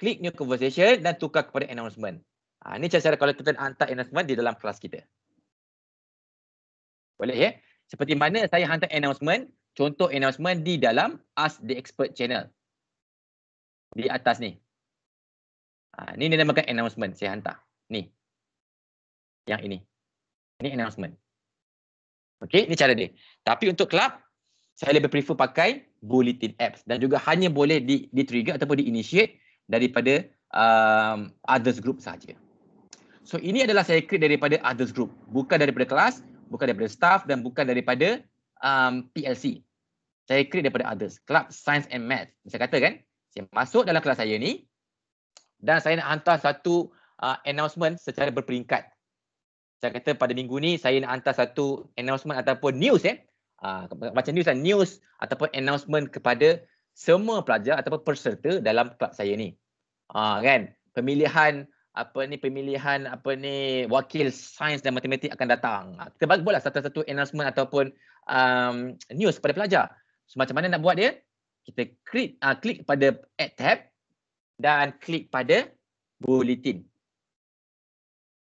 Klik new conversation dan tukar kepada announcement. Ha, ini cara-cara kalau kita hantar announcement di dalam kelas kita. Boleh ya? Seperti mana saya hantar announcement contoh announcement di dalam Ask the Expert channel. Di atas ni. Ha, ni dinamakan announcement saya hantar. Ni. Yang ini. Ini announcement. Okey, ni cara dia. Tapi untuk club, saya lebih prefer pakai bulletin apps dan juga hanya boleh di, di trigger ataupun di initiate daripada um, others group saja. So ini adalah saya create daripada others group, bukan daripada kelas, bukan daripada staff dan bukan daripada um, PLC. Saya create daripada others. Club Science and Math. Saya kata kan, saya masuk dalam kelas saya ni dan saya nak hantar satu uh, announcement secara berperingkat. Saya kata pada minggu ni saya nak hantar satu announcement ataupun news eh. Uh, macam news lah, news ataupun announcement kepada semua pelajar ataupun peserta dalam club saya ni. Uh, kan, pemilihan apa ni pemilihan apa ni wakil sains dan matematik akan datang. Ah, kita bagi buatlah satu-satu announcement ataupun um, news pada pelajar. So, macam mana nak buat dia? Kita klik uh, klik pada add tab dan klik pada bulletin.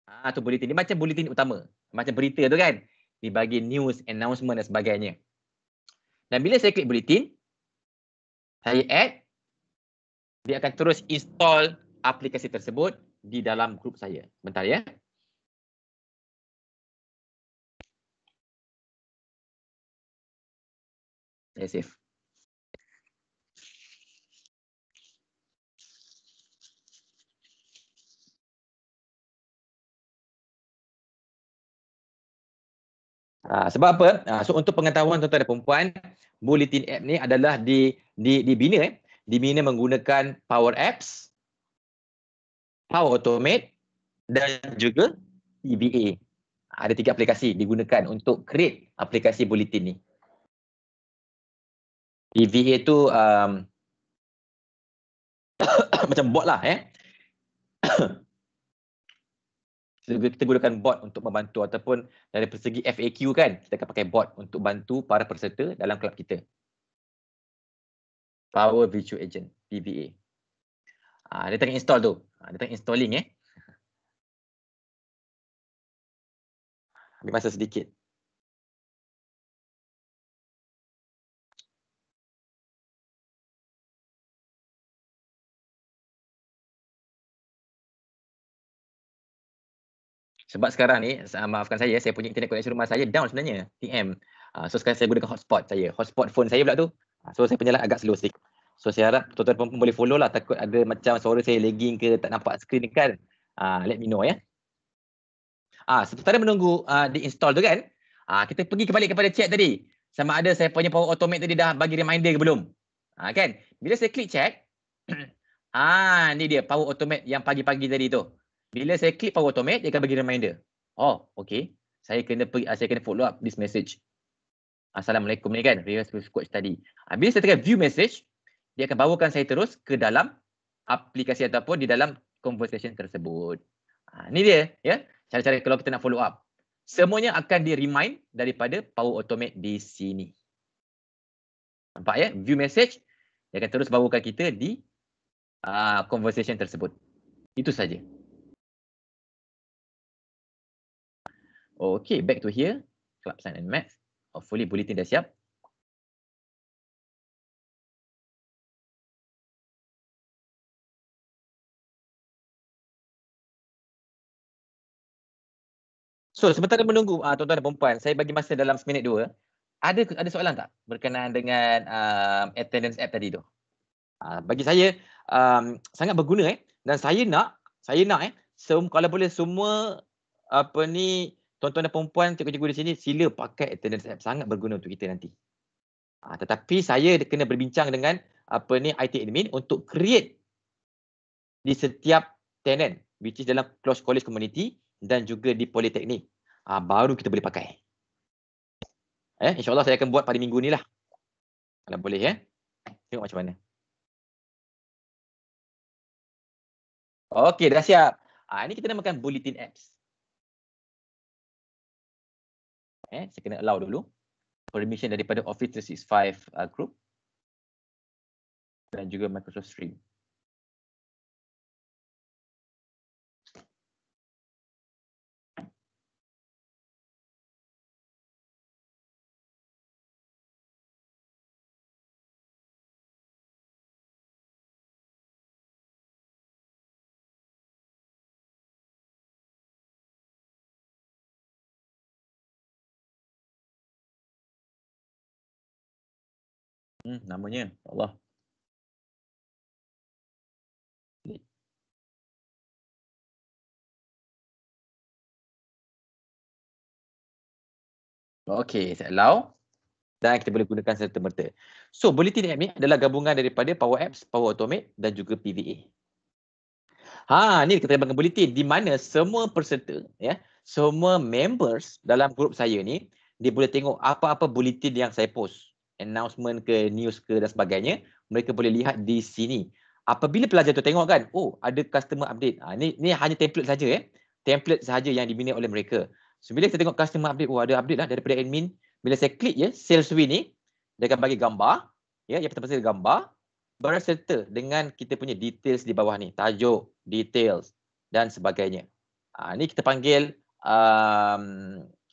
Ah tu bulletin. Dia macam bulletin utama. Macam berita tu kan. Dia bagi news, announcement dan sebagainya. Dan bila saya klik bulletin, saya add, dia akan terus install aplikasi tersebut di dalam grup saya. Bentar ya. Saya save. Ha, sebab apa? Ha, so untuk pengetahuan tuan-tuan dan perempuan, Bulletin app ni adalah di, di, dibina. Eh? Dibina menggunakan Power Apps. Power Automate dan juga EBA. Ada tiga aplikasi digunakan untuk create aplikasi bulletin ni. EBA tu um, macam bot lah eh. kita gunakan bot untuk membantu ataupun dari persegi FAQ kan kita akan pakai bot untuk bantu para peserta dalam kelab kita. Power Virtual Agent, PVA. E Ah, dia tengah install tu. Ah, dia tengah installing eh. Ambil masa sedikit. Sebab sekarang ni, maafkan saya, saya punya internet connection rumah saya down sebenarnya, TM. Ha, so sekarang saya gunakan hotspot saya, hotspot phone saya pula tu. So saya punya agak slow sedikit. So saya harap tuan-tuan pun, boleh follow lah takut ada macam suara saya lagging ke tak nampak skrin kan. Ah uh, let me know ya. Ah uh, sementara menunggu ah uh, diinstall tu kan. Ah uh, kita pergi kembali kepada chat tadi. Sama ada saya punya power automate tadi dah bagi reminder ke belum. Ah uh, kan? Bila saya klik check ah uh, ni dia power automate yang pagi-pagi tadi tu. Bila saya klik power automate dia akan bagi reminder. Oh, okey. Saya kena pergi ah, saya kena follow up this message. Assalamualaikum ni kan, request coach tadi. Habis ah, saya tekan view message, dia akan bawakan saya terus ke dalam aplikasi ataupun di dalam conversation tersebut. Ha, ini dia ya cara-cara kalau kita nak follow up. Semuanya akan di remind daripada Power Automate di sini. Nampak ya? View message dia akan terus bawakan kita di uh, conversation tersebut. Itu saja. Okay, back to here. Club sign and Maths. Hopefully bulletin dah siap. So sementara menunggu uh, tuan-tuan dan perempuan, saya bagi masa dalam seminit dua. Ada ada soalan tak berkenaan dengan um, attendance app tadi tu? Uh, bagi saya um, sangat berguna eh dan saya nak saya nak eh sem- kalau boleh semua apa ni tuan-tuan dan perempuan cikgu-cikgu di sini sila pakai attendance app sangat berguna untuk kita nanti. Uh, tetapi saya kena berbincang dengan apa ni IT admin untuk create di setiap tenant which is dalam close college community dan juga di politeknik uh, baru kita boleh pakai. Eh, InsyaAllah saya akan buat pada minggu ni lah. Kalau boleh ya. Eh? Tengok macam mana. Okey dah siap. Ah, ini kita namakan bulletin apps. Eh, saya kena allow dulu. Permission daripada Office 365 uh, group. Dan juga Microsoft Stream. hmm, namanya Allah Okey, allow. Dan kita boleh gunakan serta merta. So, bulletin admin adalah gabungan daripada Power Apps, Power Automate dan juga PVA. Ha, ni kita dengan bulletin di mana semua peserta, ya, semua members dalam grup saya ni, dia boleh tengok apa-apa bulletin yang saya post announcement ke news ke dan sebagainya, mereka boleh lihat di sini. Apabila pelajar tu tengok kan, oh ada customer update. Ha, ni, ni hanya template saja eh. Template saja yang diminta oleh mereka. So, bila kita tengok customer update, oh ada update lah daripada admin. Bila saya klik ya, sales ni, dia akan bagi gambar. Ya, yang pertama saya gambar. Barang serta dengan kita punya details di bawah ni. Tajuk, details dan sebagainya. Ha, ni kita panggil um,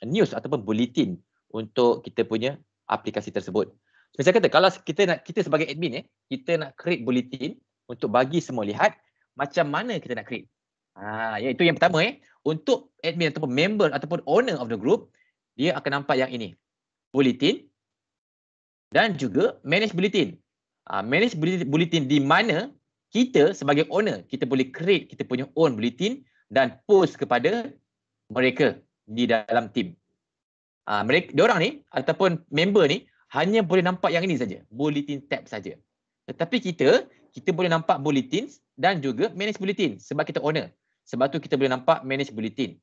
news ataupun bulletin untuk kita punya aplikasi tersebut. Misalnya kata kalau kita nak kita sebagai admin eh, kita nak create bulletin untuk bagi semua lihat macam mana kita nak create. Ha, ya, itu yang pertama eh, untuk admin ataupun member ataupun owner of the group, dia akan nampak yang ini. Bulletin dan juga manage bulletin. Ha, manage bulletin di mana kita sebagai owner, kita boleh create kita punya own bulletin dan post kepada mereka di dalam team. Ah mereka diorang ni ataupun member ni hanya boleh nampak yang ini saja, bulletin tab saja. Tetapi kita kita boleh nampak bulletin dan juga manage bulletin sebab kita owner. Sebab tu kita boleh nampak manage bulletin.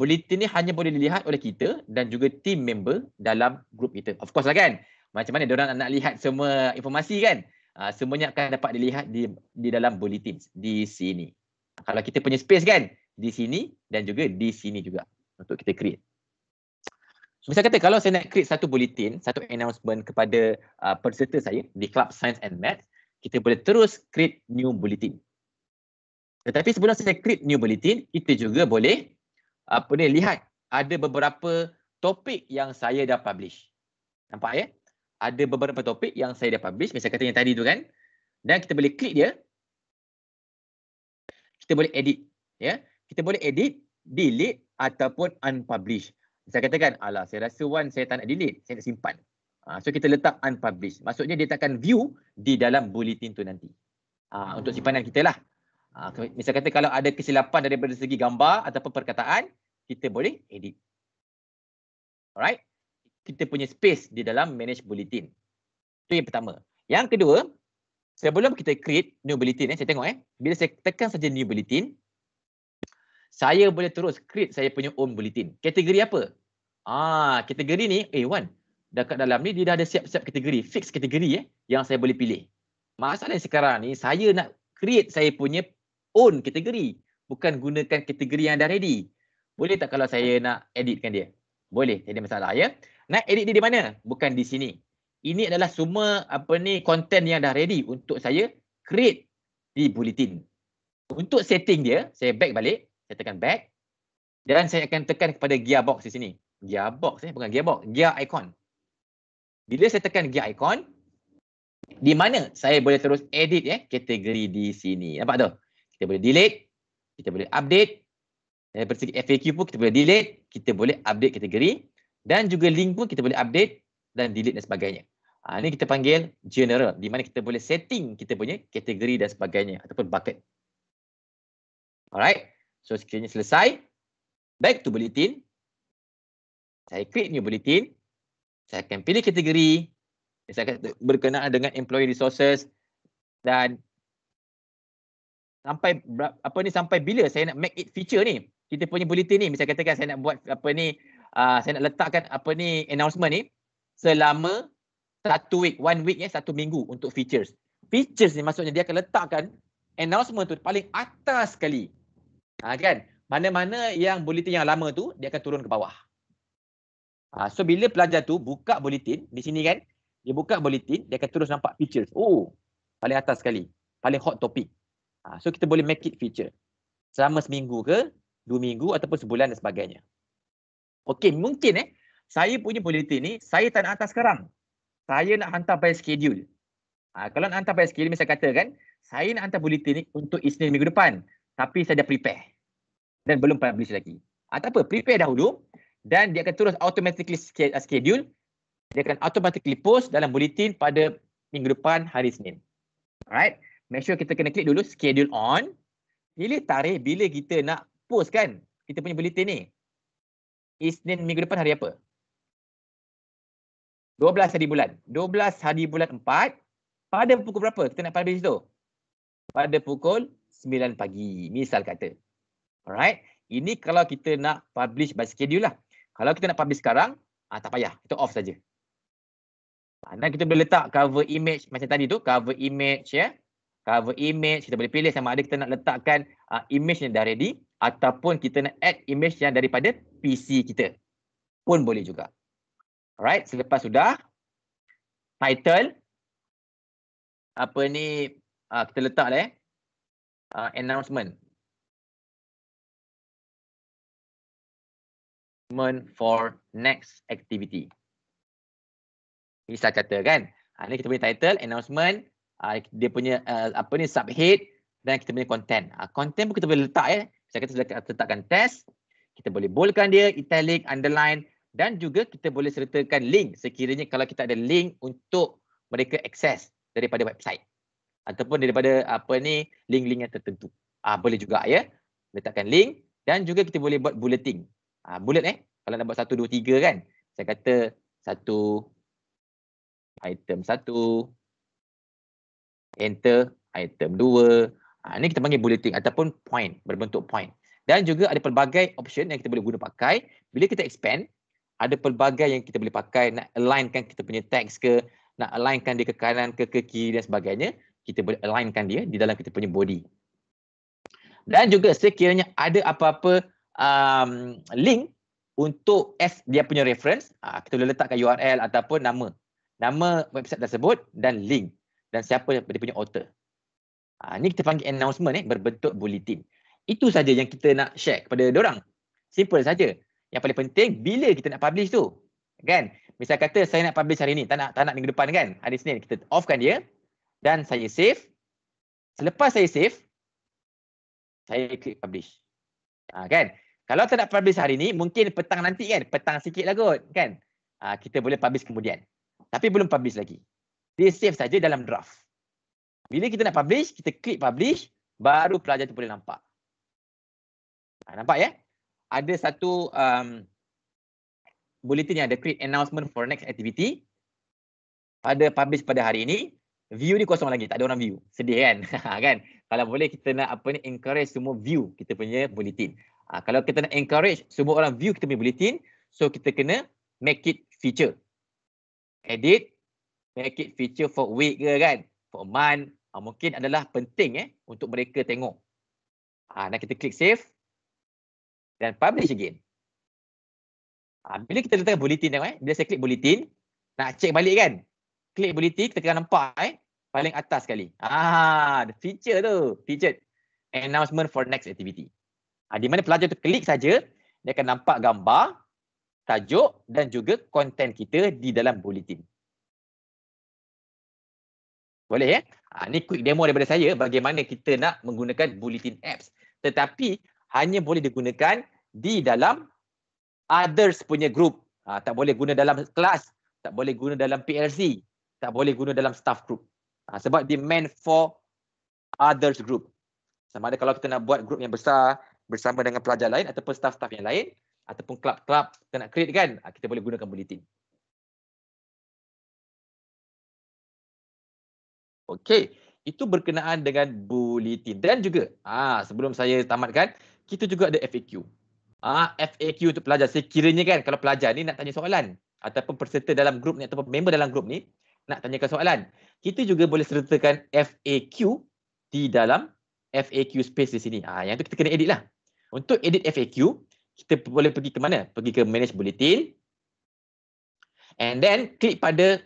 Bulletin ni hanya boleh dilihat oleh kita dan juga team member dalam grup kita. Of course lah kan. Macam mana diorang nak lihat semua informasi kan? Ah semuanya akan dapat dilihat di di dalam bulletin di sini. Kalau kita punya space kan di sini dan juga di sini juga untuk kita create. So misalnya kata kalau saya nak create satu bulletin, satu announcement kepada uh, peserta saya di Club Science and Math, kita boleh terus create new bulletin. Tetapi sebelum saya create new bulletin, kita juga boleh apa ni lihat ada beberapa topik yang saya dah publish. Nampak ya? Ada beberapa topik yang saya dah publish, misalnya kata yang tadi tu kan. Dan kita boleh klik dia. Kita boleh edit, ya. Kita boleh edit, delete ataupun unpublish saya katakan, ala saya rasa Wan saya tak nak delete, saya nak simpan. Uh, so kita letak unpublished. Maksudnya dia takkan view di dalam bulletin tu nanti. Uh, hmm. Untuk simpanan kita lah. Uh, ah, misalkan kata kalau ada kesilapan daripada segi gambar ataupun perkataan, kita boleh edit. Alright? Kita punya space di dalam manage bulletin. Itu yang pertama. Yang kedua, sebelum kita create new bulletin, eh, saya tengok eh. Bila saya tekan saja new bulletin, saya boleh terus create saya punya own bulletin. Kategori apa? Ah, kategori ni, eh Wan, dekat dalam ni dia dah ada siap-siap kategori, fix kategori eh, yang saya boleh pilih. Masalah sekarang ni, saya nak create saya punya own kategori. Bukan gunakan kategori yang dah ready. Boleh tak kalau saya nak editkan dia? Boleh, tak ada masalah ya. Nak edit dia di mana? Bukan di sini. Ini adalah semua apa ni content yang dah ready untuk saya create di bulletin. Untuk setting dia, saya back balik, saya tekan back dan saya akan tekan kepada gearbox di sini gearbox eh bukan gearbox gear icon bila saya tekan gear icon di mana saya boleh terus edit eh kategori di sini nampak tu kita boleh delete kita boleh update dari segi FAQ pun kita boleh delete kita boleh update kategori dan juga link pun kita boleh update dan delete dan sebagainya ha, ini kita panggil general di mana kita boleh setting kita punya kategori dan sebagainya ataupun bucket alright so sekiranya selesai back to bulletin saya create new bulletin, saya akan pilih kategori, saya akan berkenaan dengan employee resources dan sampai apa ni sampai bila saya nak make it feature ni kita punya bulletin ni misalnya katakan saya nak buat apa ni uh, saya nak letakkan apa ni announcement ni selama satu week one week ya satu minggu untuk features features ni maksudnya dia akan letakkan announcement tu paling atas sekali ha, kan mana-mana yang bulletin yang lama tu dia akan turun ke bawah Ha, so bila pelajar tu buka bulletin di sini kan, dia buka bulletin, dia akan terus nampak features. Oh, paling atas sekali. Paling hot topic. Ha, so kita boleh make it feature. Selama seminggu ke, dua minggu ataupun sebulan dan sebagainya. Okay, mungkin eh, saya punya bulletin ni, saya tak nak hantar sekarang. Saya nak hantar by schedule. Ha, kalau nak hantar by schedule, misalnya kata kan, saya nak hantar bulletin ni untuk Isnin minggu depan. Tapi saya dah prepare. Dan belum publish lagi. Ha, tak apa, prepare dahulu dan dia akan terus automatically schedule dia akan automatically post dalam bulletin pada minggu depan hari Senin. Alright, make sure kita kena klik dulu schedule on. Pilih tarikh bila kita nak post kan kita punya bulletin ni. Isnin minggu depan hari apa? 12 hari bulan. 12 hari bulan 4 pada pukul berapa kita nak publish tu? Pada pukul 9 pagi, misal kata. Alright, ini kalau kita nak publish by schedule lah. Kalau kita nak publish sekarang, ah, tak payah. Itu off saja. Dan kita boleh letak cover image macam tadi tu, cover image ya. Cover image, kita boleh pilih sama ada kita nak letakkan uh, image yang dah ready ataupun kita nak add image yang daripada PC kita. Pun boleh juga. Alright, selepas sudah title apa ni uh, kita letak lah eh. Uh, announcement. assessment for next activity. Misal kata kan, ha, ni kita punya title, announcement, ha, dia punya uh, apa ni subhead dan kita punya content. Ha, content pun kita boleh letak ya. Eh. Misal sudah letakkan test, kita boleh boldkan dia, italic, underline dan juga kita boleh sertakan link sekiranya kalau kita ada link untuk mereka akses daripada website ataupun daripada apa ni link-link yang tertentu. Ah ha, boleh juga ya. Letakkan link dan juga kita boleh buat bulleting. Ah bullet eh. Kalau nak buat satu dua tiga kan. Saya kata satu item satu enter item dua Ah ni kita panggil bulleting ataupun point berbentuk point. Dan juga ada pelbagai option yang kita boleh guna pakai. Bila kita expand ada pelbagai yang kita boleh pakai nak alignkan kita punya text ke, nak alignkan dia ke kanan ke ke kiri dan sebagainya, kita boleh alignkan dia di dalam kita punya body. Dan juga sekiranya ada apa-apa um, link untuk as dia punya reference. Uh, kita boleh letakkan URL ataupun nama. Nama website tersebut dan link. Dan siapa dia punya author. Uh, ah, ini kita panggil announcement eh, berbentuk bulletin. Itu saja yang kita nak share kepada orang. Simple saja. Yang paling penting bila kita nak publish tu. Kan? Misal kata saya nak publish hari ni, tak nak tak nak minggu depan kan? Hari Senin kita offkan dia dan saya save. Selepas saya save saya klik publish. Ha, kan? Kalau tak nak publish hari ni, mungkin petang nanti kan? Petang sikit lah kot, kan? Ha, kita boleh publish kemudian. Tapi belum publish lagi. Dia save saja dalam draft. Bila kita nak publish, kita klik publish, baru pelajar tu boleh nampak. Ha, nampak ya? Ada satu um, bulletin yang ada create announcement for next activity. Ada publish pada hari ini. View ni kosong lagi, tak ada orang view. Sedih kan? Ha, kan? kalau boleh kita nak apa ni encourage semua view kita punya bulletin. Ha, kalau kita nak encourage semua orang view kita punya bulletin, so kita kena make it feature. Edit, make it feature for week ke kan, for month, ha, mungkin adalah penting eh untuk mereka tengok. Ha, dan kita klik save dan publish again. Ha, bila kita letak bulletin tengok eh, bila saya klik bulletin, nak check balik kan, klik bulletin, kita kena nampak eh, paling atas sekali. Ah, the feature tu, featured announcement for next activity. Ah, di mana pelajar tu klik saja, dia akan nampak gambar, tajuk dan juga konten kita di dalam bulletin. Boleh ya? Eh? Ah, ni quick demo daripada saya bagaimana kita nak menggunakan bulletin apps. Tetapi hanya boleh digunakan di dalam others punya group. Ah, tak boleh guna dalam kelas, tak boleh guna dalam PLC, tak boleh guna dalam staff group. Ha, sebab dia meant for others group. Sama ada kalau kita nak buat group yang besar bersama dengan pelajar lain ataupun staff-staff yang lain ataupun club-club kita nak create kan, ha, kita boleh gunakan bulletin. Okay, itu berkenaan dengan bulletin. Dan juga, ha, sebelum saya tamatkan, kita juga ada FAQ. Ha, FAQ untuk pelajar. Sekiranya kan kalau pelajar ni nak tanya soalan ataupun peserta dalam grup ni ataupun member dalam grup ni nak tanyakan soalan kita juga boleh sertakan FAQ di dalam FAQ space di sini. Ha, yang tu kita kena edit lah. Untuk edit FAQ, kita boleh pergi ke mana? Pergi ke Manage Bulletin. And then, klik pada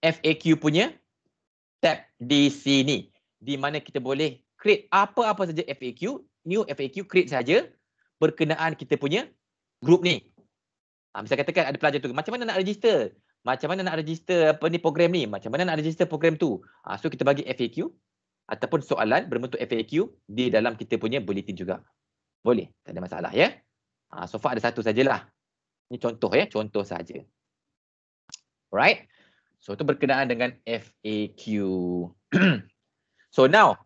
FAQ punya tab di sini. Di mana kita boleh create apa-apa saja FAQ, new FAQ, create saja berkenaan kita punya group ni. Ha, misalkan katakan ada pelajar tu, macam mana nak register? macam mana nak register apa ni program ni macam mana nak register program tu ha, so kita bagi FAQ ataupun soalan berbentuk FAQ di dalam kita punya bulletin juga boleh tak ada masalah ya ha, so far ada satu sajalah ni contoh ya contoh saja alright so itu berkenaan dengan FAQ so now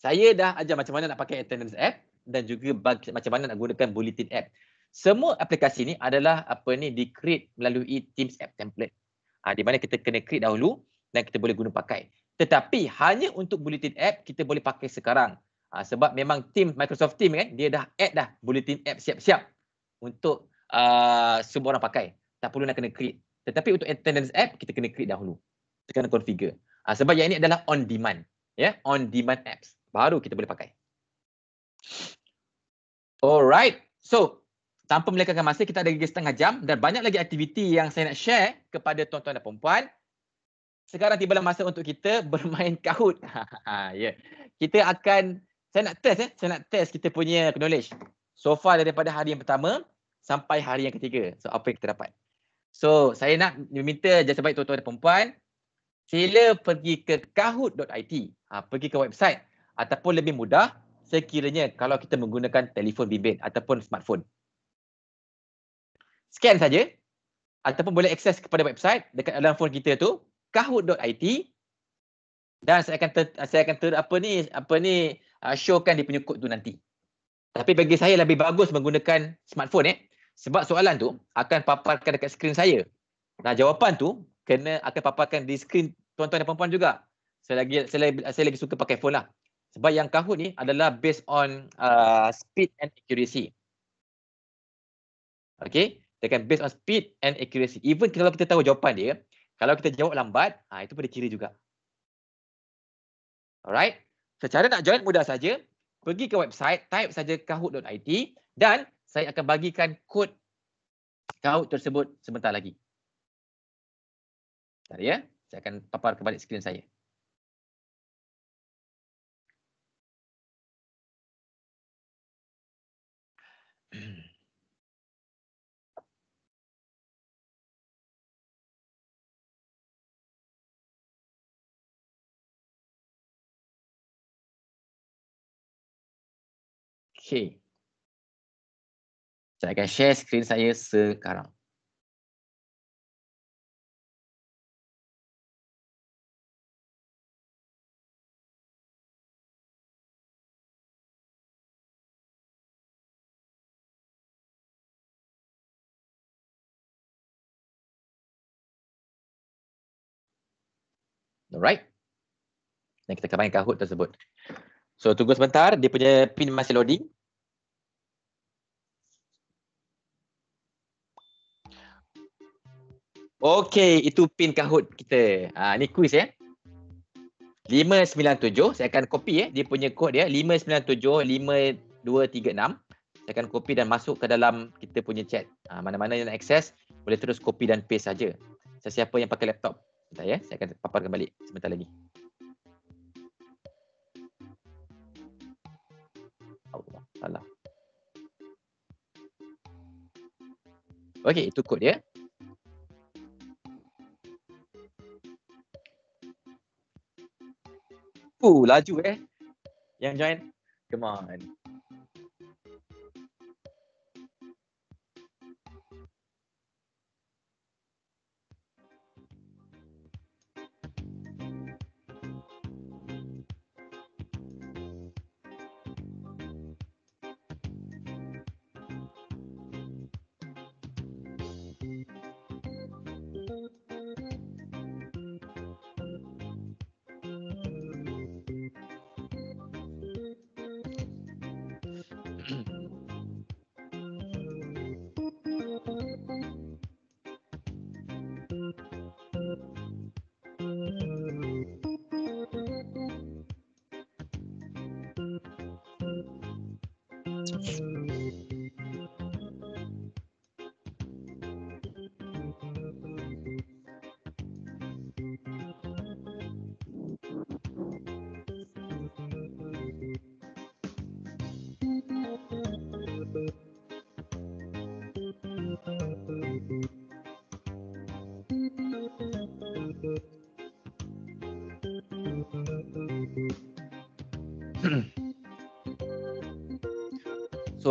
saya dah ajar macam mana nak pakai attendance app dan juga bagi, macam mana nak gunakan bulletin app semua aplikasi ni adalah apa ni di create melalui Teams app template. Ha, di mana kita kena create dahulu dan kita boleh guna pakai. Tetapi hanya untuk bulletin app kita boleh pakai sekarang. Ha, sebab memang team Microsoft Team kan dia dah add dah bulletin app siap-siap untuk uh, semua orang pakai. Tak perlu nak kena create. Tetapi untuk attendance app kita kena create dahulu. Kita kena configure. Ha, sebab yang ini adalah on demand. Ya, yeah? on demand apps baru kita boleh pakai. Alright. So, tanpa melekatkan masa, kita ada lagi setengah jam dan banyak lagi aktiviti yang saya nak share kepada tuan-tuan dan perempuan. Sekarang tibalah masa untuk kita bermain Kahoot. Ha, ha, ha, yeah. Kita akan, saya nak test, eh? saya nak test kita punya knowledge. So far daripada hari yang pertama sampai hari yang ketiga. So apa yang kita dapat. So saya nak meminta jasa baik tuan-tuan dan perempuan, sila pergi ke kahut.it, ha, pergi ke website ataupun lebih mudah sekiranya kalau kita menggunakan telefon bimbit ataupun smartphone scan saja ataupun boleh akses kepada website dekat dalam phone kita tu kahoot.it dan saya akan ter, saya akan ter, apa ni apa ni uh, showkan di punya kod tu nanti. Tapi bagi saya lebih bagus menggunakan smartphone eh sebab soalan tu akan paparkan dekat skrin saya. Nah jawapan tu kena akan paparkan di skrin tuan-tuan dan puan-puan juga. Saya lagi saya lagi, saya lagi suka pakai phone lah. Sebab yang Kahoot ni adalah based on uh, speed and accuracy. Okay dia akan based on speed and accuracy. Even kalau kita tahu jawapan dia, kalau kita jawab lambat, ha, itu pun dikira juga. Alright. Secara nak join mudah saja, pergi ke website, type saja kahoot.it dan saya akan bagikan kod kahoot tersebut sebentar lagi. Sekejap ya, saya akan paparkan balik skrin saya. Okay, Saya akan share screen saya sekarang. Alright. Dan kita kembangkan Kahoot tersebut. So tunggu sebentar, dia punya pin masih loading. Okey, itu pin kahut kita. Ha, ini kuis ya. Eh? 597, saya akan copy ya. dia punya kod dia. 597, 5236. Saya akan copy dan masuk ke dalam kita punya chat. Ha, mana-mana yang nak akses, boleh terus copy dan paste saja. Sesiapa yang pakai laptop. Sebentar ya, saya akan paparkan balik sebentar lagi. Allah, salah. Okey, itu kod dia. Ya. 597, 5236. laju eh. Yang join. Come on.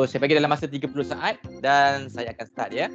saya bagi dalam masa 30 saat dan saya akan start ya.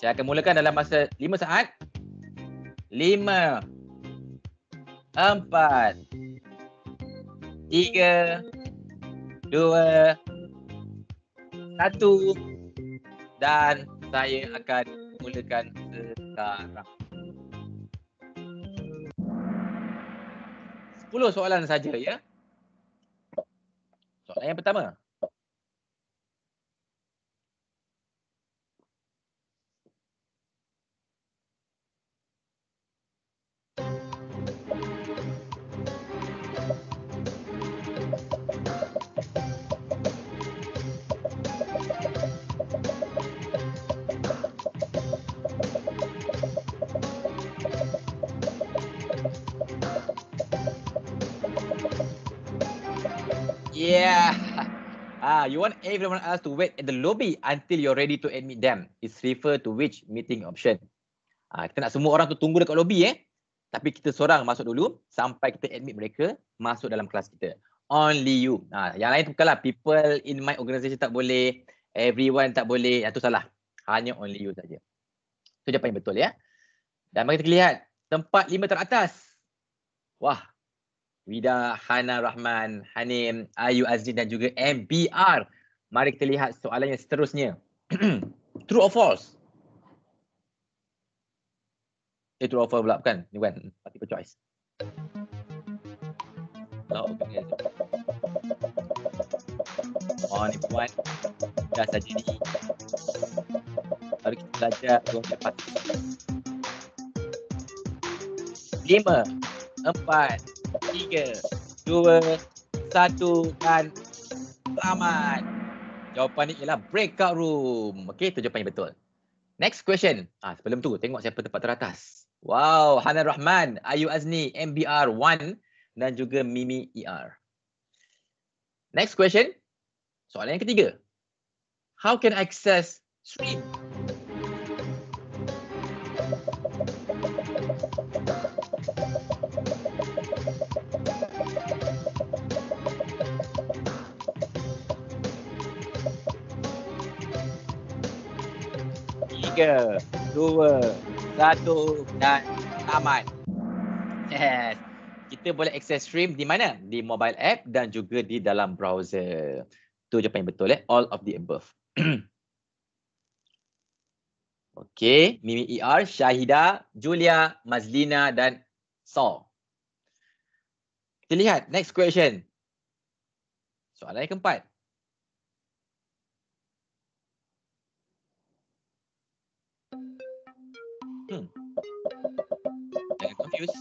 Saya akan mulakan dalam masa 5 saat. 5 4 3 dua, satu dan saya akan mulakan sekarang. Sepuluh soalan saja ya. Soalan yang pertama, want everyone else to wait at the lobby until you're ready to admit them. It's refer to which meeting option. Ah, kita nak semua orang tu tunggu dekat lobby eh. Tapi kita seorang masuk dulu sampai kita admit mereka masuk dalam kelas kita. Only you. Ah, yang lain tu bukanlah. People in my organisation tak boleh. Everyone tak boleh. Itu ah, tu salah. Hanya only you saja. Itu so, jawapan yang betul ya. Dan mari kita lihat tempat lima teratas. Wah, Wida, Hana Rahman, Hanim, Ayu Azrin dan juga MBR. Mari kita lihat soalan yang seterusnya. true or false? Eh, true or false pula bukan? Ini bukan. Parti per choice. Oh, okay. Oh, ni buat. Dah saja ni. Mari kita belajar. Dua cepat. Lima. Empat. Tiga, dua, satu dan selamat. Jawapan ni ialah breakout room. Okey, tu jawapan yang betul. Next question. Ah, sebelum tu, tengok siapa tempat teratas. Wow, Hanan Rahman, Ayu Azni, MBR1 dan juga Mimi ER. Next question. Soalan yang ketiga. How can I access stream? tiga, dua, satu dan tamat. Yes. Kita boleh access stream di mana? Di mobile app dan juga di dalam browser. Itu je paling betul eh. All of the above. okay. Mimi ER, Syahida, Julia, Mazlina dan Saul. Kita lihat. Next question. Soalan yang keempat. news.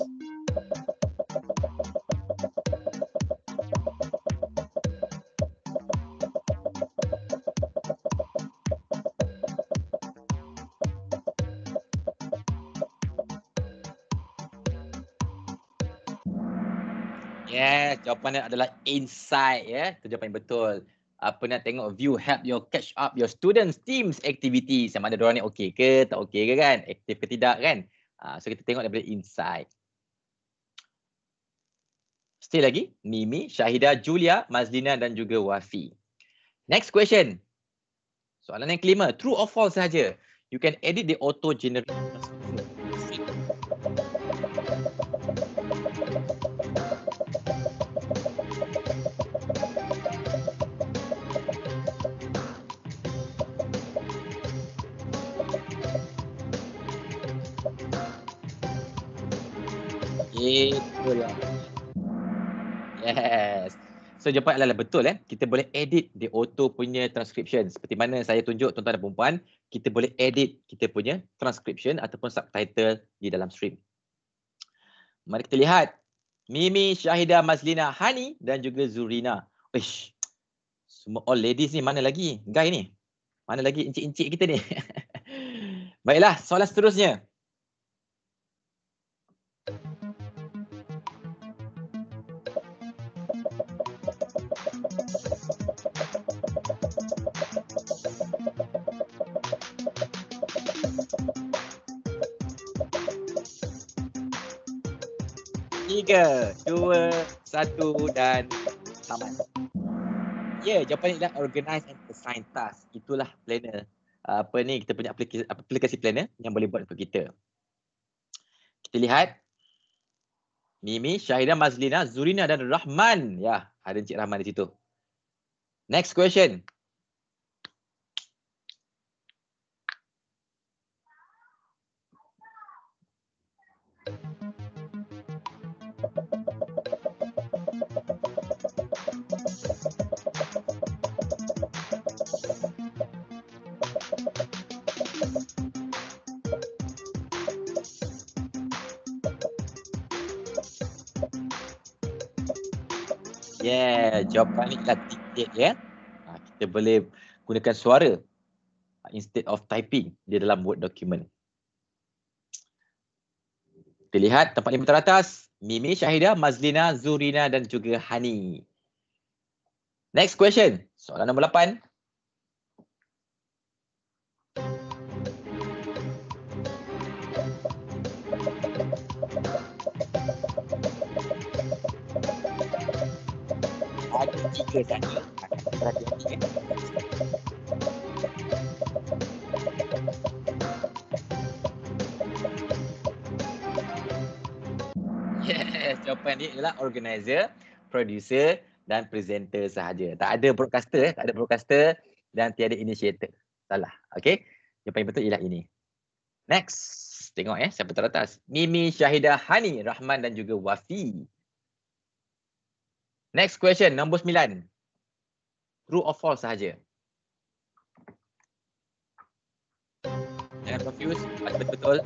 jawapan dia adalah inside ya. Itu jawapan yang betul. Apa nak tengok view help your catch up your students teams activity sama ada dia ni okey ke tak okey ke kan? Aktif ke tidak kan? Ah, so kita tengok daripada inside. Still lagi, Mimi, Syahida, Julia, Mazlina dan juga Wafi. Next question. Soalan yang kelima, true or false saja. You can edit the auto generate. Itulah. Yes. So jumpa adalah betul eh. Kita boleh edit the auto punya transcription. Seperti mana saya tunjuk tuan-tuan dan perempuan, kita boleh edit kita punya transcription ataupun subtitle di dalam stream. Mari kita lihat. Mimi, Syahida, Maslina, Hani dan juga Zurina. Ish. Semua all ladies ni mana lagi? Guy ni. Mana lagi encik-encik kita ni? Baiklah, soalan seterusnya. Tiga, dua, satu dan tamat. Ya, yeah, jawapan ialah organize and assign task. Itulah planner. Apa ni kita punya aplikasi, aplikasi planner yang boleh buat untuk kita. Kita lihat. Mimi, Syahidah, Mazlina, Zurina dan Rahman. Ya, yeah, ada Encik Rahman di situ. Next question. Yeah, jawapan ni ialah dictate ya. Yeah? Ya. Ah, kita boleh gunakan suara ah, instead of typing di dalam Word document. Kita lihat tempat lima teratas. Mimi, Syahidah, Mazlina, Zurina dan juga Hani. Next question. Soalan nombor lapan. Okey, tak ada. Tak terhati. Yes, jawapan ni ialah organizer, producer dan presenter sahaja. Tak ada broadcaster, tak ada broadcaster dan tiada initiator. Salah. okay? Yang paling betul ialah ini. Next. Tengok eh siapa teratas. Mimi Syahidah Hani Rahman dan juga Wafi. Next question, nombor 9. True or false sahaja. Jangan confused, betul-betul.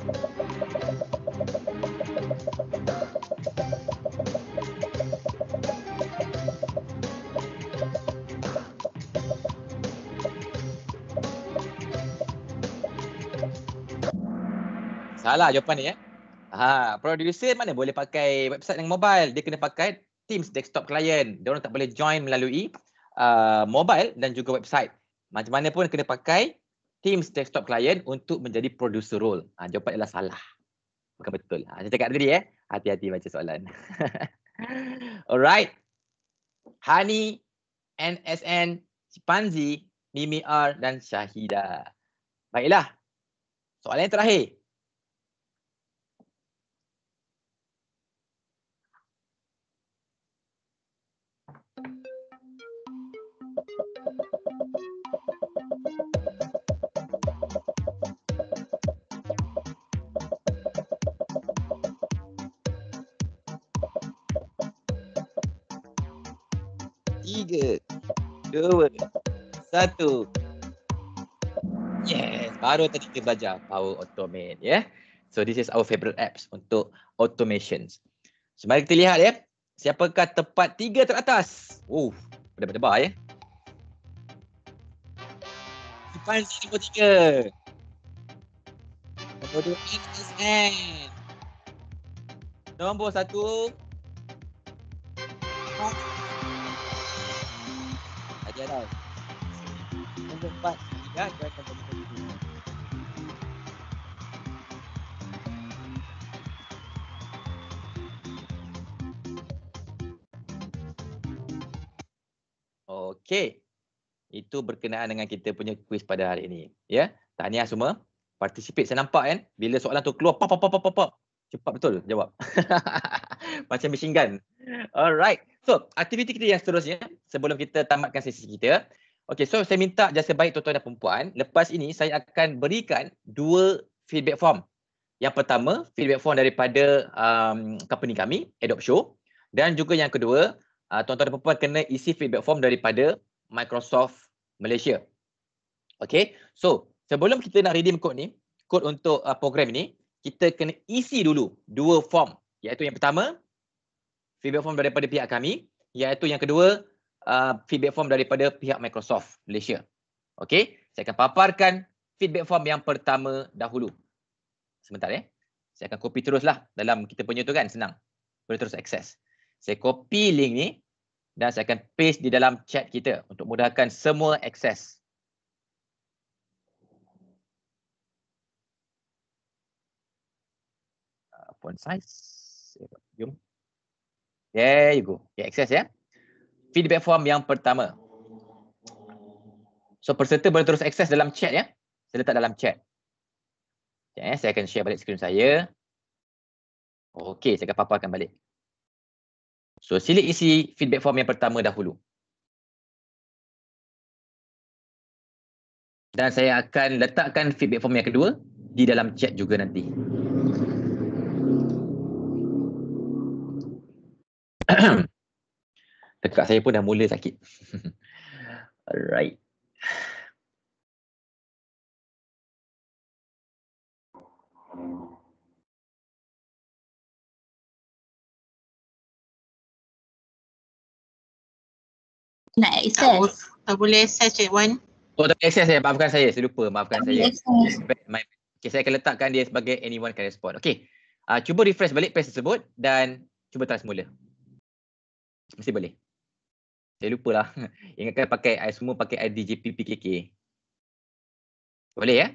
Salah jawapan ni ya. Ha, producer mana boleh pakai website dengan mobile. Dia kena pakai Teams desktop client, dia orang tak boleh join melalui uh, mobile dan juga website. Macam mana pun kena pakai Teams desktop client untuk menjadi producer role. Ha, ah, jawapan ialah salah. Bukan betul. Ha, ah, saya cakap tadi eh. Hati-hati baca soalan. Alright. Hani, NSN, Cipanzi, Mimi R dan Syahida. Baiklah. Soalan yang terakhir. Tiga Dua Satu Yes Baru tadi kita belajar Power Automate Ya yeah? So this is our favorite apps Untuk automations So mari kita lihat ya yeah? Siapakah tempat tiga teratas Oh Berdebar-debar ya yeah? Tepat nombor tiga Nombor dua XSN Nombor satu get out. And the fact that guy can be Okay. Itu berkenaan dengan kita punya kuis pada hari ini. Ya. Tahniah semua. Participate. Saya nampak kan. Bila soalan tu keluar. Pop, pop, pop, pop, pop. Cepat betul jawab. Macam machine gun. Alright. So, aktiviti kita yang seterusnya sebelum kita tamatkan sesi kita. Okay, so saya minta jasa baik tuan-tuan dan perempuan. Lepas ini saya akan berikan dua feedback form. Yang pertama, feedback form daripada um, company kami, Adopt Show. Dan juga yang kedua, uh, tuan-tuan dan perempuan kena isi feedback form daripada Microsoft Malaysia. Okay, so sebelum kita nak redeem kod ni, kod untuk uh, program ini, kita kena isi dulu dua form. Iaitu yang pertama, feedback form daripada pihak kami. Iaitu yang kedua, uh, feedback form daripada pihak Microsoft Malaysia. Okey, saya akan paparkan feedback form yang pertama dahulu. Sebentar ya. Eh. Saya akan copy teruslah dalam kita punya tu kan senang. Boleh terus akses. Saya copy link ni dan saya akan paste di dalam chat kita untuk mudahkan semua akses. Uh, font size. Jom. Yeah, you go. Ya, yeah, access ya. Yeah feedback form yang pertama. So peserta boleh terus akses dalam chat ya. Saya letak dalam chat. Okay, eh, saya akan share balik skrin saya. Okey, saya akan paparkan balik. So sila isi feedback form yang pertama dahulu. Dan saya akan letakkan feedback form yang kedua di dalam chat juga nanti. Ahem. tekak saya pun dah mula sakit. Alright. Nak access. Tak, boleh access je Wan. Oh tak boleh access ya. Maafkan saya. Saya lupa. Maafkan saya. My, okay, saya akan letakkan dia sebagai anyone can respond. Okay. Uh, cuba refresh balik page tersebut dan cuba try semula. Mesti boleh. Saya lupa lah. Ingatkan pakai semua pakai ID JPPKK. Boleh ya?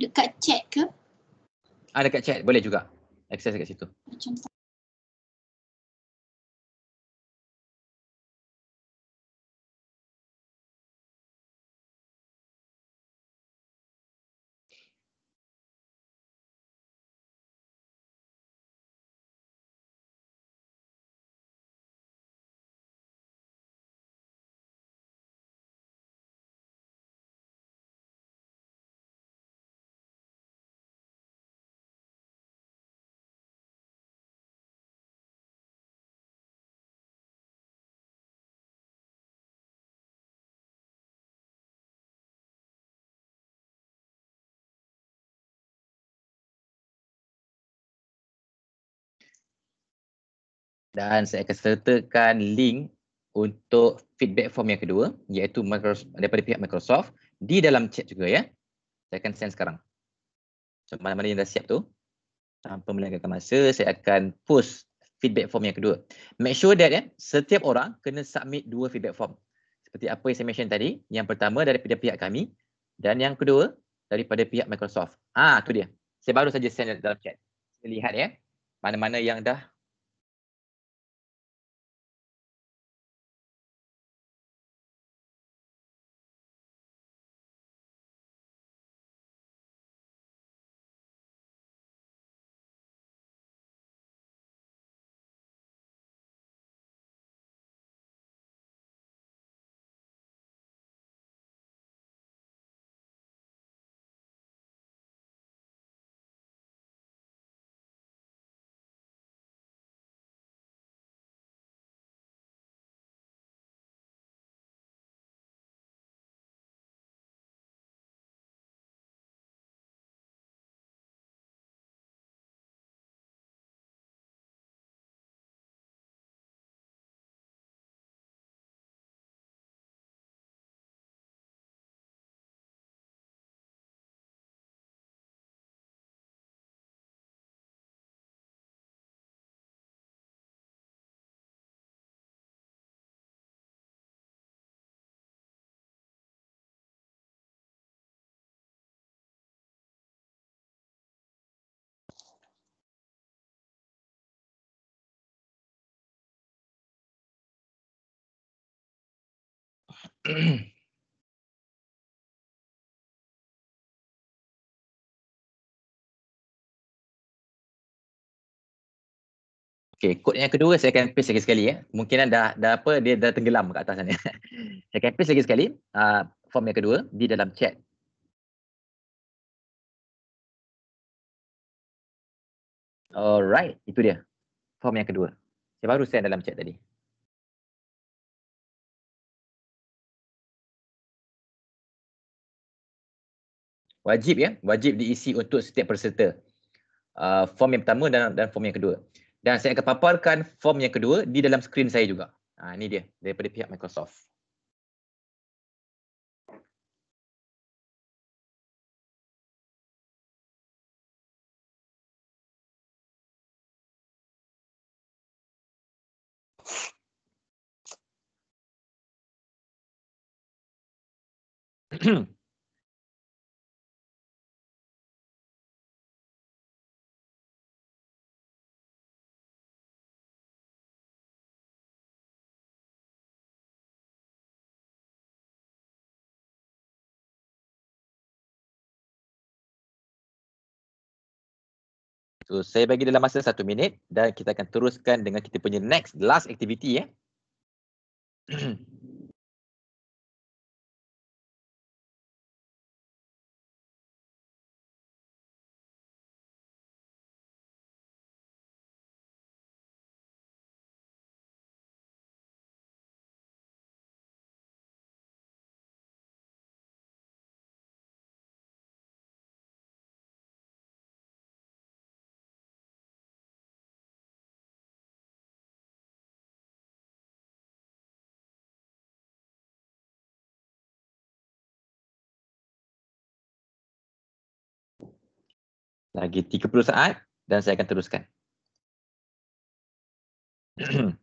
Dekat chat ke? Ah, dekat chat boleh juga. Access dekat situ. Macam dan saya akan sertakan link untuk feedback form yang kedua iaitu Microsoft, daripada pihak Microsoft di dalam chat juga ya. Saya akan send sekarang. So mana-mana yang dah siap tu tanpa melengahkan masa saya akan post feedback form yang kedua. Make sure that ya, setiap orang kena submit dua feedback form. Seperti apa yang saya mention tadi, yang pertama daripada pihak kami dan yang kedua daripada pihak Microsoft. Ah tu dia. Saya baru saja send dalam chat. Kita lihat ya. Mana-mana yang dah Okay, kod yang kedua saya akan paste lagi sekali ya. Eh. Mungkinan dah dah apa dia dah tenggelam kat atas sana. saya akan paste lagi sekali uh, form yang kedua di dalam chat. Alright, itu dia. Form yang kedua. Saya baru send dalam chat tadi. wajib ya wajib diisi untuk setiap peserta uh, form yang pertama dan dan form yang kedua dan saya akan paparkan form yang kedua di dalam skrin saya juga ha, ini dia daripada pihak Microsoft Hmm. So, saya bagi dalam masa satu minit dan kita akan teruskan dengan kita punya next last activity ya. Eh. lagi 30 saat dan saya akan teruskan.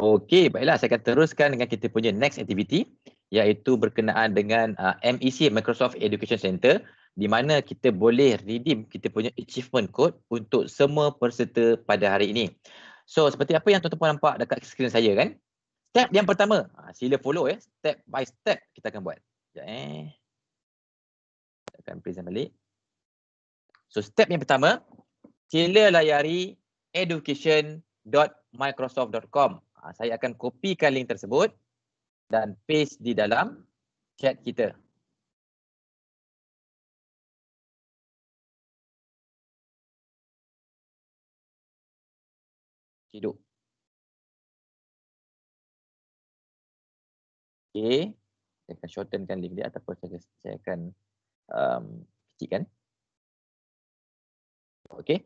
Okey, baiklah saya akan teruskan dengan kita punya next activity iaitu berkenaan dengan uh, MEC Microsoft Education Center di mana kita boleh redeem kita punya achievement code untuk semua peserta pada hari ini. So, seperti apa yang tuan-tuan nampak dekat skrin saya kan? Step yang pertama, ah, sila follow ya. Step by step kita akan buat. Sekejap eh. Saya akan present balik. So, step yang pertama, sila layari education.microsoft.com Ha, saya akan copykan link tersebut dan paste di dalam chat kita. Hidup. Okay. Saya akan shortenkan link dia ataupun saya, akan um, kecilkan. Okay.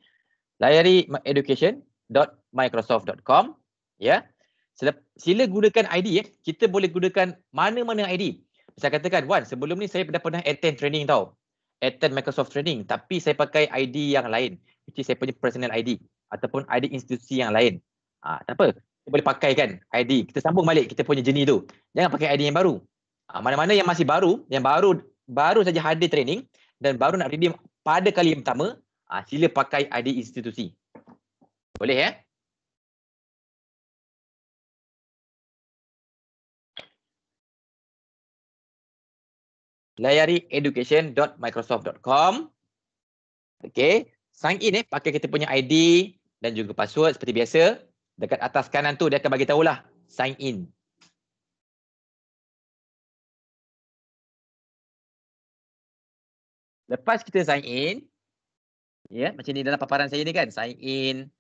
Layari education.microsoft.com. Ya. Yeah sila gunakan ID eh. Kita boleh gunakan mana-mana ID. Saya katakan Wan, sebelum ni saya dah pernah attend training tau. Attend Microsoft training tapi saya pakai ID yang lain. Jadi saya punya personal ID ataupun ID institusi yang lain. Ha, tak apa. Kita boleh pakai kan ID. Kita sambung balik kita punya jenis tu. Jangan pakai ID yang baru. Ha, mana-mana yang masih baru, yang baru baru saja hadir training dan baru nak redeem pada kali yang pertama, ha, sila pakai ID institusi. Boleh ya? Eh? layari education.microsoft.com. Okey, sign in eh pakai kita punya ID dan juga password seperti biasa. Dekat atas kanan tu dia akan bagi tahulah sign in. Lepas kita sign in, ya yeah, macam ni dalam paparan saya ni kan, sign in,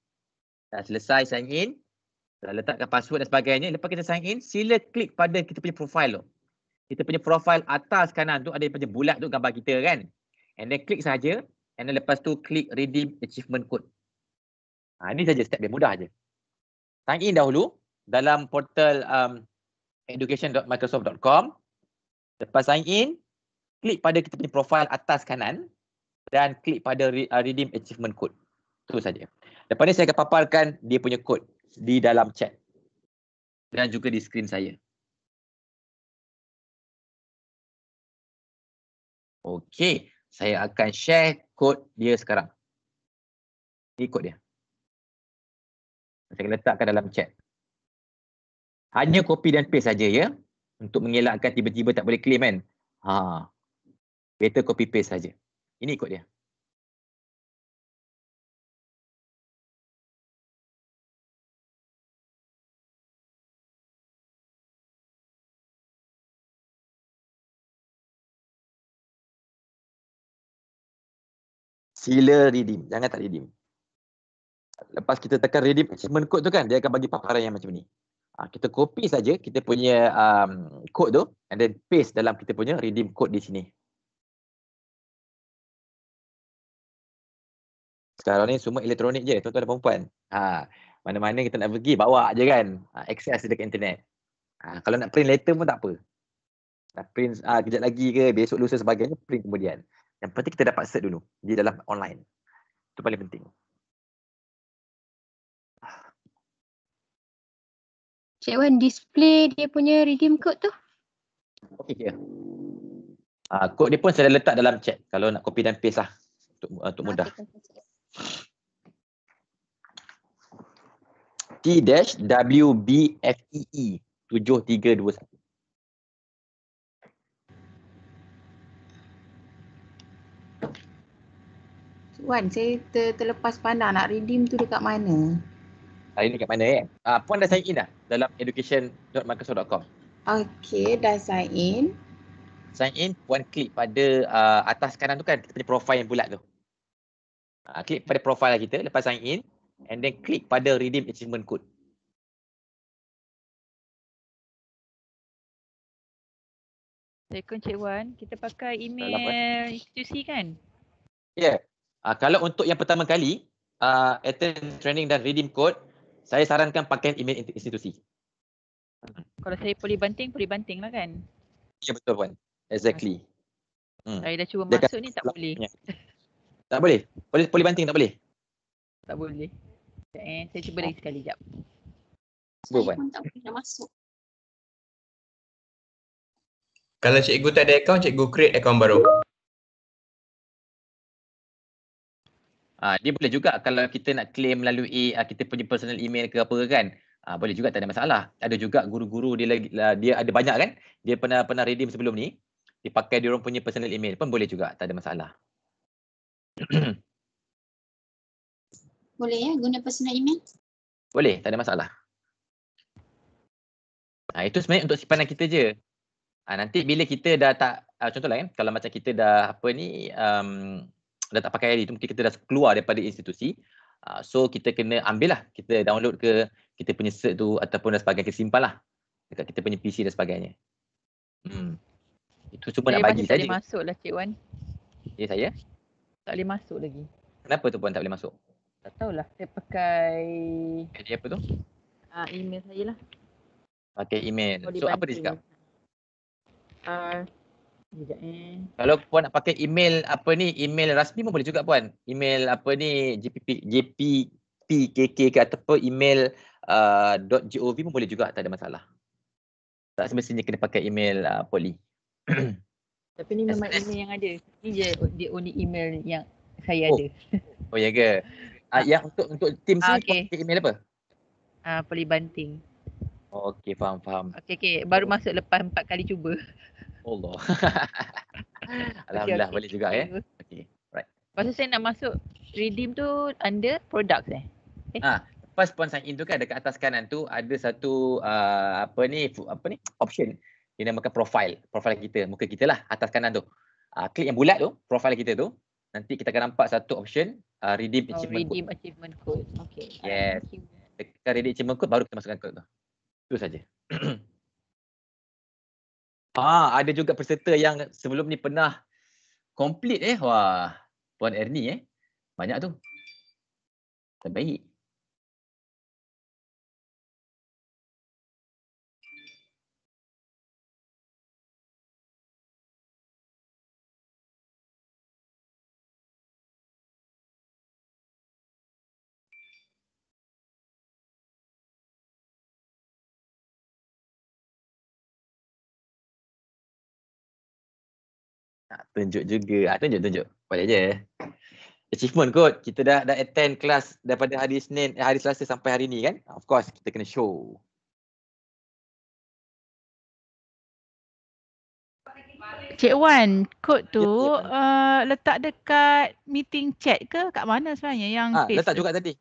dah selesai sign in, dah letakkan password dan sebagainya. Lepas kita sign in, sila klik pada kita punya profile tu kita punya profil atas kanan tu ada macam bulat tu gambar kita kan. And then klik saja and then lepas tu klik redeem achievement code. Ha, ini saja step dia mudah aje. Sign in dahulu dalam portal um, education.microsoft.com. Lepas sign in, klik pada kita punya profil atas kanan dan klik pada uh, redeem achievement code. Tu saja. Lepas ni saya akan paparkan dia punya code di dalam chat dan juga di skrin saya. Okey, saya akan share kod dia sekarang. Ini kod dia. Saya akan letakkan dalam chat. Hanya copy dan paste saja ya. Untuk mengelakkan tiba-tiba tak boleh claim kan. Ha. Better copy paste saja. Ini kod dia. sila redeem. Jangan tak redeem. Lepas kita tekan redeem achievement code tu kan, dia akan bagi paparan yang macam ni. Ha, kita copy saja kita punya um, code tu and then paste dalam kita punya redeem code di sini. Sekarang ni semua elektronik je, tuan-tuan dan perempuan. Ha, mana-mana kita nak pergi, bawa je kan. Ha, access dekat internet. Ha, kalau nak print letter pun tak apa. Nak print ha, kejap lagi ke, besok lusa sebagainya, print kemudian. Yang penting kita dapat set dulu di dalam online. Itu paling penting. Cik Wan, display dia punya redeem code tu? Okey, ya. Yeah. Uh, code ni pun saya letak dalam chat kalau nak copy dan paste lah untuk, uh, untuk mudah. T-WBFEE 7321. E Puan, saya ter- terlepas pandang nak redeem tu dekat mana? Hari ah, ni dekat mana eh? Uh, Puan dah sign in dah dalam education.microsoft.com. Okay, dah sign in. Sign in, Puan klik pada uh, atas kanan tu kan, kita punya profile yang bulat tu. Uh, klik pada profile lah kita lepas sign in and then klik pada redeem achievement code. Assalamualaikum Cik Wan. Kita pakai lah, email institusi kan? Ya. Yeah. Uh, kalau untuk yang pertama kali, uh, attend training dan redeem code, saya sarankan pakai email institusi. Hmm. Kalau saya boleh banting, boleh banting lah kan? Ya betul Puan. Exactly. Hmm. Saya dah cuba Dekat masuk ni tak boleh. tak boleh. boleh? Boleh banting tak boleh? Tak boleh. Eh, saya cuba lagi sekali jap. Cuba Puan. Kalau cikgu tak ada account, cikgu create account baru. Uh, dia boleh juga kalau kita nak claim melalui uh, kita punya personal email ke apa kan. Uh, boleh juga tak ada masalah. Ada juga guru-guru dia lagi uh, dia ada banyak kan. Dia pernah pernah redeem sebelum ni. Dia pakai dia orang punya personal email pun boleh juga tak ada masalah. boleh ya guna personal email? Boleh, tak ada masalah. Ha, itu sebenarnya untuk simpanan kita je. Ha, nanti bila kita dah tak, ha, contohlah kan, kalau macam kita dah apa ni, um, dah tak pakai ID itu mungkin kita dah keluar daripada institusi uh, so kita kena ambil lah kita download ke kita punya cert tu ataupun dan sebagainya kita simpan lah dekat kita punya PC dan sebagainya hmm. itu cuma saya nak bagi saja. tak boleh masuk lah Cik Wan ya yeah, saya tak boleh masuk lagi kenapa tu Puan tak boleh masuk tak tahulah saya pakai ID apa tu uh, email saya lah pakai email so apa dia cakap uh, Sekejap eh. Kalau puan nak pakai email apa ni, email rasmi pun boleh juga puan. Email apa ni, JPP JPPKK ke ataupun email uh, .gov pun boleh juga, tak ada masalah. Tak semestinya kena pakai email uh, poli. Tapi ni memang SNS. email yang ada. Ni je the only email yang saya oh. ada. Oh ya ke? Ah uh, untuk untuk tim ah, okay. pakai email apa? Ah poli banting. Okey, faham faham. Okey okay baru masuk lepas empat kali cuba. Allah. Alhamdulillah okay, balik juga ya. Eh. Okey. Right. Pasal saya nak masuk redeem tu under products eh. Okay. Eh? Ah, ha, lepas puan sign in tu kan dekat atas kanan tu ada satu uh, apa ni apa ni option. Dia namakan profile. Profile kita, muka kita lah atas kanan tu. Uh, klik yang bulat tu, profile kita tu. Nanti kita akan nampak satu option uh, redeem oh, achievement redeem code. achievement code. okay. Yes. Dekat redeem achievement code baru kita masukkan code tu. Tu saja. Ah, ada juga peserta yang sebelum ni pernah complete eh. Wah, Puan Ernie eh. Banyak tu. Terbaik. tunjuk juga. Ah, tunjuk, tunjuk. Boleh je. Achievement kot. Kita dah dah attend kelas daripada hari Senin, eh, hari Selasa sampai hari ni kan? Of course, kita kena show. Cik Wan, kod tu yeah, ya, Uh, letak dekat meeting chat ke? Kat mana sebenarnya yang ha, Letak tu? juga tadi.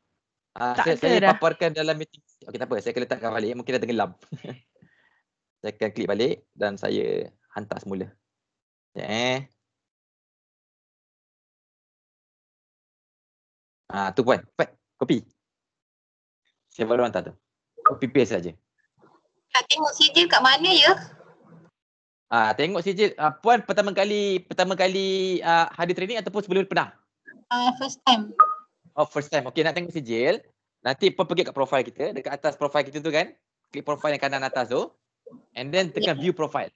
Uh, tak saya, saya dah. paparkan dalam meeting. Okey, tak apa. Saya akan letakkan balik. Mungkin dah tenggelam. saya akan klik balik dan saya hantar semula. Ya. Yeah. Ah tu puan, cepat copy. Saya baru hantar tu. Copy paste saja. Tak tengok sijil kat mana ya? Ah tengok sijil ah, puan pertama kali pertama kali ah, hadir training ataupun sebelum pernah? Ah first time. Oh first time. Okey nak tengok sijil. Nanti puan pergi kat profil kita, dekat atas profil kita tu kan. Klik profil yang kanan atas tu. And then tekan yeah. view profile.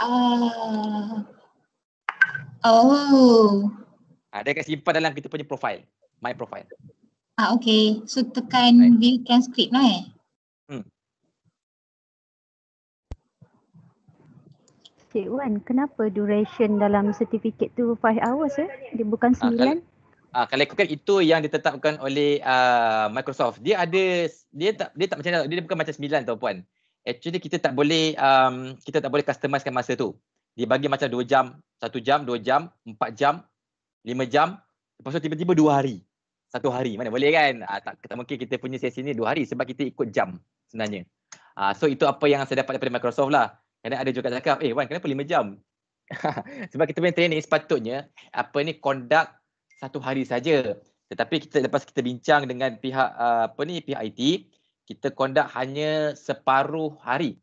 Ah. Uh, oh. Ada ah, akan simpan dalam kita punya profile, my profile. Ah okay, So tekan right. view transcript lah eh. Hmm. Wan, kenapa duration dalam sertifikat tu 5 hours eh? Dia bukan 9? Ah, kalau, ah, ikutkan itu yang ditetapkan oleh uh, Microsoft. Dia ada dia tak dia tak macam dia bukan macam 9 tau puan. Actually kita tak boleh um, kita tak boleh customisekan masa tu. Dia bagi macam 2 jam, 1 jam, 2 jam, 4 jam, Lima jam lepas tu tiba-tiba dua hari satu hari mana boleh kan ha, tak kata mungkin kita punya sesi ni dua hari sebab kita ikut jam sebenarnya ha, so itu apa yang saya dapat daripada Microsoft lah kadang ada juga cakap eh Wan kenapa lima jam sebab kita punya training sepatutnya apa ni conduct satu hari saja tetapi kita lepas kita bincang dengan pihak uh, apa ni pihak IT kita conduct hanya separuh hari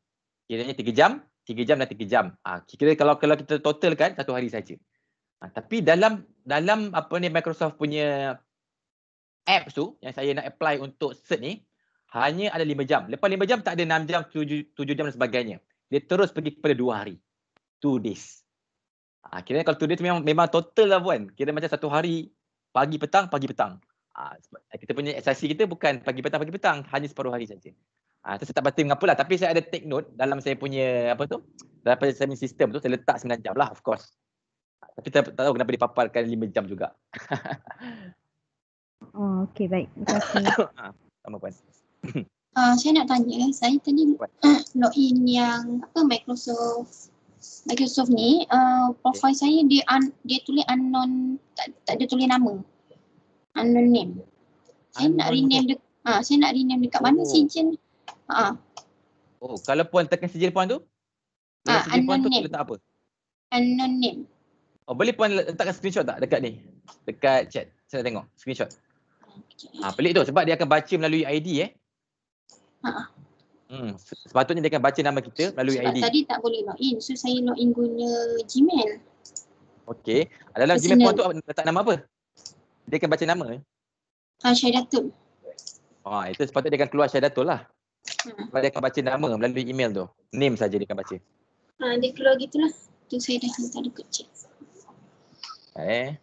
kiranya tiga jam tiga jam dan tiga jam ha, kira kalau kalau kita total kan satu hari saja Ha, tapi dalam dalam apa ni Microsoft punya app tu yang saya nak apply untuk cert ni hanya ada 5 jam. Lepas 5 jam tak ada 6 jam, 7, 7 jam dan sebagainya. Dia terus pergi kepada 2 hari. 2 days. Ha, kira kalau 2 days memang, memang total lah puan. Kira macam satu hari pagi petang, pagi petang. Ha, kita punya SIC kita bukan pagi petang, pagi petang. Hanya separuh hari saja. Ha, saya tak berhati dengan lah. Tapi saya ada take note dalam saya punya apa tu. Dalam saya punya sistem tu, saya letak 9 jam lah of course. Tapi tak, tak tahu kenapa dipaparkan lima jam juga. oh, okey baik. Terima kasih. Ah, sama puan. Uh, ah, saya nak tanya, saya tadi uh, login yang apa Microsoft Microsoft ni, uh, ah, profile okay. saya dia un, dia tulis unknown, tak, tak ada tulis nama. Unknown name. Saya unknown nak rename dia, ha, saya nak rename dekat oh. mana sijil? Ha. Oh, kalau puan tekan sijil puan tu? Ha, sijil unknown puan tu, name. Letak apa? Unknown name. Oh, boleh puan letakkan screenshot tak dekat ni? Dekat chat. Saya tengok screenshot. Okay. Ah, pelik tu sebab dia akan baca melalui ID eh. Ha. Hmm, sepatutnya dia akan baca nama kita melalui sebab ID. tadi tak boleh login. So saya login guna Gmail. Okey. Adalah Gmail pun tu letak nama apa? Dia akan baca nama. Eh? Ah, Ha, Syahidatul. Ha, ah, itu sepatutnya dia akan keluar saya datuk lah. Ha. dia akan baca nama melalui email tu. Name saja dia akan baca. Ha, dia keluar gitulah. Tu saya dah hantar dekat chat eh,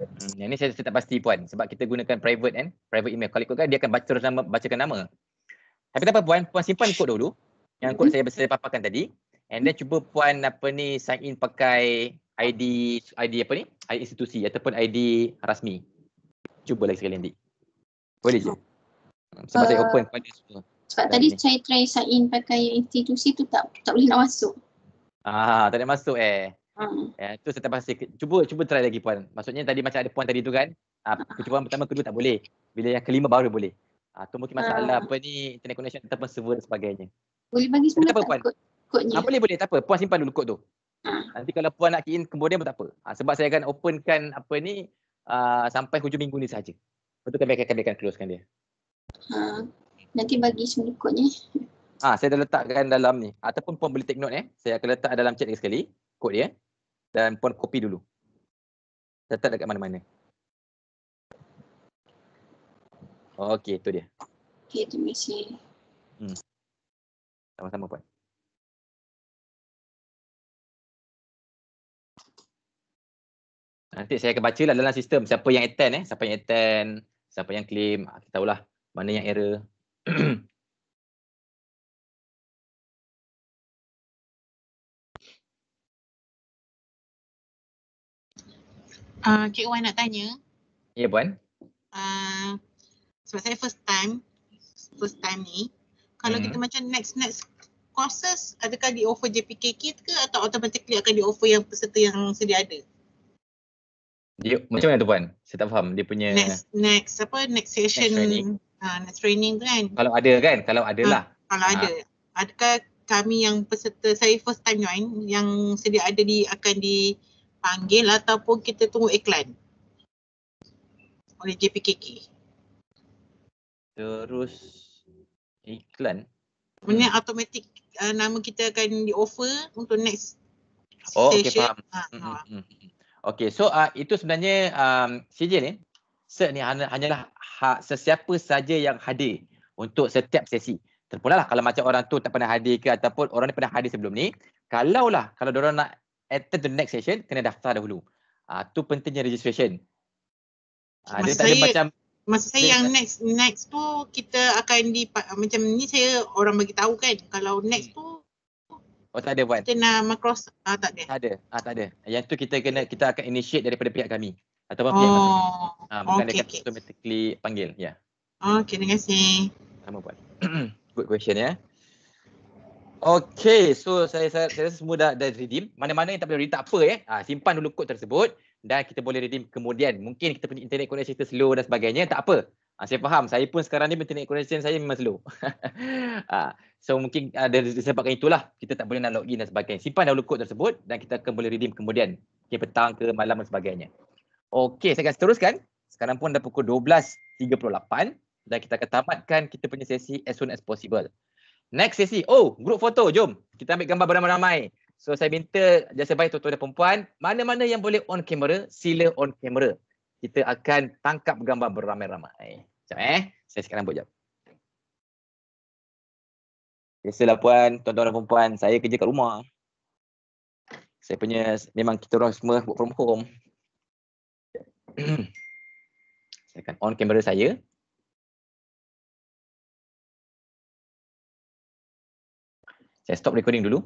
Hmm, yang ni saya, saya tak pasti puan sebab kita gunakan private kan, private email. Kalau ikutkan dia akan baca nama, bacakan nama. Tapi tak apa puan, puan simpan kod dulu yang kod saya saya paparkan tadi. And then cuba puan apa ni sign in pakai ID ID apa ni? ID institusi ataupun ID rasmi. Cuba lagi sekali nanti. Boleh je. Hmm, sebab uh, saya open pada semua. Sebab tadi saya try sign in pakai institusi tu tak tak boleh nak masuk. Ah, tak ada masuk eh. Ha. Ya, tu saya terpaksa. Cuba cuba try lagi puan. Maksudnya tadi macam ada puan tadi tu kan. Ah, ah, percubaan pertama kedua tak boleh. Bila yang kelima baru boleh. Ah, tu mungkin masalah ha. apa ni internet connection ataupun server dan sebagainya. Boleh bagi semua tak, tak kodnya? Ah, boleh boleh tak apa. Puan simpan dulu kod tu. Ha. Nanti kalau puan nak key in kemudian pun tak apa. Ah, sebab saya akan openkan apa ni ah, sampai hujung minggu ni saja. Lepas tu kami akan, kami akan closekan dia. Ha. Nanti bagi semula kodnya ah saya dah letakkan dalam ni ataupun puan boleh take note eh saya akan letak dalam chat sekali kod dia eh. dan puan copy dulu letak dekat mana-mana okey tu dia okey terima kasih hmm sama-sama puan nanti saya akan bacalah dalam sistem siapa yang attend eh siapa yang attend siapa yang claim ah, kita tahulah mana yang error Ah, uh, Wan nak tanya. Ya, Puan. Ah, uh, sebab saya first time, first time ni, kalau hmm. kita macam next next courses, adakah di offer JPKK ke atau automatically akan di offer yang peserta yang sedia ada? Dia, macam mana tu Puan? Saya tak faham. Dia punya next, next apa next session next training, uh, next training tu kan? Kalau ada kan? Kalau ada ah, lah. Uh, kalau uh. ada. Adakah kami yang peserta saya first time join yang sedia ada di akan di panggil ataupun kita tunggu iklan oleh JPKK? Terus iklan? Maksudnya automatic uh, nama kita akan di offer untuk next oh, station. Okay, faham. Ha, mm-hmm. okay so uh, itu sebenarnya um, CJ ni, cert ni hanyalah hak sesiapa saja yang hadir untuk setiap sesi. Terpulalah kalau macam orang tu tak pernah hadir ke ataupun orang ni pernah hadir sebelum ni. Kalaulah kalau dia orang nak enter the next session kena daftar dahulu. Ah tu pentingnya registration. Ah dia tak ada macam masa saya yang next next tu kita akan di macam ni saya orang bagi tahu kan kalau hmm. next tu Oh tak ada buat. Kita nak macros ah tak ada. Tak ada. Ah tak ada. Yang tu kita kena kita akan initiate daripada pihak kami ataupun oh. pihak Oh. Ah bukan dekat automatically panggil ya. Yeah. Okay, terima kasih. Sama buat. Good question ya. Yeah. Okay, so saya, saya, saya rasa semua dah, dah redeem. Mana-mana yang tak boleh redeem tak apa eh. Ha, simpan dulu kod tersebut dan kita boleh redeem kemudian. Mungkin kita punya internet connection kita slow dan sebagainya, tak apa. Ha, saya faham, saya pun sekarang ni internet connection saya memang slow. ha, so mungkin ada uh, disebabkan itulah kita tak boleh nak login dan sebagainya. Simpan dulu kod tersebut dan kita akan boleh redeem kemudian. Okay, petang ke malam dan sebagainya. Okay, saya akan seteruskan. Sekarang pun dah pukul 12.38 dan kita akan tamatkan kita punya sesi as soon as possible. Next sesi. Oh, group foto. Jom. Kita ambil gambar beramai-ramai. So, saya minta jasa baik tuan-tuan dan perempuan. Mana-mana yang boleh on camera, sila on camera. Kita akan tangkap gambar beramai-ramai. Sekejap eh. Saya sekarang buat jap. Biasalah puan, tuan-tuan dan perempuan. Saya kerja kat rumah. Saya punya, memang kita orang semua buat from home. saya akan on camera saya. saya stop recording dulu